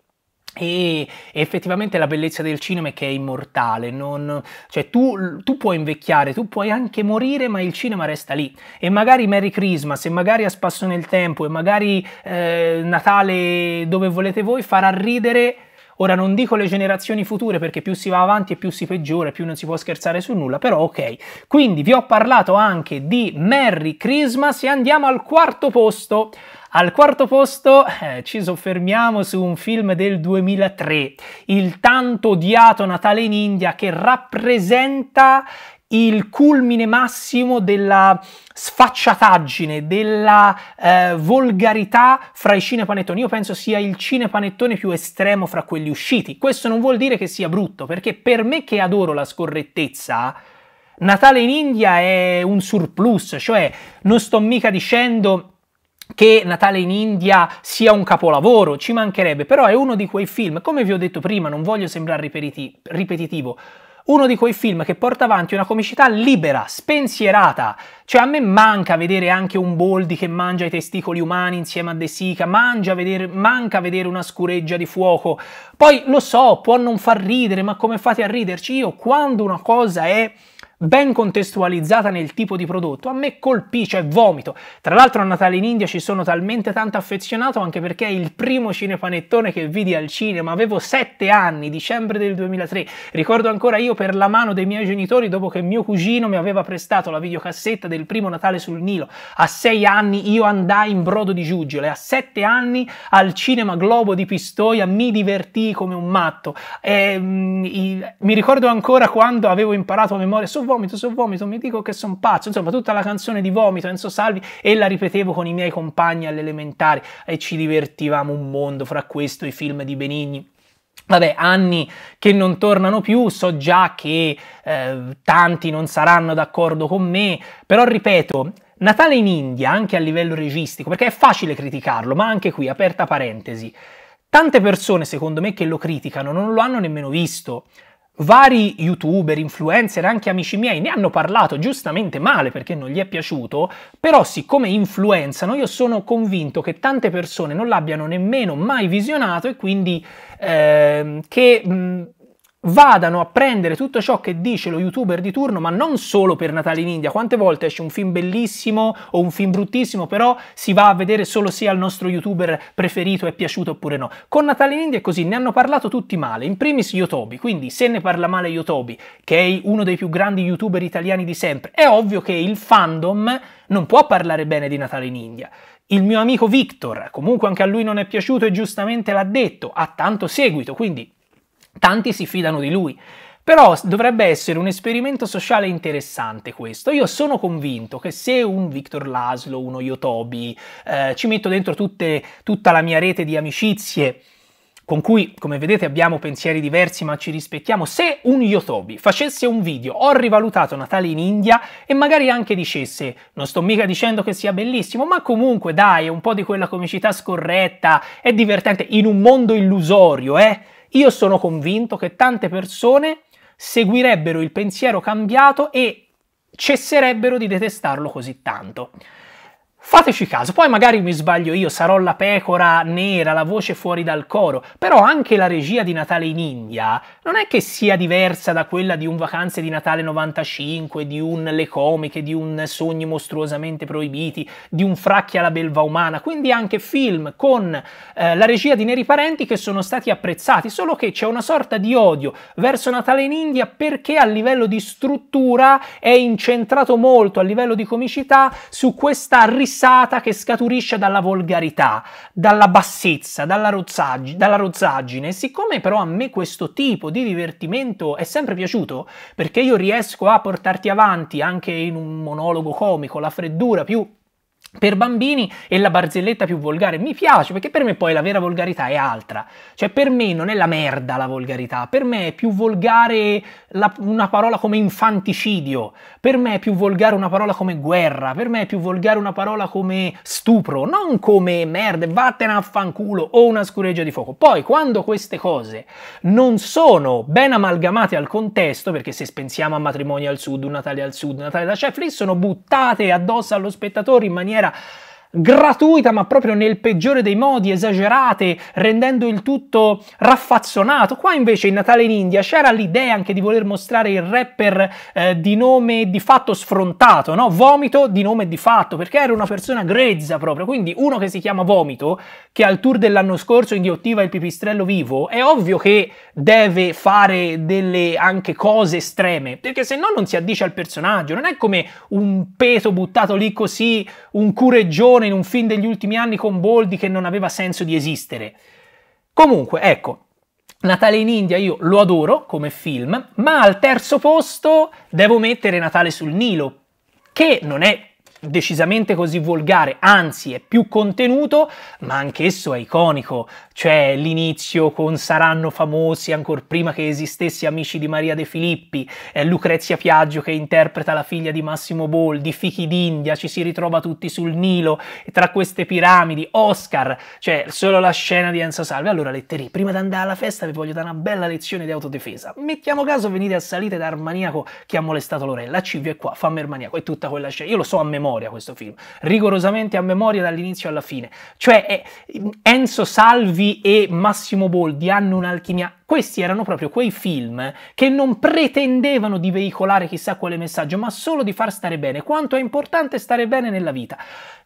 Speaker 1: e effettivamente la bellezza del cinema è che è immortale, non... cioè tu, tu, puoi invecchiare, tu puoi anche morire, ma il cinema resta lì. E magari Merry Christmas, e magari A Spasso nel Tempo, e magari eh, Natale dove volete voi farà ridere Ora non dico le generazioni future perché più si va avanti e più si peggiora, e più non si può scherzare su nulla, però ok. Quindi vi ho parlato anche di Merry Christmas e andiamo al quarto posto. Al quarto posto eh, ci soffermiamo su un film del 2003, il tanto odiato Natale in India che rappresenta il culmine massimo della sfacciataggine, della eh, volgarità fra i cinepanettoni. Io penso sia il cinepanettone più estremo fra quelli usciti. Questo non vuol dire che sia brutto, perché per me che adoro la scorrettezza, Natale in India è un surplus, cioè non sto mica dicendo che Natale in India sia un capolavoro, ci mancherebbe, però è uno di quei film, come vi ho detto prima, non voglio sembrare ripetitivo, uno di quei film che porta avanti una comicità libera, spensierata. Cioè a me manca vedere anche un Boldi che mangia i testicoli umani insieme a De Sica, vedere, manca vedere una scureggia di fuoco. Poi lo so, può non far ridere, ma come fate a riderci? Io quando una cosa è ben contestualizzata nel tipo di prodotto, a me colpisce, cioè vomito. Tra l'altro a Natale in India ci sono talmente tanto affezionato anche perché è il primo cinepanettone che vidi al cinema, avevo 7 anni, dicembre del 2003. Ricordo ancora io per la mano dei miei genitori dopo che mio cugino mi aveva prestato la videocassetta del primo Natale sul Nilo. A 6 anni io andai in brodo di giuggiole. a 7 anni al cinema Globo di Pistoia mi divertii come un matto. E, ehm, mi ricordo ancora quando avevo imparato a memoria su vomito vomito su vomito, mi dico che sono pazzo. Insomma, tutta la canzone di vomito, Enzo Salvi, e la ripetevo con i miei compagni all'elementare e ci divertivamo un mondo fra questo e i film di Benigni. Vabbè, anni che non tornano più, so già che eh, tanti non saranno d'accordo con me, però ripeto, Natale in India, anche a livello registico, perché è facile criticarlo, ma anche qui, aperta parentesi, tante persone secondo me che lo criticano non lo hanno nemmeno visto, Vari youtuber, influencer, anche amici miei ne hanno parlato giustamente male perché non gli è piaciuto, però siccome influenzano io sono convinto che tante persone non l'abbiano nemmeno mai visionato e quindi eh, che mh, vadano a prendere tutto ciò che dice lo youtuber di turno, ma non solo per Natale in India. Quante volte esce un film bellissimo o un film bruttissimo, però si va a vedere solo se al nostro youtuber preferito è piaciuto oppure no. Con Natale in India è così, ne hanno parlato tutti male, in primis Yotobi, quindi se ne parla male Yotobi, che è uno dei più grandi youtuber italiani di sempre, è ovvio che il fandom non può parlare bene di Natale in India. Il mio amico Victor, comunque anche a lui non è piaciuto e giustamente l'ha detto, ha tanto seguito, quindi Tanti si fidano di lui. Però dovrebbe essere un esperimento sociale interessante questo. Io sono convinto che se un Victor Laszlo, uno Yotobi, eh, ci metto dentro tutte, tutta la mia rete di amicizie, con cui, come vedete, abbiamo pensieri diversi ma ci rispettiamo, se un Yotobi facesse un video ho rivalutato Natale in India e magari anche dicesse non sto mica dicendo che sia bellissimo, ma comunque dai, è un po' di quella comicità scorretta, è divertente in un mondo illusorio, eh? Io sono convinto che tante persone seguirebbero il pensiero cambiato e cesserebbero di detestarlo così tanto. Fateci caso, poi magari mi sbaglio io, sarò la pecora nera, la voce fuori dal coro, però anche la regia di Natale in India non è che sia diversa da quella di un Vacanze di Natale 95, di un Le Comiche, di un Sogni mostruosamente proibiti, di un Fracchia alla belva umana, quindi anche film con eh, la regia di Neri Parenti che sono stati apprezzati, solo che c'è una sorta di odio verso Natale in India perché a livello di struttura è incentrato molto, a livello di comicità, su questa risorsa fissata che scaturisce dalla volgarità, dalla bassezza, dalla, rozzaggi, dalla rozzaggine. Siccome però a me questo tipo di divertimento è sempre piaciuto, perché io riesco a portarti avanti anche in un monologo comico la freddura più per bambini è la barzelletta più volgare. Mi piace perché per me poi la vera volgarità è altra. Cioè per me non è la merda la volgarità, per me è più volgare la, una parola come infanticidio, per me è più volgare una parola come guerra, per me è più volgare una parola come stupro, non come merda, vattene a fanculo o una scureggia di fuoco. Poi quando queste cose non sono ben amalgamate al contesto, perché se spensiamo a matrimonio al sud, un Natale al sud, un Natale da Shefflin, sono buttate addosso allo spettatore in maniera manera. gratuita ma proprio nel peggiore dei modi, esagerate, rendendo il tutto raffazzonato. Qua invece in Natale in India c'era l'idea anche di voler mostrare il rapper eh, di nome di fatto sfrontato, no? Vomito di nome di fatto, perché era una persona grezza proprio, quindi uno che si chiama Vomito, che al tour dell'anno scorso inghiottiva il pipistrello vivo, è ovvio che deve fare delle anche cose estreme, perché se no non si addice al personaggio, non è come un peto buttato lì così, un cureggione in un film degli ultimi anni con Boldi che non aveva senso di esistere. Comunque, ecco, Natale in India io lo adoro come film, ma al terzo posto devo mettere Natale sul Nilo, che non è decisamente così volgare, anzi è più contenuto, ma anch'esso è iconico, C'è l'inizio con saranno famosi ancora prima che esistesse Amici di Maria De Filippi, eh, Lucrezia Piaggio che interpreta la figlia di Massimo Boldi, Fichi d'India, ci si ritrova tutti sul Nilo, tra queste piramidi, Oscar, cioè solo la scena di Enzo Salve. Allora Letteri, prima di andare alla festa vi voglio dare una bella lezione di autodifesa. Mettiamo caso venite a salire da Armaniaco che ha molestato Lorella, Civio è qua, fammi Armaniaco, è tutta quella scena, io lo so a memoria memoria questo film, rigorosamente a memoria dall'inizio alla fine. Cioè è, eh, Enzo Salvi e Massimo Boldi hanno un'alchimia questi erano proprio quei film che non pretendevano di veicolare chissà quale messaggio, ma solo di far stare bene, quanto è importante stare bene nella vita.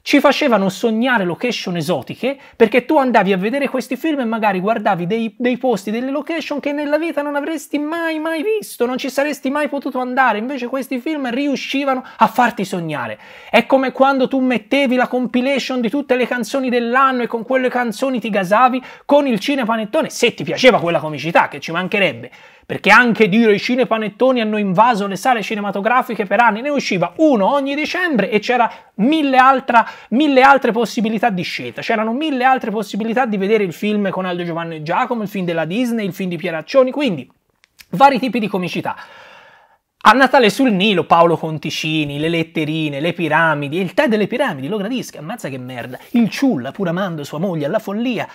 Speaker 1: Ci facevano sognare location esotiche perché tu andavi a vedere questi film e magari guardavi dei, dei posti, delle location che nella vita non avresti mai mai visto, non ci saresti mai potuto andare, invece questi film riuscivano a farti sognare. È come quando tu mettevi la compilation di tutte le canzoni dell'anno e con quelle canzoni ti gasavi con il cinepanettone, se ti piaceva quella comicità pubblicità, che ci mancherebbe, perché anche e i cinepanettoni hanno invaso le sale cinematografiche per anni, ne usciva uno ogni dicembre e c'era mille, altra, mille altre possibilità di scelta, c'erano mille altre possibilità di vedere il film con Aldo Giovanni e Giacomo, il film della Disney, il film di Pieraccioni, quindi vari tipi di comicità. A Natale sul Nilo, Paolo Conticini, le letterine, le piramidi, il tè delle piramidi, lo gradisca, ammazza che merda, il ciulla pur amando sua moglie alla follia,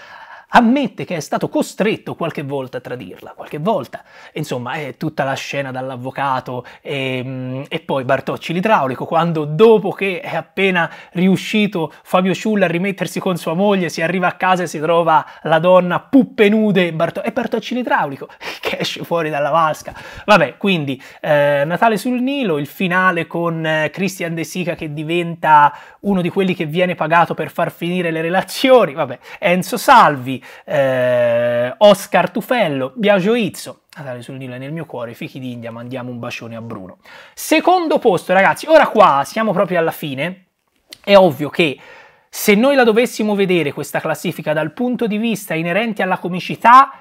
Speaker 1: ammette che è stato costretto qualche volta a tradirla, qualche volta. Insomma, è tutta la scena dall'avvocato e, mm, e, poi Bartocci l'idraulico, quando dopo che è appena riuscito Fabio Ciulla a rimettersi con sua moglie, si arriva a casa e si trova la donna puppe nude Barto- e Bartocci l'idraulico (laughs) che esce fuori dalla vasca. Vabbè, quindi eh, Natale sul Nilo, il finale con eh, Christian De Sica che diventa uno di quelli che viene pagato per far finire le relazioni, vabbè, Enzo Salvi, eh, Oscar Tufello, Biagio Izzo, Natale sul Nilo è nel mio cuore, fichi d'India, mandiamo un bacione a Bruno. Secondo posto ragazzi, ora qua siamo proprio alla fine, è ovvio che se noi la dovessimo vedere questa classifica dal punto di vista inerente alla comicità,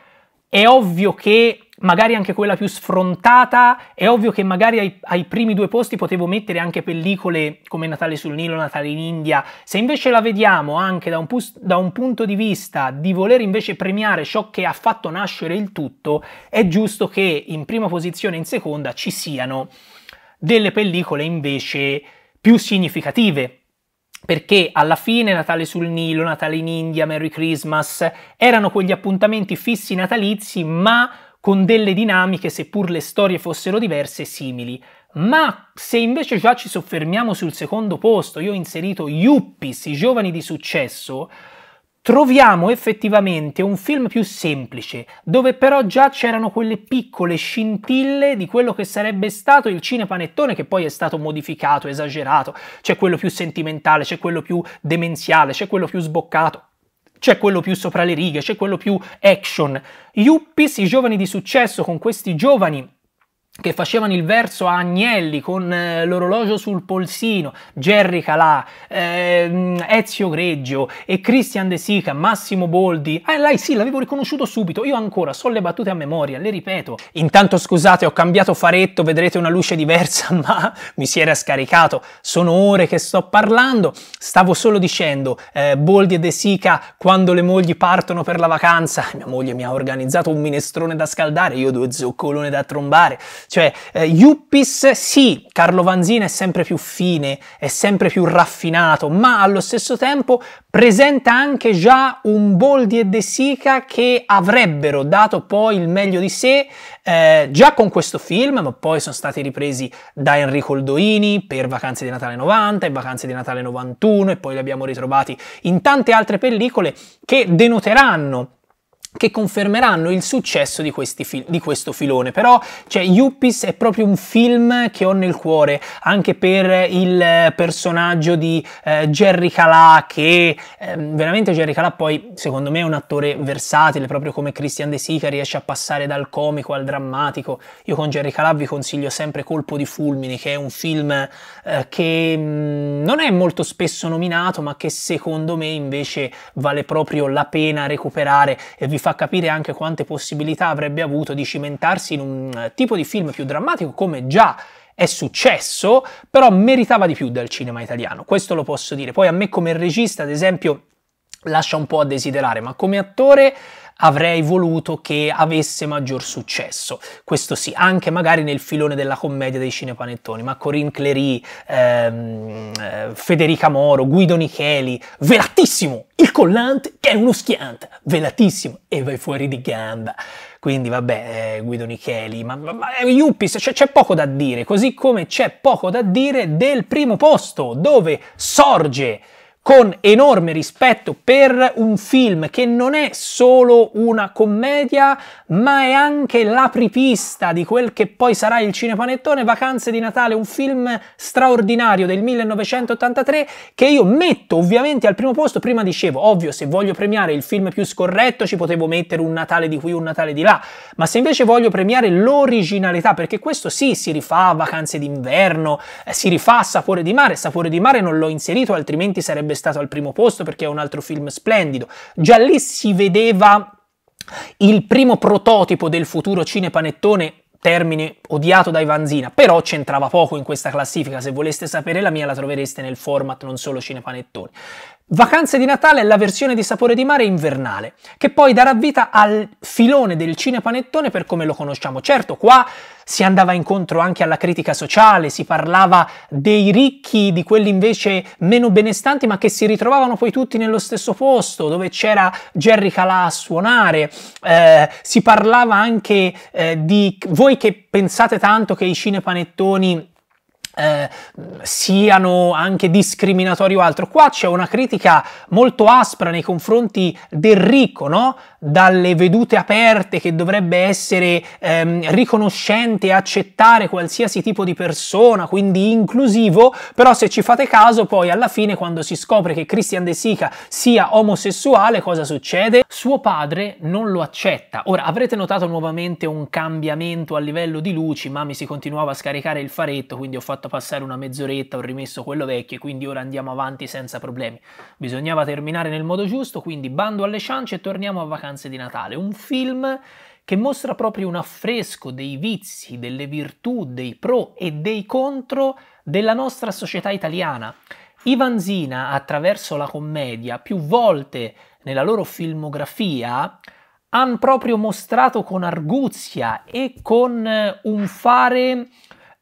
Speaker 1: è ovvio che magari anche quella più sfrontata. È ovvio che magari ai, ai, primi due posti potevo mettere anche pellicole come Natale sul Nilo, Natale in India. Se invece la vediamo anche da un, pus- da un punto di vista di voler invece premiare ciò che ha fatto nascere il tutto, è giusto che in prima posizione e in seconda ci siano delle pellicole invece più significative, perché alla fine Natale sul Nilo, Natale in India, Merry Christmas erano quegli appuntamenti fissi natalizi, ma con delle dinamiche, seppur le storie fossero diverse, simili. Ma se invece già ci soffermiamo sul secondo posto, io ho inserito Yuppies, i giovani di successo, troviamo effettivamente un film più semplice, dove però già c'erano quelle piccole scintille di quello che sarebbe stato il cinepanettone che poi è stato modificato, esagerato, c'è quello più sentimentale, c'è quello più demenziale, c'è quello più sboccato c'è quello più sopra le righe, c'è quello più action. Yuppies, i giovani di successo con questi giovani che facevano il verso a Agnelli con eh, l'orologio sul polsino, Gerry Calà, eh, Ezio Greggio e Christian De Sica, Massimo Boldi. Ah, lei sì, l'avevo riconosciuto subito. Io ancora so le battute a memoria, le ripeto. Intanto scusate, ho cambiato faretto, vedrete una luce diversa, (laughs) ma mi si era scaricato. Sono ore che sto parlando. Stavo solo dicendo, eh, Boldi e De Sica, quando le mogli partono per la vacanza, mia moglie mi ha organizzato un minestrone da scaldare, io due zoccolone da trombare cioè, eh, Juppis, sì, Carlo Vanzina è sempre più fine, è sempre più raffinato, ma allo stesso tempo presenta anche già un Boldi e De Sica che avrebbero dato poi il meglio di sé eh, già con questo film, ma poi sono stati ripresi da Enrico Oldoini per Vacanze di Natale 90 e Vacanze di Natale 91 e poi li abbiamo ritrovati in tante altre pellicole che denoteranno che confermeranno il successo di, fil- di, questo filone. Però, cioè, Yuppies è proprio un film che ho nel cuore, anche per il personaggio di eh, Jerry Calà, che eh, veramente Jerry Calà poi, secondo me, è un attore versatile, proprio come Christian De Sica, riesce a passare dal comico al drammatico. Io con Jerry Calà vi consiglio sempre Colpo di Fulmini, che è un film eh, che mh, mm, non è molto spesso nominato, ma che secondo me invece vale proprio la pena recuperare e vi fa capire anche quante possibilità avrebbe avuto di cimentarsi in un eh, tipo di film più drammatico come già è successo, però meritava di più dal cinema italiano, questo lo posso dire. Poi a me come regista, ad esempio, lascia un po' a desiderare, ma come attore avrei voluto che avesse maggior successo. Questo sì, anche magari nel filone della commedia dei cinepanettoni, ma Corinne Clery, ehm, eh, Federica Moro, Guido Nicheli, velatissimo, il collante che è uno schianta, velatissimo e vai fuori di gamba quindi vabbè eh, Guido Micheli, ma, ma, ma eh, Yuppies c'è, c'è poco da dire, così come c'è poco da dire del primo posto dove sorge con enorme rispetto per un film che non è solo una commedia, ma è anche l'apripista di quel che poi sarà il cinepanettone Vacanze di Natale, un film straordinario del 1983 che io metto ovviamente al primo posto. Prima dicevo, ovvio, se voglio premiare il film più scorretto ci potevo mettere un Natale di qui, un Natale di là, ma se invece voglio premiare l'originalità, perché questo sì, si rifà Vacanze d'inverno, eh, si rifà Sapore di mare, Sapore di mare non l'ho inserito, altrimenti sarebbe sarebbe stato al primo posto perché è un altro film splendido. Già lì si vedeva il primo prototipo del futuro cinepanettone termine odiato dai Vanzina, però c'entrava poco in questa classifica, se voleste sapere la mia la trovereste nel format non solo cinepanettoni. Vacanze di Natale è la versione di Sapore di Mare invernale, che poi darà vita al filone del cinepanettone per come lo conosciamo. Certo, qua si andava incontro anche alla critica sociale, si parlava dei ricchi, di quelli invece meno benestanti, ma che si ritrovavano poi tutti nello stesso posto, dove c'era Jerry Calà a suonare. Eh, si parlava anche eh, di voi che pensate tanto che i cinepanettoni eh, siano anche discriminatori o altro. Qua c'è una critica molto aspra nei confronti del ricco, no? dalle vedute aperte che dovrebbe essere ehm, riconoscente e accettare qualsiasi tipo di persona, quindi inclusivo, però se ci fate caso poi alla fine quando si scopre che Christian De Sica sia omosessuale cosa succede? Suo padre non lo accetta. Ora avrete notato nuovamente un cambiamento a livello di luci, ma mi si continuava a scaricare il faretto, quindi ho fatto fatto passare una mezz'oretta, ho rimesso quello vecchio e quindi ora andiamo avanti senza problemi. Bisognava terminare nel modo giusto, quindi bando alle ciance e torniamo a Vacanze di Natale. Un film che mostra proprio un affresco dei vizi, delle virtù, dei pro e dei contro della nostra società italiana. Ivan Zina, attraverso la commedia, più volte nella loro filmografia, hanno proprio mostrato con arguzia e con eh, un fare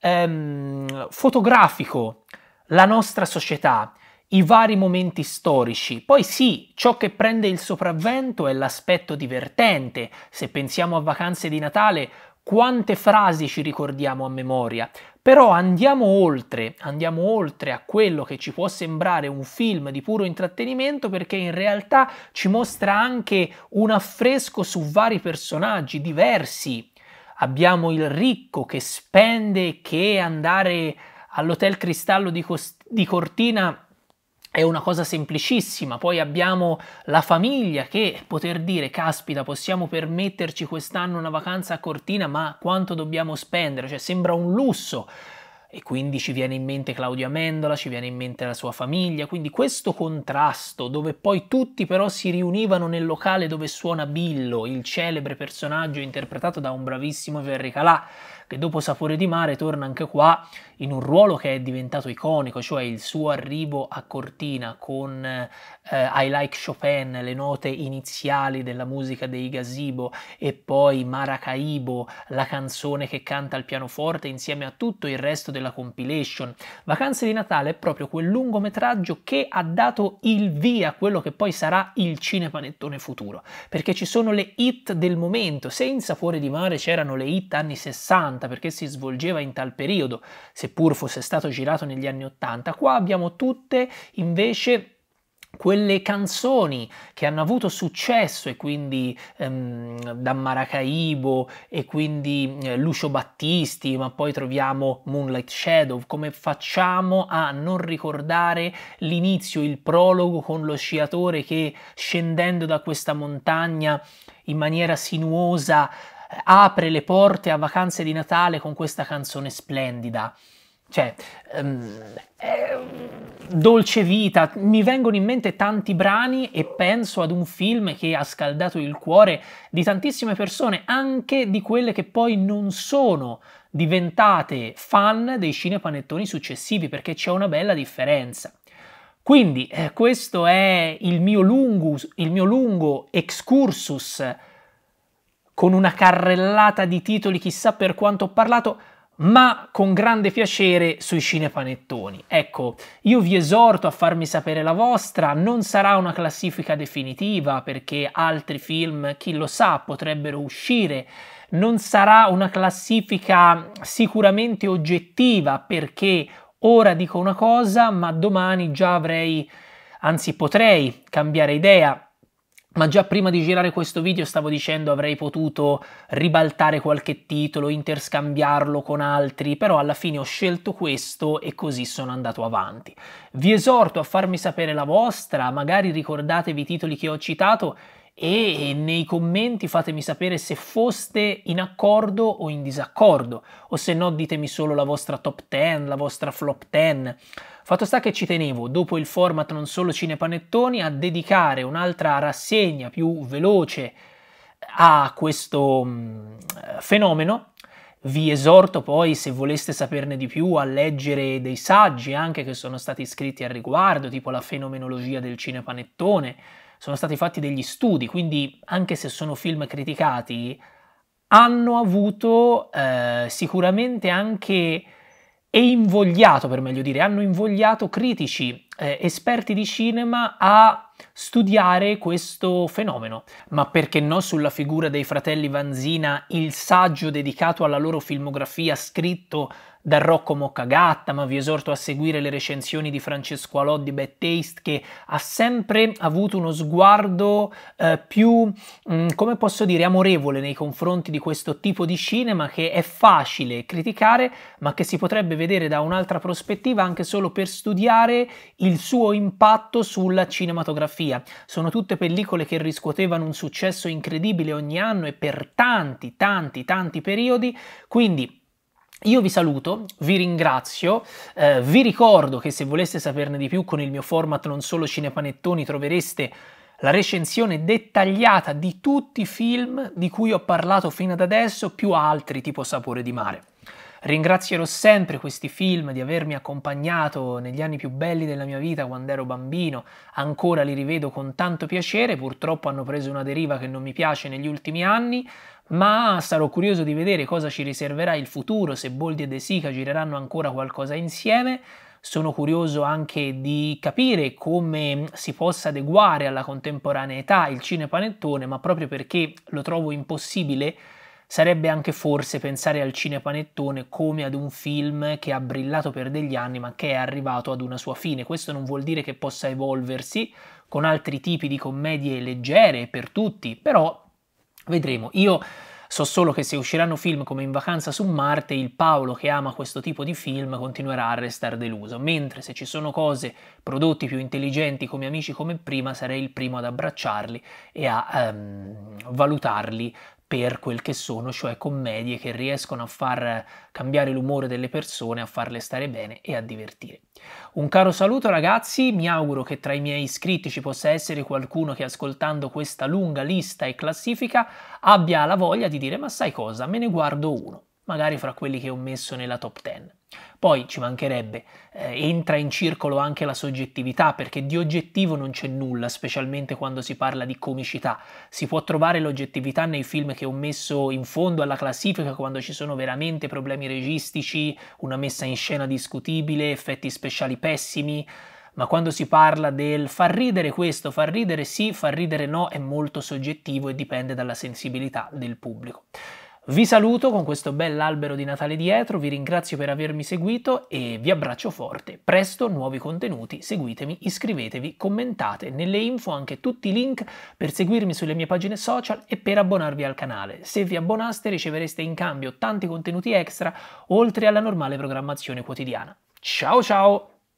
Speaker 1: ehm, fotografico la nostra società, i vari momenti storici. Poi sì, ciò che prende il sopravvento è l'aspetto divertente. Se pensiamo a vacanze di Natale, quante frasi ci ricordiamo a memoria. Però andiamo oltre, andiamo oltre a quello che ci può sembrare un film di puro intrattenimento perché in realtà ci mostra anche un affresco su vari personaggi diversi abbiamo il ricco che spende che andare all'Hotel Cristallo di, Cost- di Cortina è una cosa semplicissima, poi abbiamo la famiglia che poter dire caspita possiamo permetterci quest'anno una vacanza a Cortina ma quanto dobbiamo spendere, cioè sembra un lusso e quindi ci viene in mente Claudio Amendola, ci viene in mente la sua famiglia, quindi questo contrasto dove poi tutti però si riunivano nel locale dove suona Billo, il celebre personaggio interpretato da un bravissimo Verri Calà, che dopo Sapore di mare torna anche qua in un ruolo che è diventato iconico, cioè il suo arrivo a Cortina con eh, I Like Chopin, le note iniziali della musica dei Gazebo e poi Maracaibo, la canzone che canta al pianoforte insieme a tutto il resto della compilation. Vacanze di Natale è proprio quel lungometraggio che ha dato il via a quello che poi sarà il cinepanettone futuro, perché ci sono le hit del momento, senza fuori di Mare c'erano le hit anni 60 perché si svolgeva in tal periodo, se seppur fosse stato girato negli anni 80. Qua abbiamo tutte invece quelle canzoni che hanno avuto successo e quindi ehm, da Maracaibo e quindi eh, Lucio Battisti, ma poi troviamo Moonlight Shadow, come facciamo a non ricordare l'inizio, il prologo con lo sciatore che scendendo da questa montagna in maniera sinuosa apre le porte a vacanze di Natale con questa canzone splendida. Cioè, um, eh, Dolce Vita, mi vengono in mente tanti brani e penso ad un film che ha scaldato il cuore di tantissime persone, anche di quelle che poi non sono diventate fan dei cinepanettoni successivi, perché c'è una bella differenza. Quindi eh, questo è il mio, lungus, il mio lungo excursus con una carrellata di titoli, chissà per quanto ho parlato ma con grande piacere sui cinepanettoni. Ecco, io vi esorto a farmi sapere la vostra, non sarà una classifica definitiva perché altri film, chi lo sa, potrebbero uscire. Non sarà una classifica sicuramente oggettiva perché ora dico una cosa, ma domani già avrei, anzi potrei cambiare idea ma già prima di girare questo video stavo dicendo avrei potuto ribaltare qualche titolo, interscambiarlo con altri, però alla fine ho scelto questo e così sono andato avanti. Vi esorto a farmi sapere la vostra, magari ricordatevi i titoli che ho citato e nei commenti fatemi sapere se foste in accordo o in disaccordo o se no ditemi solo la vostra top 10, la vostra flop 10. Fatto sta che ci tenevo, dopo il format non solo cinepanettoni, a dedicare un'altra rassegna più veloce a questo mm, fenomeno vi esorto poi, se voleste saperne di più, a leggere dei saggi anche che sono stati scritti al riguardo, tipo la fenomenologia del cinepanettone, sono stati fatti degli studi, quindi anche se sono film criticati, hanno avuto eh, sicuramente anche e invogliato, per meglio dire, hanno invogliato critici, eh, esperti di cinema a studiare questo fenomeno. Ma perché no sulla figura dei fratelli Vanzina il saggio dedicato alla loro filmografia scritto da Rocco Moccagatta, ma vi esorto a seguire le recensioni di Francesco Alò di Bad Taste che ha sempre avuto uno sguardo eh, più, mh, mm, come posso dire, amorevole nei confronti di questo tipo di cinema che è facile criticare, ma che si potrebbe vedere da un'altra prospettiva anche solo per studiare il suo impatto sulla cinematografia. Sono tutte pellicole che riscuotevano un successo incredibile ogni anno e per tanti, tanti, tanti periodi, quindi io vi saluto, vi ringrazio, eh, vi ricordo che se voleste saperne di più con il mio format non solo cinepanettoni trovereste la recensione dettagliata di tutti i film di cui ho parlato fino ad adesso più altri tipo Sapore di mare. Ringrazierò sempre questi film di avermi accompagnato negli anni più belli della mia vita quando ero bambino, ancora li rivedo con tanto piacere, purtroppo hanno preso una deriva che non mi piace negli ultimi anni, ma sarò curioso di vedere cosa ci riserverà il futuro, se Boldi e De Sica gireranno ancora qualcosa insieme. Sono curioso anche di capire come si possa adeguare alla contemporaneità il cinepanettone, ma proprio perché lo trovo impossibile, sarebbe anche forse pensare al cinepanettone come ad un film che ha brillato per degli anni ma che è arrivato ad una sua fine. Questo non vuol dire che possa evolversi con altri tipi di commedie leggere per tutti, però Vedremo. Io so solo che se usciranno film come In vacanza su Marte, il Paolo che ama questo tipo di film continuerà a restare deluso, mentre se ci sono cose, prodotti più intelligenti come Amici come prima, sarei il primo ad abbracciarli e a ehm, valutarli per quel che sono, cioè commedie che riescono a far cambiare l'umore delle persone, a farle stare bene e a divertire. Un caro saluto ragazzi, mi auguro che tra i miei iscritti ci possa essere qualcuno che ascoltando questa lunga lista e classifica abbia la voglia di dire ma sai cosa, me ne guardo uno, magari fra quelli che ho messo nella top 10. Poi ci mancherebbe, eh, entra in circolo anche la soggettività, perché di oggettivo non c'è nulla, specialmente quando si parla di comicità. Si può trovare l'oggettività nei film che ho messo in fondo alla classifica quando ci sono veramente problemi registici, una messa in scena discutibile, effetti speciali pessimi ma quando si parla del far ridere questo, far ridere sì, far ridere no, è molto soggettivo e dipende dalla sensibilità del pubblico. Vi saluto con questo bell'albero di Natale dietro, vi ringrazio per avermi seguito e vi abbraccio forte. Presto nuovi contenuti, seguitemi, iscrivetevi, commentate. Nelle info anche tutti i link per seguirmi sulle mie pagine social e per abbonarvi al canale. Se vi abbonaste ricevereste in cambio tanti contenuti extra oltre alla normale programmazione quotidiana. Ciao ciao!